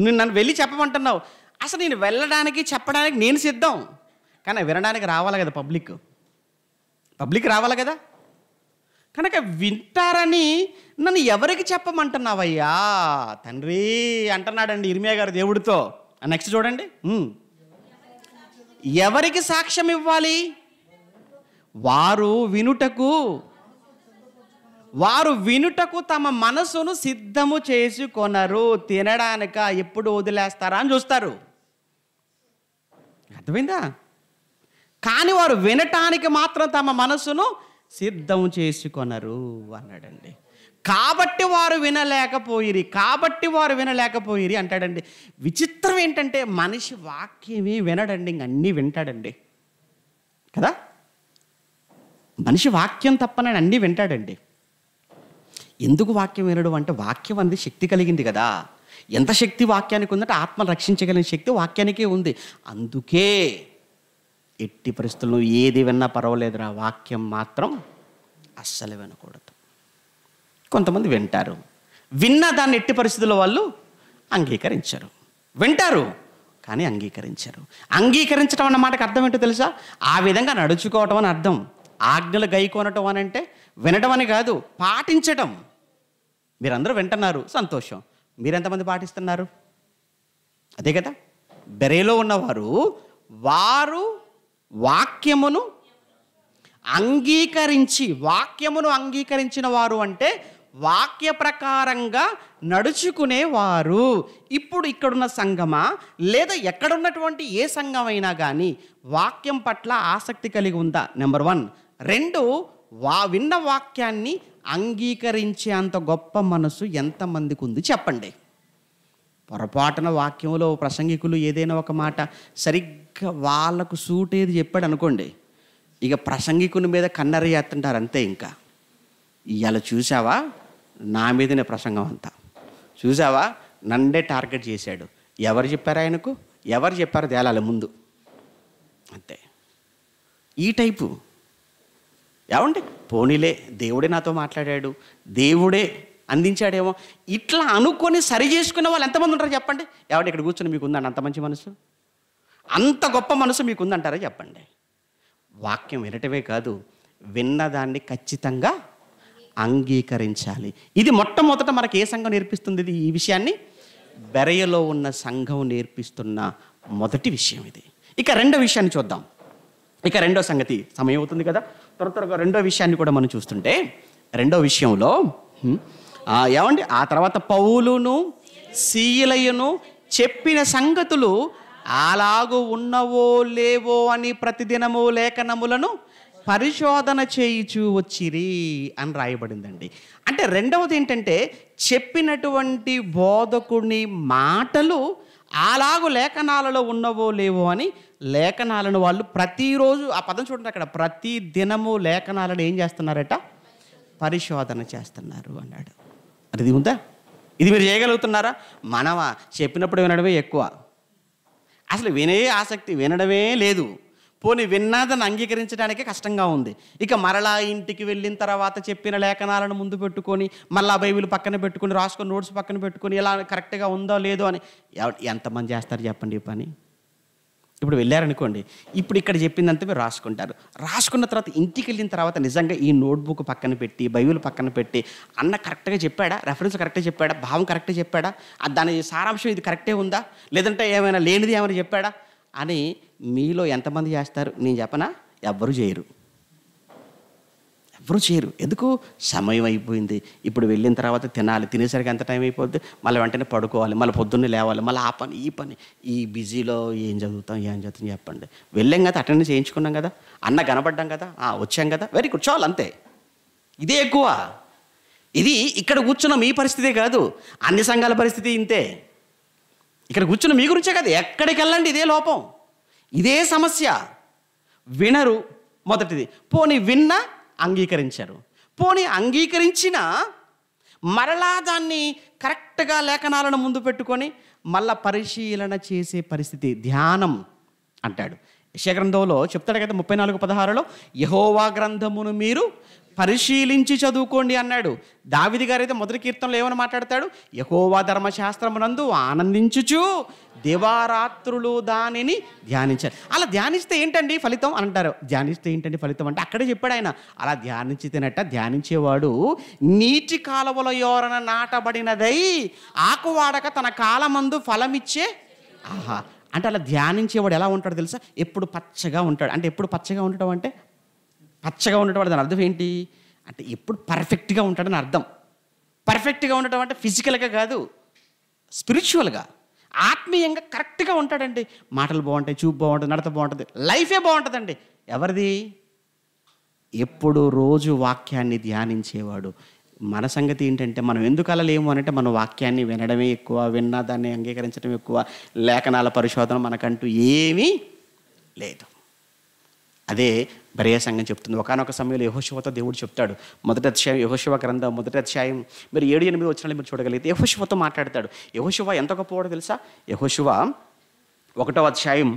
నువ్వు నన్ను వెళ్ళి చెప్పమంటున్నావు అసలు నేను వెళ్ళడానికి చెప్పడానికి నేను సిద్ధం కానీ వినడానికి రావాలి కదా పబ్లిక్ పబ్లిక్ రావాలి కదా కనుక వింటారని నన్ను ఎవరికి చెప్పమంటున్నావయ్యా తండ్రి అంటున్నాడండి ఇరిమియా గారు దేవుడితో నెక్స్ట్ చూడండి ఎవరికి సాక్ష్యం ఇవ్వాలి వారు వినుటకు వారు వినుటకు తమ మనసును సిద్ధము చేసుకొనరు తినడానిక ఎప్పుడు వదిలేస్తారా అని చూస్తారు అర్థమైందా కానీ వారు వినటానికి మాత్రం తమ మనసును సిద్ధం చేసుకొనరు అన్నాడండి కాబట్టి వారు వినలేకపోయిరి కాబట్టి వారు వినలేకపోయిరి అంటాడండి విచిత్రం ఏంటంటే మనిషి వాక్యమే వినడండి ఇంక అన్నీ వింటాడండి కదా మనిషి వాక్యం తప్పనని అన్నీ వింటాడండి ఎందుకు వాక్యం వినడం అంటే వాక్యం అనేది శక్తి కలిగింది కదా ఎంత శక్తి వాక్యానికి ఉందంటే ఆత్మ రక్షించగలిగిన శక్తి వాక్యానికే ఉంది అందుకే ఎట్టి పరిస్థితుల్లో ఏది విన్నా పర్వాలేదురా వాక్యం మాత్రం అస్సలు వినకూడదు కొంతమంది వింటారు విన్న దాన్ని ఎట్టి పరిస్థితుల్లో వాళ్ళు అంగీకరించరు వింటారు కానీ అంగీకరించరు అంగీకరించడం అన్న మాటకు అర్థం ఏంటో తెలుసా ఆ విధంగా నడుచుకోవటం అని అర్థం ఆజ్ఞలు కొనటం అని అంటే వినడం అని కాదు పాటించటం మీరందరూ వింటున్నారు సంతోషం మీరెంతమంది పాటిస్తున్నారు అదే కదా బెరేలో ఉన్నవారు వారు వాక్యమును అంగీకరించి వాక్యమును అంగీకరించిన వారు అంటే వాక్య ప్రకారంగా నడుచుకునేవారు ఇప్పుడు ఇక్కడున్న సంఘమా లేదా ఎక్కడున్నటువంటి ఏ సంఘమైనా కానీ వాక్యం పట్ల ఆసక్తి కలిగి ఉందా నెంబర్ వన్ రెండు వా విన్న వాక్యాన్ని అంగీకరించే అంత గొప్ప మనసు ఎంతమందికి ఉంది చెప్పండి పొరపాటున వాక్యంలో ప్రసంగికులు ఏదైనా ఒక మాట సరిగ్గా వాళ్ళకు సూట్ ఏది చెప్పాడు అనుకోండి ఇక ప్రసంగికుని మీద కన్నరి అంటారు అంతే ఇంకా ఇవాళ చూసావా నా మీదనే ప్రసంగం అంతా చూసావా నన్నే టార్గెట్ చేశాడు ఎవరు చెప్పారు ఆయనకు ఎవరు చెప్పారు తేలాలి ముందు అంతే ఈ టైపు ఏమండి పోనీలే దేవుడే నాతో మాట్లాడాడు దేవుడే అందించాడేమో ఇట్లా అనుకొని సరి చేసుకున్న వాళ్ళు ఎంతమంది ఉంటారు చెప్పండి ఎవడు ఇక్కడ కూర్చొని మీకు ఉందండి అంత మంచి మనసు అంత గొప్ప మనసు మీకు ఉందంటారా చెప్పండి వాక్యం వినటమే కాదు విన్నదాన్ని ఖచ్చితంగా అంగీకరించాలి ఇది మొట్టమొదట మనకు ఏ సంఘం నేర్పిస్తుంది ఇది ఈ విషయాన్ని బెరయలో ఉన్న సంఘం నేర్పిస్తున్న మొదటి విషయం ఇది ఇక రెండో విషయాన్ని చూద్దాం ఇక రెండో సంగతి సమయం అవుతుంది కదా త్వర త్వరగా రెండో విషయాన్ని కూడా మనం చూస్తుంటే రెండో విషయంలో ఏమండి ఆ తర్వాత పౌలును సీలయును చెప్పిన సంగతులు అలాగూ ఉన్నవో లేవో అని ప్రతిదినము లేఖనములను పరిశోధన చేయుచు వచ్చిరి అని రాయబడిందండి అంటే రెండవది ఏంటంటే చెప్పినటువంటి బోధకుని మాటలు అలాగూ లేఖనాలలో ఉన్నవో లేవో అని లేఖనాలను వాళ్ళు ప్రతిరోజు ఆ పదం చూడండి అక్కడ ప్రతి దినము లేఖనాలను ఏం చేస్తున్నారట పరిశోధన చేస్తున్నారు అన్నాడు అది ఉందా ఇది మీరు చేయగలుగుతున్నారా మనవా చెప్పినప్పుడు వినడమే ఎక్కువ అసలు వినే ఆసక్తి వినడమే లేదు పోని విన్నాదని అంగీకరించడానికే కష్టంగా ఉంది ఇక మరలా ఇంటికి వెళ్ళిన తర్వాత చెప్పిన లేఖనాలను ముందు పెట్టుకొని మళ్ళా బైబిల్ పక్కన పెట్టుకొని రాసుకొని నోట్స్ పక్కన పెట్టుకొని ఇలా కరెక్ట్గా ఉందో లేదో అని ఎంతమంది చేస్తారు చెప్పండి పని ఇప్పుడు వెళ్ళారనుకోండి ఇప్పుడు ఇక్కడ చెప్పిందంతా మీరు రాసుకుంటారు రాసుకున్న తర్వాత ఇంటికి వెళ్ళిన తర్వాత నిజంగా ఈ నోట్బుక్ పక్కన పెట్టి బైబిల్ పక్కన పెట్టి అన్న కరెక్ట్గా చెప్పాడా రెఫరెన్స్ కరెక్ట్గా చెప్పాడా భావం కరెక్ట్గా చెప్పాడా దాని సారాంశం ఇది కరెక్టే ఉందా లేదంటే ఏమైనా లేనిది ఏమైనా చెప్పాడా అని మీలో ఎంతమంది చేస్తారు నేను చెప్పనా ఎవ్వరు చేయరు ఎవరు చేయరు ఎందుకు సమయం అయిపోయింది ఇప్పుడు వెళ్ళిన తర్వాత తినాలి తినేసరికి ఎంత టైం అయిపోద్ది మళ్ళీ వెంటనే పడుకోవాలి మళ్ళీ పొద్దున్నే లేవాలి మళ్ళీ ఆ పని ఈ పని ఈ బిజీలో ఏం చదువుతాం ఏం చదువుతాం చెప్పండి వెళ్ళాం కదా అటెండ్ చేయించుకున్నాం కదా అన్న కనబడ్డాం కదా వచ్చాం కదా వెరీ గుడ్ చాలు అంతే ఇదే ఎక్కువ ఇది ఇక్కడ కూర్చున్న మీ పరిస్థితే కాదు అన్ని సంఘాల పరిస్థితి ఇంతే ఇక్కడ కూర్చున్న మీ గురించే కాదు ఎక్కడికి వెళ్ళండి ఇదే లోపం ఇదే సమస్య వినరు మొదటిది పోని విన్న అంగీకరించరు పోని అంగీకరించిన మరలా దాన్ని కరెక్ట్గా లేఖనాలను ముందు పెట్టుకొని మళ్ళా పరిశీలన చేసే పరిస్థితి ధ్యానం అంటాడు గ్రంథంలో చెప్తాడు కదా ముప్పై నాలుగు పదహారులో యహోవా గ్రంథమును మీరు పరిశీలించి చదువుకోండి అన్నాడు దావిది గారు అయితే మొదటి కీర్తనలో ఏమని మాట్లాడతాడు యహోవా ధర్మశాస్త్రమునందు ఆనందించుచు దివారాత్రులు దానిని ధ్యానించారు అలా ధ్యానిస్తే ఏంటండి ఫలితం అంటారు ధ్యానిస్తే ఏంటండి ఫలితం అంటే అక్కడే చెప్పాడు ఆయన అలా ధ్యానించి తినట్ట ధ్యానించేవాడు నీటి కాలువల యోరన నాటబడినదై ఆకువాడక తన కాలమందు ఫలమిచ్చే ఆహా అంటే అలా ధ్యానించేవాడు ఎలా ఉంటాడు తెలుసా ఎప్పుడు పచ్చగా ఉంటాడు అంటే ఎప్పుడు పచ్చగా ఉండటం అంటే పచ్చగా ఉండటం దాని అర్థం ఏంటి అంటే ఎప్పుడు పర్ఫెక్ట్గా ఉంటాడని అర్థం పర్ఫెక్ట్గా ఉండటం అంటే ఫిజికల్గా కాదు స్పిరిచువల్గా ఆత్మీయంగా కరెక్ట్గా ఉంటాడండి మాటలు బాగుంటాయి చూపు బాగుంటుంది నడత బాగుంటుంది లైఫే బాగుంటుందండి ఎవరిది ఎప్పుడు రోజు వాక్యాన్ని ధ్యానించేవాడు మన సంగతి ఏంటంటే మనం ఎందుకు అలా లేము అనంటే మన వాక్యాన్ని వినడమే ఎక్కువ విన్నా దాన్ని అంగీకరించడం ఎక్కువ లేఖనాల పరిశోధన మనకంటూ ఏమీ లేదు అదే బరియా సంఘం చెప్తుంది ఒకనొక సమయంలో యహోశివతో దేవుడు చెప్తాడు మొదటి అధ్యాయం యహోశివ గ్రంథం మొదటి అధ్యాయం మీరు ఏడు ఎనిమిది వచ్చిన మీరు చూడగలిగితే యహోశివతో మాట్లాడతాడు యహోశివ ఎంత గొప్పవాడో తెలుసా యహోశివ ఒకటో అధ్యాయం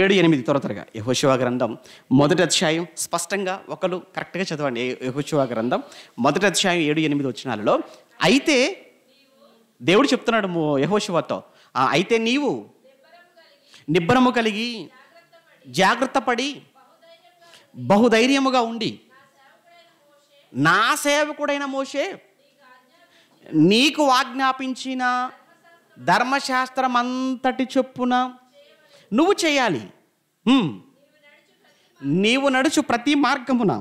ఏడు ఎనిమిది త్వర త్వరగా యహోశివ గ్రంథం మొదటి అధ్యాయం స్పష్టంగా ఒకరు కరెక్ట్గా చదవండి యహోశివ గ్రంథం మొదటి అధ్యాయం ఏడు ఎనిమిది వచ్చినాలలో అయితే దేవుడు చెప్తున్నాడు యహోశివతో అయితే నీవు నిబ్బరము కలిగి జాగ్రత్త పడి బహుధైర్యముగా ఉండి నా సేవకుడైన మోషే నీకు ఆజ్ఞాపించిన ధర్మశాస్త్రం అంతటి చొప్పున నువ్వు చేయాలి నీవు నడుచు ప్రతి మార్గమున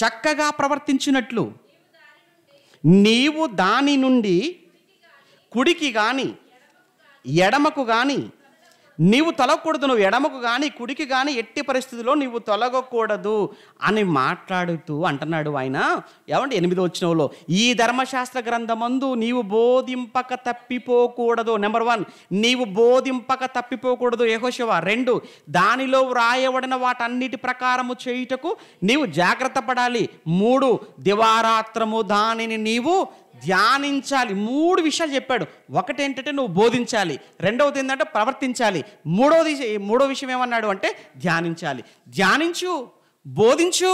చక్కగా ప్రవర్తించినట్లు నీవు దాని నుండి కుడికి కానీ ఎడమకు కానీ నీవు తొలగకూడదు నువ్వు ఎడమకు కానీ కుడికి కానీ ఎట్టి పరిస్థితిలో నీవు తొలగకూడదు అని మాట్లాడుతూ అంటున్నాడు ఆయన ఏమంటే ఎనిమిదో వచ్చినవులో ఈ ధర్మశాస్త్ర గ్రంథమందు నీవు బోధింపక తప్పిపోకూడదు నెంబర్ వన్ నీవు బోధింపక తప్పిపోకూడదు యహోశివ రెండు దానిలో వ్రాయబడిన వాటన్నిటి ప్రకారము చేయుటకు నీవు జాగ్రత్త పడాలి మూడు దివారాత్రము దానిని నీవు ధ్యానించాలి మూడు విషయాలు చెప్పాడు ఒకటి ఏంటంటే నువ్వు బోధించాలి రెండవది ఏంటంటే ప్రవర్తించాలి మూడవది మూడో విషయం ఏమన్నాడు అంటే ధ్యానించాలి ధ్యానించు బోధించు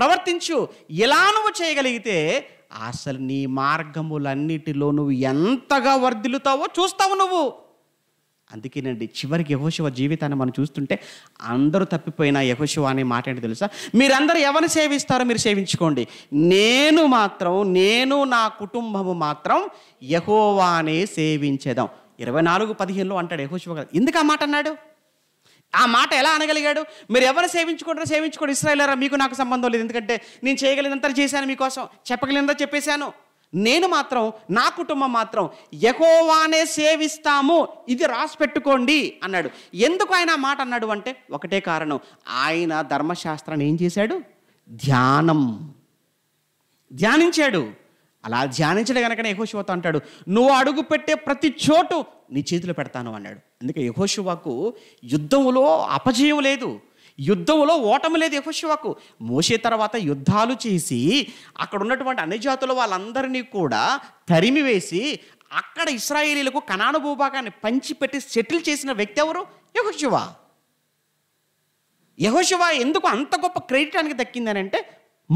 ప్రవర్తించు ఎలా నువ్వు చేయగలిగితే అసలు నీ మార్గములన్నిటిలో నువ్వు ఎంతగా వర్ధిల్లుతావో చూస్తావు నువ్వు అందుకేనండి చివరికి యహోశివ జీవితాన్ని మనం చూస్తుంటే అందరూ తప్పిపోయిన యహోశివ అనే మాట ఏంటి తెలుసా మీరందరూ ఎవరిని సేవిస్తారో మీరు సేవించుకోండి నేను మాత్రం నేను నా కుటుంబము మాత్రం యహోవానే సేవించేదాం ఇరవై నాలుగు పదిహేనులో అంటాడు యహోశివ ఎందుకు ఆ మాట అన్నాడు ఆ మాట ఎలా అనగలిగాడు మీరు ఎవరు సేవించుకుంటారో సేవించుకోండి ఇస్రాయలరా మీకు నాకు సంబంధం లేదు ఎందుకంటే నేను చేయగలిగినంత చేశాను మీకోసం చెప్పగలిగినంత చెప్పేశాను నేను మాత్రం నా కుటుంబం మాత్రం యహోవానే సేవిస్తాము ఇది రాసి పెట్టుకోండి అన్నాడు ఎందుకు ఆయన మాట అన్నాడు అంటే ఒకటే కారణం ఆయన ధర్మశాస్త్రాన్ని ఏం చేశాడు ధ్యానం ధ్యానించాడు అలా ధ్యానించడం కనుక యహోశివత అంటాడు నువ్వు అడుగు పెట్టే ప్రతి చోటు నీ చేతిలో పెడతాను అన్నాడు అందుకే యహోశివకు యుద్ధంలో అపజయం లేదు యుద్ధంలో ఓటమి లేదు యహోశివకు మోసే తర్వాత యుద్ధాలు చేసి అక్కడ ఉన్నటువంటి అన్ని జాతుల వాళ్ళందరినీ కూడా తరిమివేసి అక్కడ ఇస్రాయేలీలకు కనాన భూభాగాన్ని పంచిపెట్టి సెటిల్ చేసిన వ్యక్తి ఎవరు యహోశివ యహోశివ ఎందుకు అంత గొప్ప క్రెడిట్ ఆయనకి దక్కిందని అంటే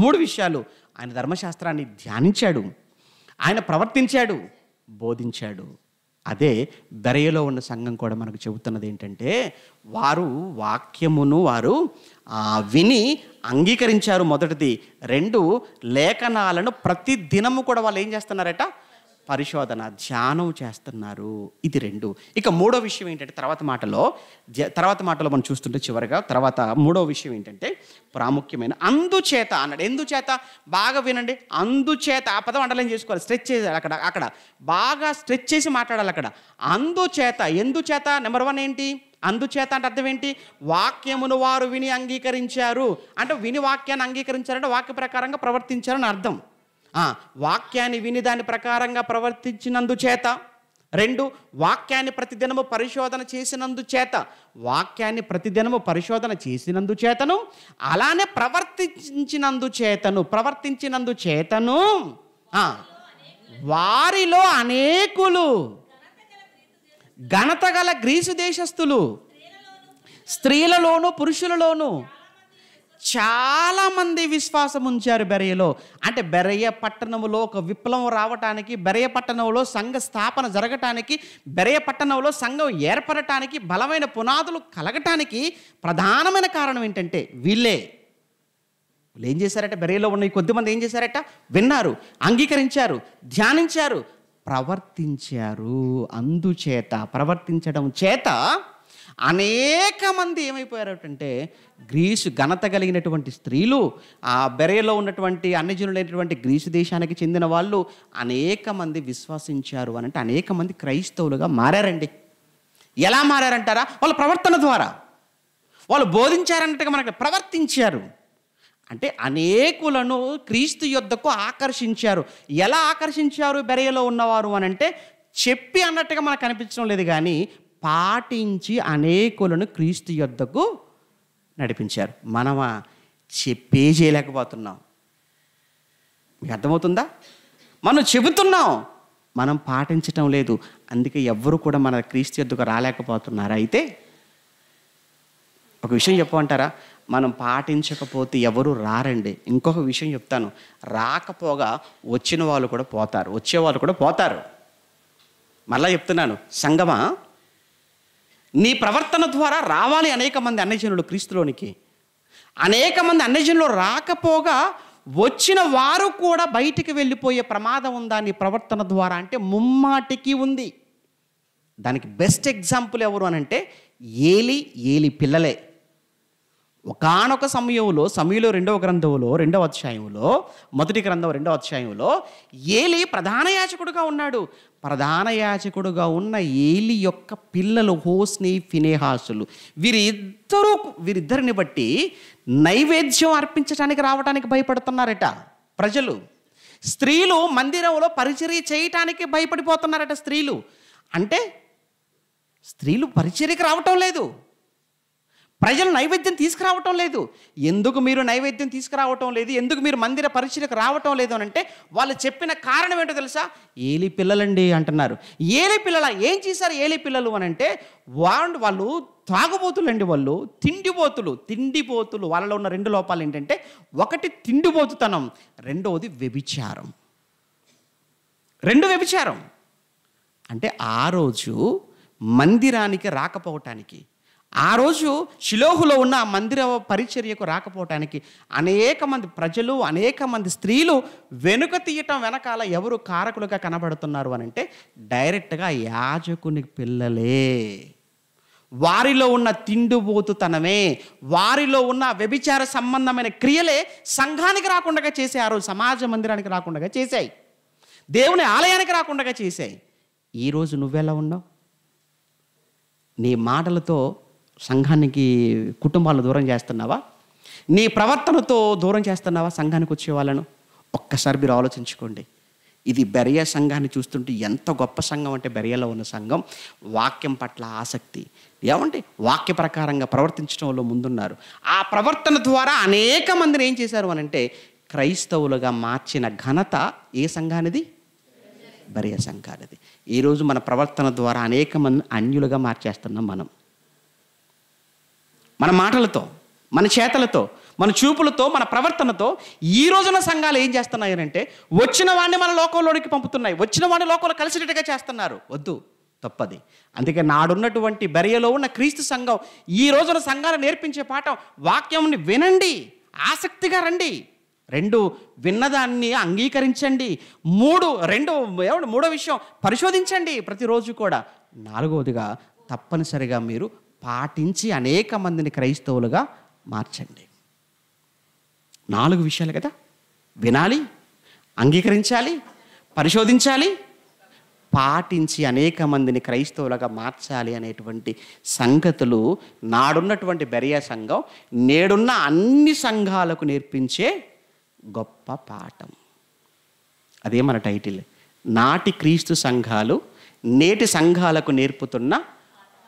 మూడు విషయాలు ఆయన ధర్మశాస్త్రాన్ని ధ్యానించాడు ఆయన ప్రవర్తించాడు బోధించాడు అదే బెరయలో ఉన్న సంఘం కూడా మనకు చెబుతున్నది ఏంటంటే వారు వాక్యమును వారు విని అంగీకరించారు మొదటిది రెండు లేఖనాలను ప్రతి దినము కూడా వాళ్ళు ఏం చేస్తున్నారట పరిశోధన ధ్యానం చేస్తున్నారు ఇది రెండు ఇక మూడో విషయం ఏంటంటే తర్వాత మాటలో తర్వాత మాటలో మనం చూస్తుంటే చివరిగా తర్వాత మూడో విషయం ఏంటంటే ప్రాముఖ్యమైన అందుచేత అన్నాడు ఎందుచేత బాగా వినండి అందుచేత ఆ పదం అండలేం చేసుకోవాలి స్ట్రెచ్ చేయాలి అక్కడ అక్కడ బాగా స్ట్రెచ్ చేసి మాట్లాడాలి అక్కడ అందుచేత ఎందుచేత నెంబర్ వన్ ఏంటి అందుచేత అంటే అర్థం ఏంటి వాక్యమును వారు విని అంగీకరించారు అంటే విని వాక్యాన్ని అంగీకరించారంటే వాక్య ప్రకారంగా ప్రవర్తించారని అర్థం వాక్యాన్ని విని దాని ప్రకారంగా ప్రవర్తించినందుచేత రెండు వాక్యాన్ని ప్రతిదినము పరిశోధన చేసినందుచేత వాక్యాన్ని ప్రతిదినము పరిశోధన చేసినందుచేతను అలానే ప్రవర్తించినందుచేతను ప్రవర్తించినందుచేతను వారిలో అనేకులు ఘనత గల గ్రీసు దేశస్థులు స్త్రీలలోను పురుషులలోను చాలామంది విశ్వాసం ఉంచారు బెరయలో అంటే బెరయ్య పట్టణంలో ఒక విప్లవం రావటానికి బెరయ పట్టణంలో సంఘ స్థాపన జరగటానికి బెరయ పట్టణంలో సంఘం ఏర్పడటానికి బలమైన పునాదులు కలగటానికి ప్రధానమైన కారణం ఏంటంటే వీళ్ళే వీళ్ళు ఏం చేశారట బెరయలో ఉన్న కొద్దిమంది ఏం చేశారట విన్నారు అంగీకరించారు ధ్యానించారు ప్రవర్తించారు అందుచేత ప్రవర్తించడం చేత అనేక మంది అంటే గ్రీసు ఘనత కలిగినటువంటి స్త్రీలు ఆ బెరేలో ఉన్నటువంటి అన్నజనులైనటువంటి గ్రీసు దేశానికి చెందిన వాళ్ళు అనేక మంది విశ్వసించారు అని అంటే అనేక మంది క్రైస్తవులుగా మారారండి ఎలా మారారంటారా వాళ్ళ ప్రవర్తన ద్వారా వాళ్ళు బోధించారన్నట్టుగా మనకు ప్రవర్తించారు అంటే అనేకులను క్రీస్తు యుద్ధకు ఆకర్షించారు ఎలా ఆకర్షించారు బెరయలో ఉన్నవారు అని అంటే చెప్పి అన్నట్టుగా మనకు కనిపించడం లేదు కానీ పాటించి అనేకులను క్రీస్తు యొద్దకు నడిపించారు మనమా చెప్పే చేయలేకపోతున్నాం మీకు అర్థమవుతుందా మనం చెబుతున్నాం మనం పాటించటం లేదు అందుకే ఎవ్వరు కూడా మన క్రీస్తు యొద్దకు రాలేకపోతున్నారా అయితే ఒక విషయం చెప్పమంటారా మనం పాటించకపోతే ఎవరు రారండి ఇంకొక విషయం చెప్తాను రాకపోగా వచ్చిన వాళ్ళు కూడా పోతారు వచ్చేవాళ్ళు కూడా పోతారు మళ్ళీ చెప్తున్నాను సంగమా నీ ప్రవర్తన ద్వారా రావాలి అనేక మంది అన్నజనులు క్రీస్తులోనికి అనేక మంది అన్నజనులు రాకపోగా వచ్చిన వారు కూడా బయటికి వెళ్ళిపోయే ప్రమాదం ఉందా నీ ప్రవర్తన ద్వారా అంటే ముమ్మాటికి ఉంది దానికి బెస్ట్ ఎగ్జాంపుల్ ఎవరు అనంటే ఏలి ఏలి పిల్లలే ఒకనొక సమయంలో సమయంలో రెండవ గ్రంథంలో రెండవ అధ్యాయంలో మొదటి గ్రంథం రెండవ అధ్యాయంలో ఏలి ప్రధాన యాచకుడుగా ఉన్నాడు ప్రధాన యాచకుడుగా ఉన్న ఏలి యొక్క పిల్లలు హోస్ని ఫినేహాసులు వీరిద్దరూ వీరిద్దరిని బట్టి నైవేద్యం అర్పించడానికి రావడానికి భయపడుతున్నారట ప్రజలు స్త్రీలు మందిరంలో పరిచర్య చేయటానికి భయపడిపోతున్నారట స్త్రీలు అంటే స్త్రీలు పరిచర్యకి రావటం లేదు ప్రజలు నైవేద్యం తీసుకురావటం లేదు ఎందుకు మీరు నైవేద్యం తీసుకురావటం లేదు ఎందుకు మీరు మందిర పరిచయకు రావటం లేదు అని అంటే వాళ్ళు చెప్పిన కారణం ఏంటో తెలుసా ఏలి పిల్లలండి అంటున్నారు ఏలి పిల్లల ఏం చేశారు ఏలి పిల్లలు అని అంటే వాళ్ళు వాళ్ళు తాగుబోతులండి వాళ్ళు తిండిపోతులు తిండిపోతులు వాళ్ళలో ఉన్న రెండు లోపాలు ఏంటంటే ఒకటి తిండిపోతుతనం రెండవది వ్యభిచారం రెండు వ్యభిచారం అంటే ఆ రోజు మందిరానికి రాకపోవటానికి ఆ రోజు శిలోహులో ఉన్న ఆ మందిర పరిచర్యకు రాకపోవటానికి అనేక మంది ప్రజలు అనేక మంది స్త్రీలు వెనుక తీయటం వెనకాల ఎవరు కారకులుగా కనబడుతున్నారు అని అంటే డైరెక్ట్గా యాజకుని పిల్లలే వారిలో ఉన్న తిండుబోతుతనమే వారిలో ఉన్న వ్యభిచార సంబంధమైన క్రియలే సంఘానికి రాకుండా చేసే ఆ రోజు సమాజ మందిరానికి రాకుండా చేశాయి దేవుని ఆలయానికి రాకుండా చేశాయి ఈరోజు నువ్వెలా ఉన్నావు నీ మాటలతో సంఘానికి కుటుంబాలు దూరం చేస్తున్నావా నీ ప్రవర్తనతో దూరం చేస్తున్నావా సంఘానికి వచ్చే వాళ్ళను ఒక్కసారి మీరు ఆలోచించుకోండి ఇది బెరియా సంఘాన్ని చూస్తుంటే ఎంత గొప్ప సంఘం అంటే బెరియాలో ఉన్న సంఘం వాక్యం పట్ల ఆసక్తి ఏమంటే వాక్య ప్రకారంగా ప్రవర్తించడంలో ముందున్నారు ఆ ప్రవర్తన ద్వారా అనేక మందిని ఏం చేశారు అనంటే క్రైస్తవులుగా మార్చిన ఘనత ఏ సంఘానిది బరియ సంఘానిది ఈరోజు మన ప్రవర్తన ద్వారా అనేక మంది అన్యులుగా మార్చేస్తున్నాం మనం మన మాటలతో మన చేతలతో మన చూపులతో మన ప్రవర్తనతో ఈ రోజున సంఘాలు ఏం చేస్తున్నాయనంటే వచ్చిన వాడిని మన లోకంలోనికి పంపుతున్నాయి వచ్చిన వాడిని లోకంలో కలిసినట్టుగా చేస్తున్నారు వద్దు తప్పది అందుకే నాడున్నటువంటి బెరయలో ఉన్న క్రీస్తు సంఘం ఈ రోజున సంఘాలు నేర్పించే పాఠం వాక్యంని వినండి ఆసక్తిగా రండి రెండు విన్నదాన్ని అంగీకరించండి మూడు రెండు మూడో విషయం పరిశోధించండి ప్రతిరోజు కూడా నాలుగవదిగా తప్పనిసరిగా మీరు పాటించి అనేక మందిని క్రైస్తవులుగా మార్చండి నాలుగు విషయాలు కదా వినాలి అంగీకరించాలి పరిశోధించాలి పాటించి అనేక మందిని క్రైస్తవులుగా మార్చాలి అనేటువంటి సంగతులు నాడున్నటువంటి బెరియా సంఘం నేడున్న అన్ని సంఘాలకు నేర్పించే గొప్ప పాఠం అదే మన టైటిల్ నాటి క్రీస్తు సంఘాలు నేటి సంఘాలకు నేర్పుతున్న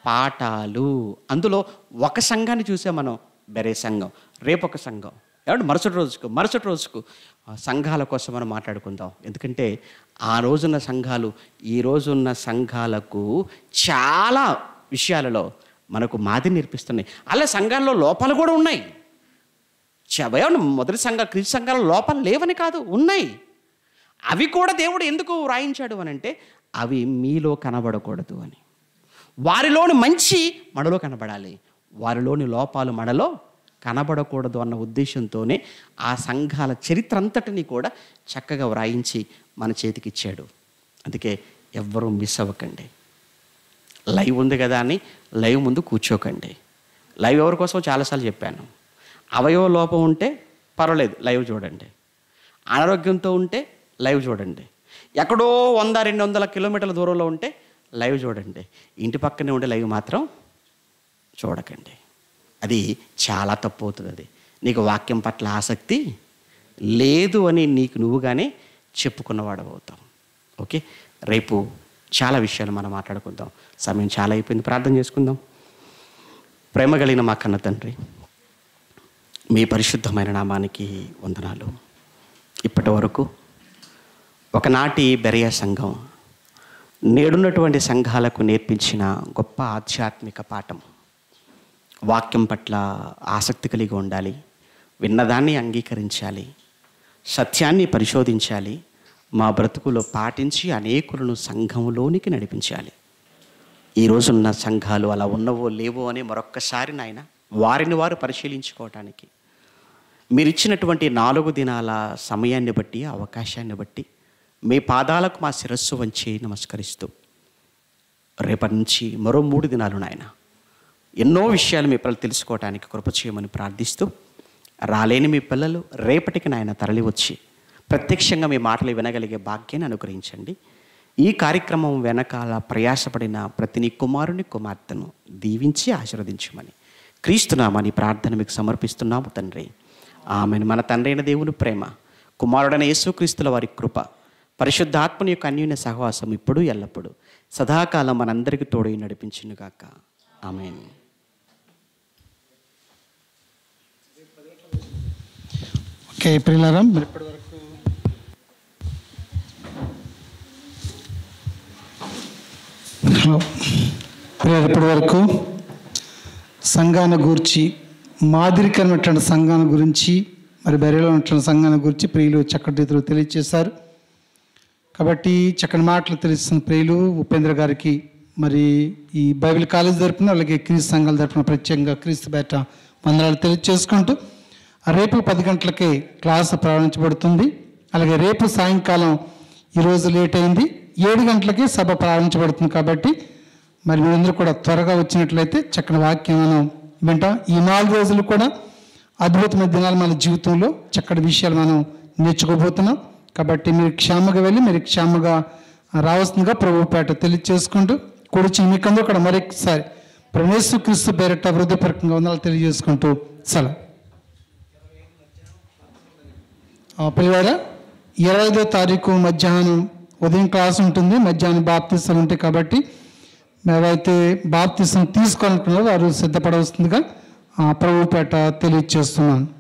పాఠాలు అందులో ఒక సంఘాన్ని చూసే మనం బెరే సంఘం రేపు ఒక సంఘం ఏమంటే మరుసటి రోజుకు మరుసటి రోజుకు సంఘాల కోసం మనం మాట్లాడుకుందాం ఎందుకంటే ఆ రోజున్న సంఘాలు ఈ రోజున్న సంఘాలకు చాలా విషయాలలో మనకు మాది నేర్పిస్తున్నాయి అలా సంఘాల్లో లోపాలు కూడా ఉన్నాయి ఏమన్నా మొదటి సంఘ క్రీస్తు సంఘాల లోపాలు లేవని కాదు ఉన్నాయి అవి కూడా దేవుడు ఎందుకు వ్రాయించాడు అని అంటే అవి మీలో కనబడకూడదు అని వారిలోని మంచి మనలో కనబడాలి వారిలోని లోపాలు మనలో కనబడకూడదు అన్న ఉద్దేశంతోనే ఆ సంఘాల చరిత్ర అంతటిని కూడా చక్కగా వ్రాయించి మన చేతికి ఇచ్చాడు అందుకే ఎవ్వరూ మిస్ అవ్వకండి లైవ్ ఉంది కదా అని లైవ్ ముందు కూర్చోకండి లైవ్ ఎవరి కోసం చాలాసార్లు చెప్పాను అవయవ లోపం ఉంటే పర్వాలేదు లైవ్ చూడండి అనారోగ్యంతో ఉంటే లైవ్ చూడండి ఎక్కడో వంద రెండు వందల కిలోమీటర్ల దూరంలో ఉంటే లైవ్ చూడండి ఇంటి పక్కనే ఉండే లైవ్ మాత్రం చూడకండి అది చాలా తప్పు అవుతుంది అది నీకు వాక్యం పట్ల ఆసక్తి లేదు అని నీకు నువ్వుగానే చెప్పుకున్నవాడు అవుతాం ఓకే రేపు చాలా విషయాలు మనం మాట్లాడుకుందాం సమయం చాలా అయిపోయింది ప్రార్థన చేసుకుందాం ప్రేమ కలిగిన మా కన్న తండ్రి మీ పరిశుద్ధమైన నామానికి వందనాలు ఇప్పటి వరకు ఒకనాటి బెరయ సంఘం నేడున్నటువంటి సంఘాలకు నేర్పించిన గొప్ప ఆధ్యాత్మిక పాఠం వాక్యం పట్ల ఆసక్తి కలిగి ఉండాలి విన్నదాన్ని అంగీకరించాలి సత్యాన్ని పరిశోధించాలి మా బ్రతుకులో పాటించి అనేకులను సంఘంలోనికి నడిపించాలి ఈ రోజున్న సంఘాలు అలా ఉన్నవో లేవో అని మరొక్కసారి నాయన వారిని వారు పరిశీలించుకోవటానికి మీరిచ్చినటువంటి నాలుగు దినాల సమయాన్ని బట్టి అవకాశాన్ని బట్టి మీ పాదాలకు మా శిరస్సు వంచి నమస్కరిస్తూ రేపటి నుంచి మరో మూడు దినాలు నాయన ఎన్నో విషయాలు మీ పిల్లలు తెలుసుకోవడానికి కృప చేయమని ప్రార్థిస్తూ రాలేని మీ పిల్లలు రేపటికి నాయన తరలి వచ్చి ప్రత్యక్షంగా మీ మాటలు వినగలిగే భాగ్యాన్ని అనుగ్రహించండి ఈ కార్యక్రమం వెనకాల ప్రయాసపడిన ప్రతి నీ కుమారుని కుమార్తెను దీవించి ఆశీర్వదించమని క్రీస్తునామాని ప్రార్థన మీకు సమర్పిస్తున్నాము తండ్రి ఆమెను మన తండ్రి దేవుని ప్రేమ కుమారుడైన యేసుక్రీస్తుల వారి కృప పరిశుద్ధాత్మని యొక్క అన్యోన్య సహవాసం ఇప్పుడు ఎల్లప్పుడు సదాకాలం మనందరికీ తోడు కాక ఆమె ఓకే ఇప్పటి వరకు సంఘాన గురించి మాదిరికరమైనటువంటి సంఘాన్ని గురించి మరి బెరీలో ఉన్నటువంటి సంఘాన్ని గురించి ప్రియులు చక్కటి రీతిలో తెలియజేశారు కాబట్టి చక్కని మాటలు తెలుస్తున్న ప్రియులు ఉపేంద్ర గారికి మరి ఈ బైబిల్ కాలేజ్ తరపున అలాగే క్రీస్తు సంఘాల తరపున ప్రత్యేకంగా క్రీస్తు బయట వందనాలు తెలియజేసుకుంటూ రేపు పది గంటలకే క్లాస్ ప్రారంభించబడుతుంది అలాగే రేపు సాయంకాలం ఈరోజు లేట్ అయింది ఏడు గంటలకే సభ ప్రారంభించబడుతుంది కాబట్టి మరి మీరందరూ కూడా త్వరగా వచ్చినట్లయితే చక్కని వాక్యం మనం వింటాం ఈ నాలుగు రోజులు కూడా అద్భుతమైన దినాలు మన జీవితంలో చక్కటి విషయాలు మనం నేర్చుకోబోతున్నాం కాబట్టి మీరు క్షేమగా వెళ్ళి మీరు క్షేమగా రావాల్సిందిగా ప్రభుపేట తెలియజేసుకుంటూ కూర్చుని మీకందరూ అక్కడ మరొకసారి ప్రవేశు క్రీస్తు పేరిట వృద్ధిపరకంగా వందలు తెలియజేసుకుంటూ సెలవు పిల్లవారా ఇరవై ఐదో తారీఖు మధ్యాహ్నం ఉదయం క్లాస్ ఉంటుంది మధ్యాహ్నం బాప్తీసాలు ఉంటాయి కాబట్టి మేమైతే బాప్తీసం తీసుకోవాలనుకున్నారో వారు సిద్ధపడవస్తుందిగా ప్రభుపేట తెలియజేస్తున్నాను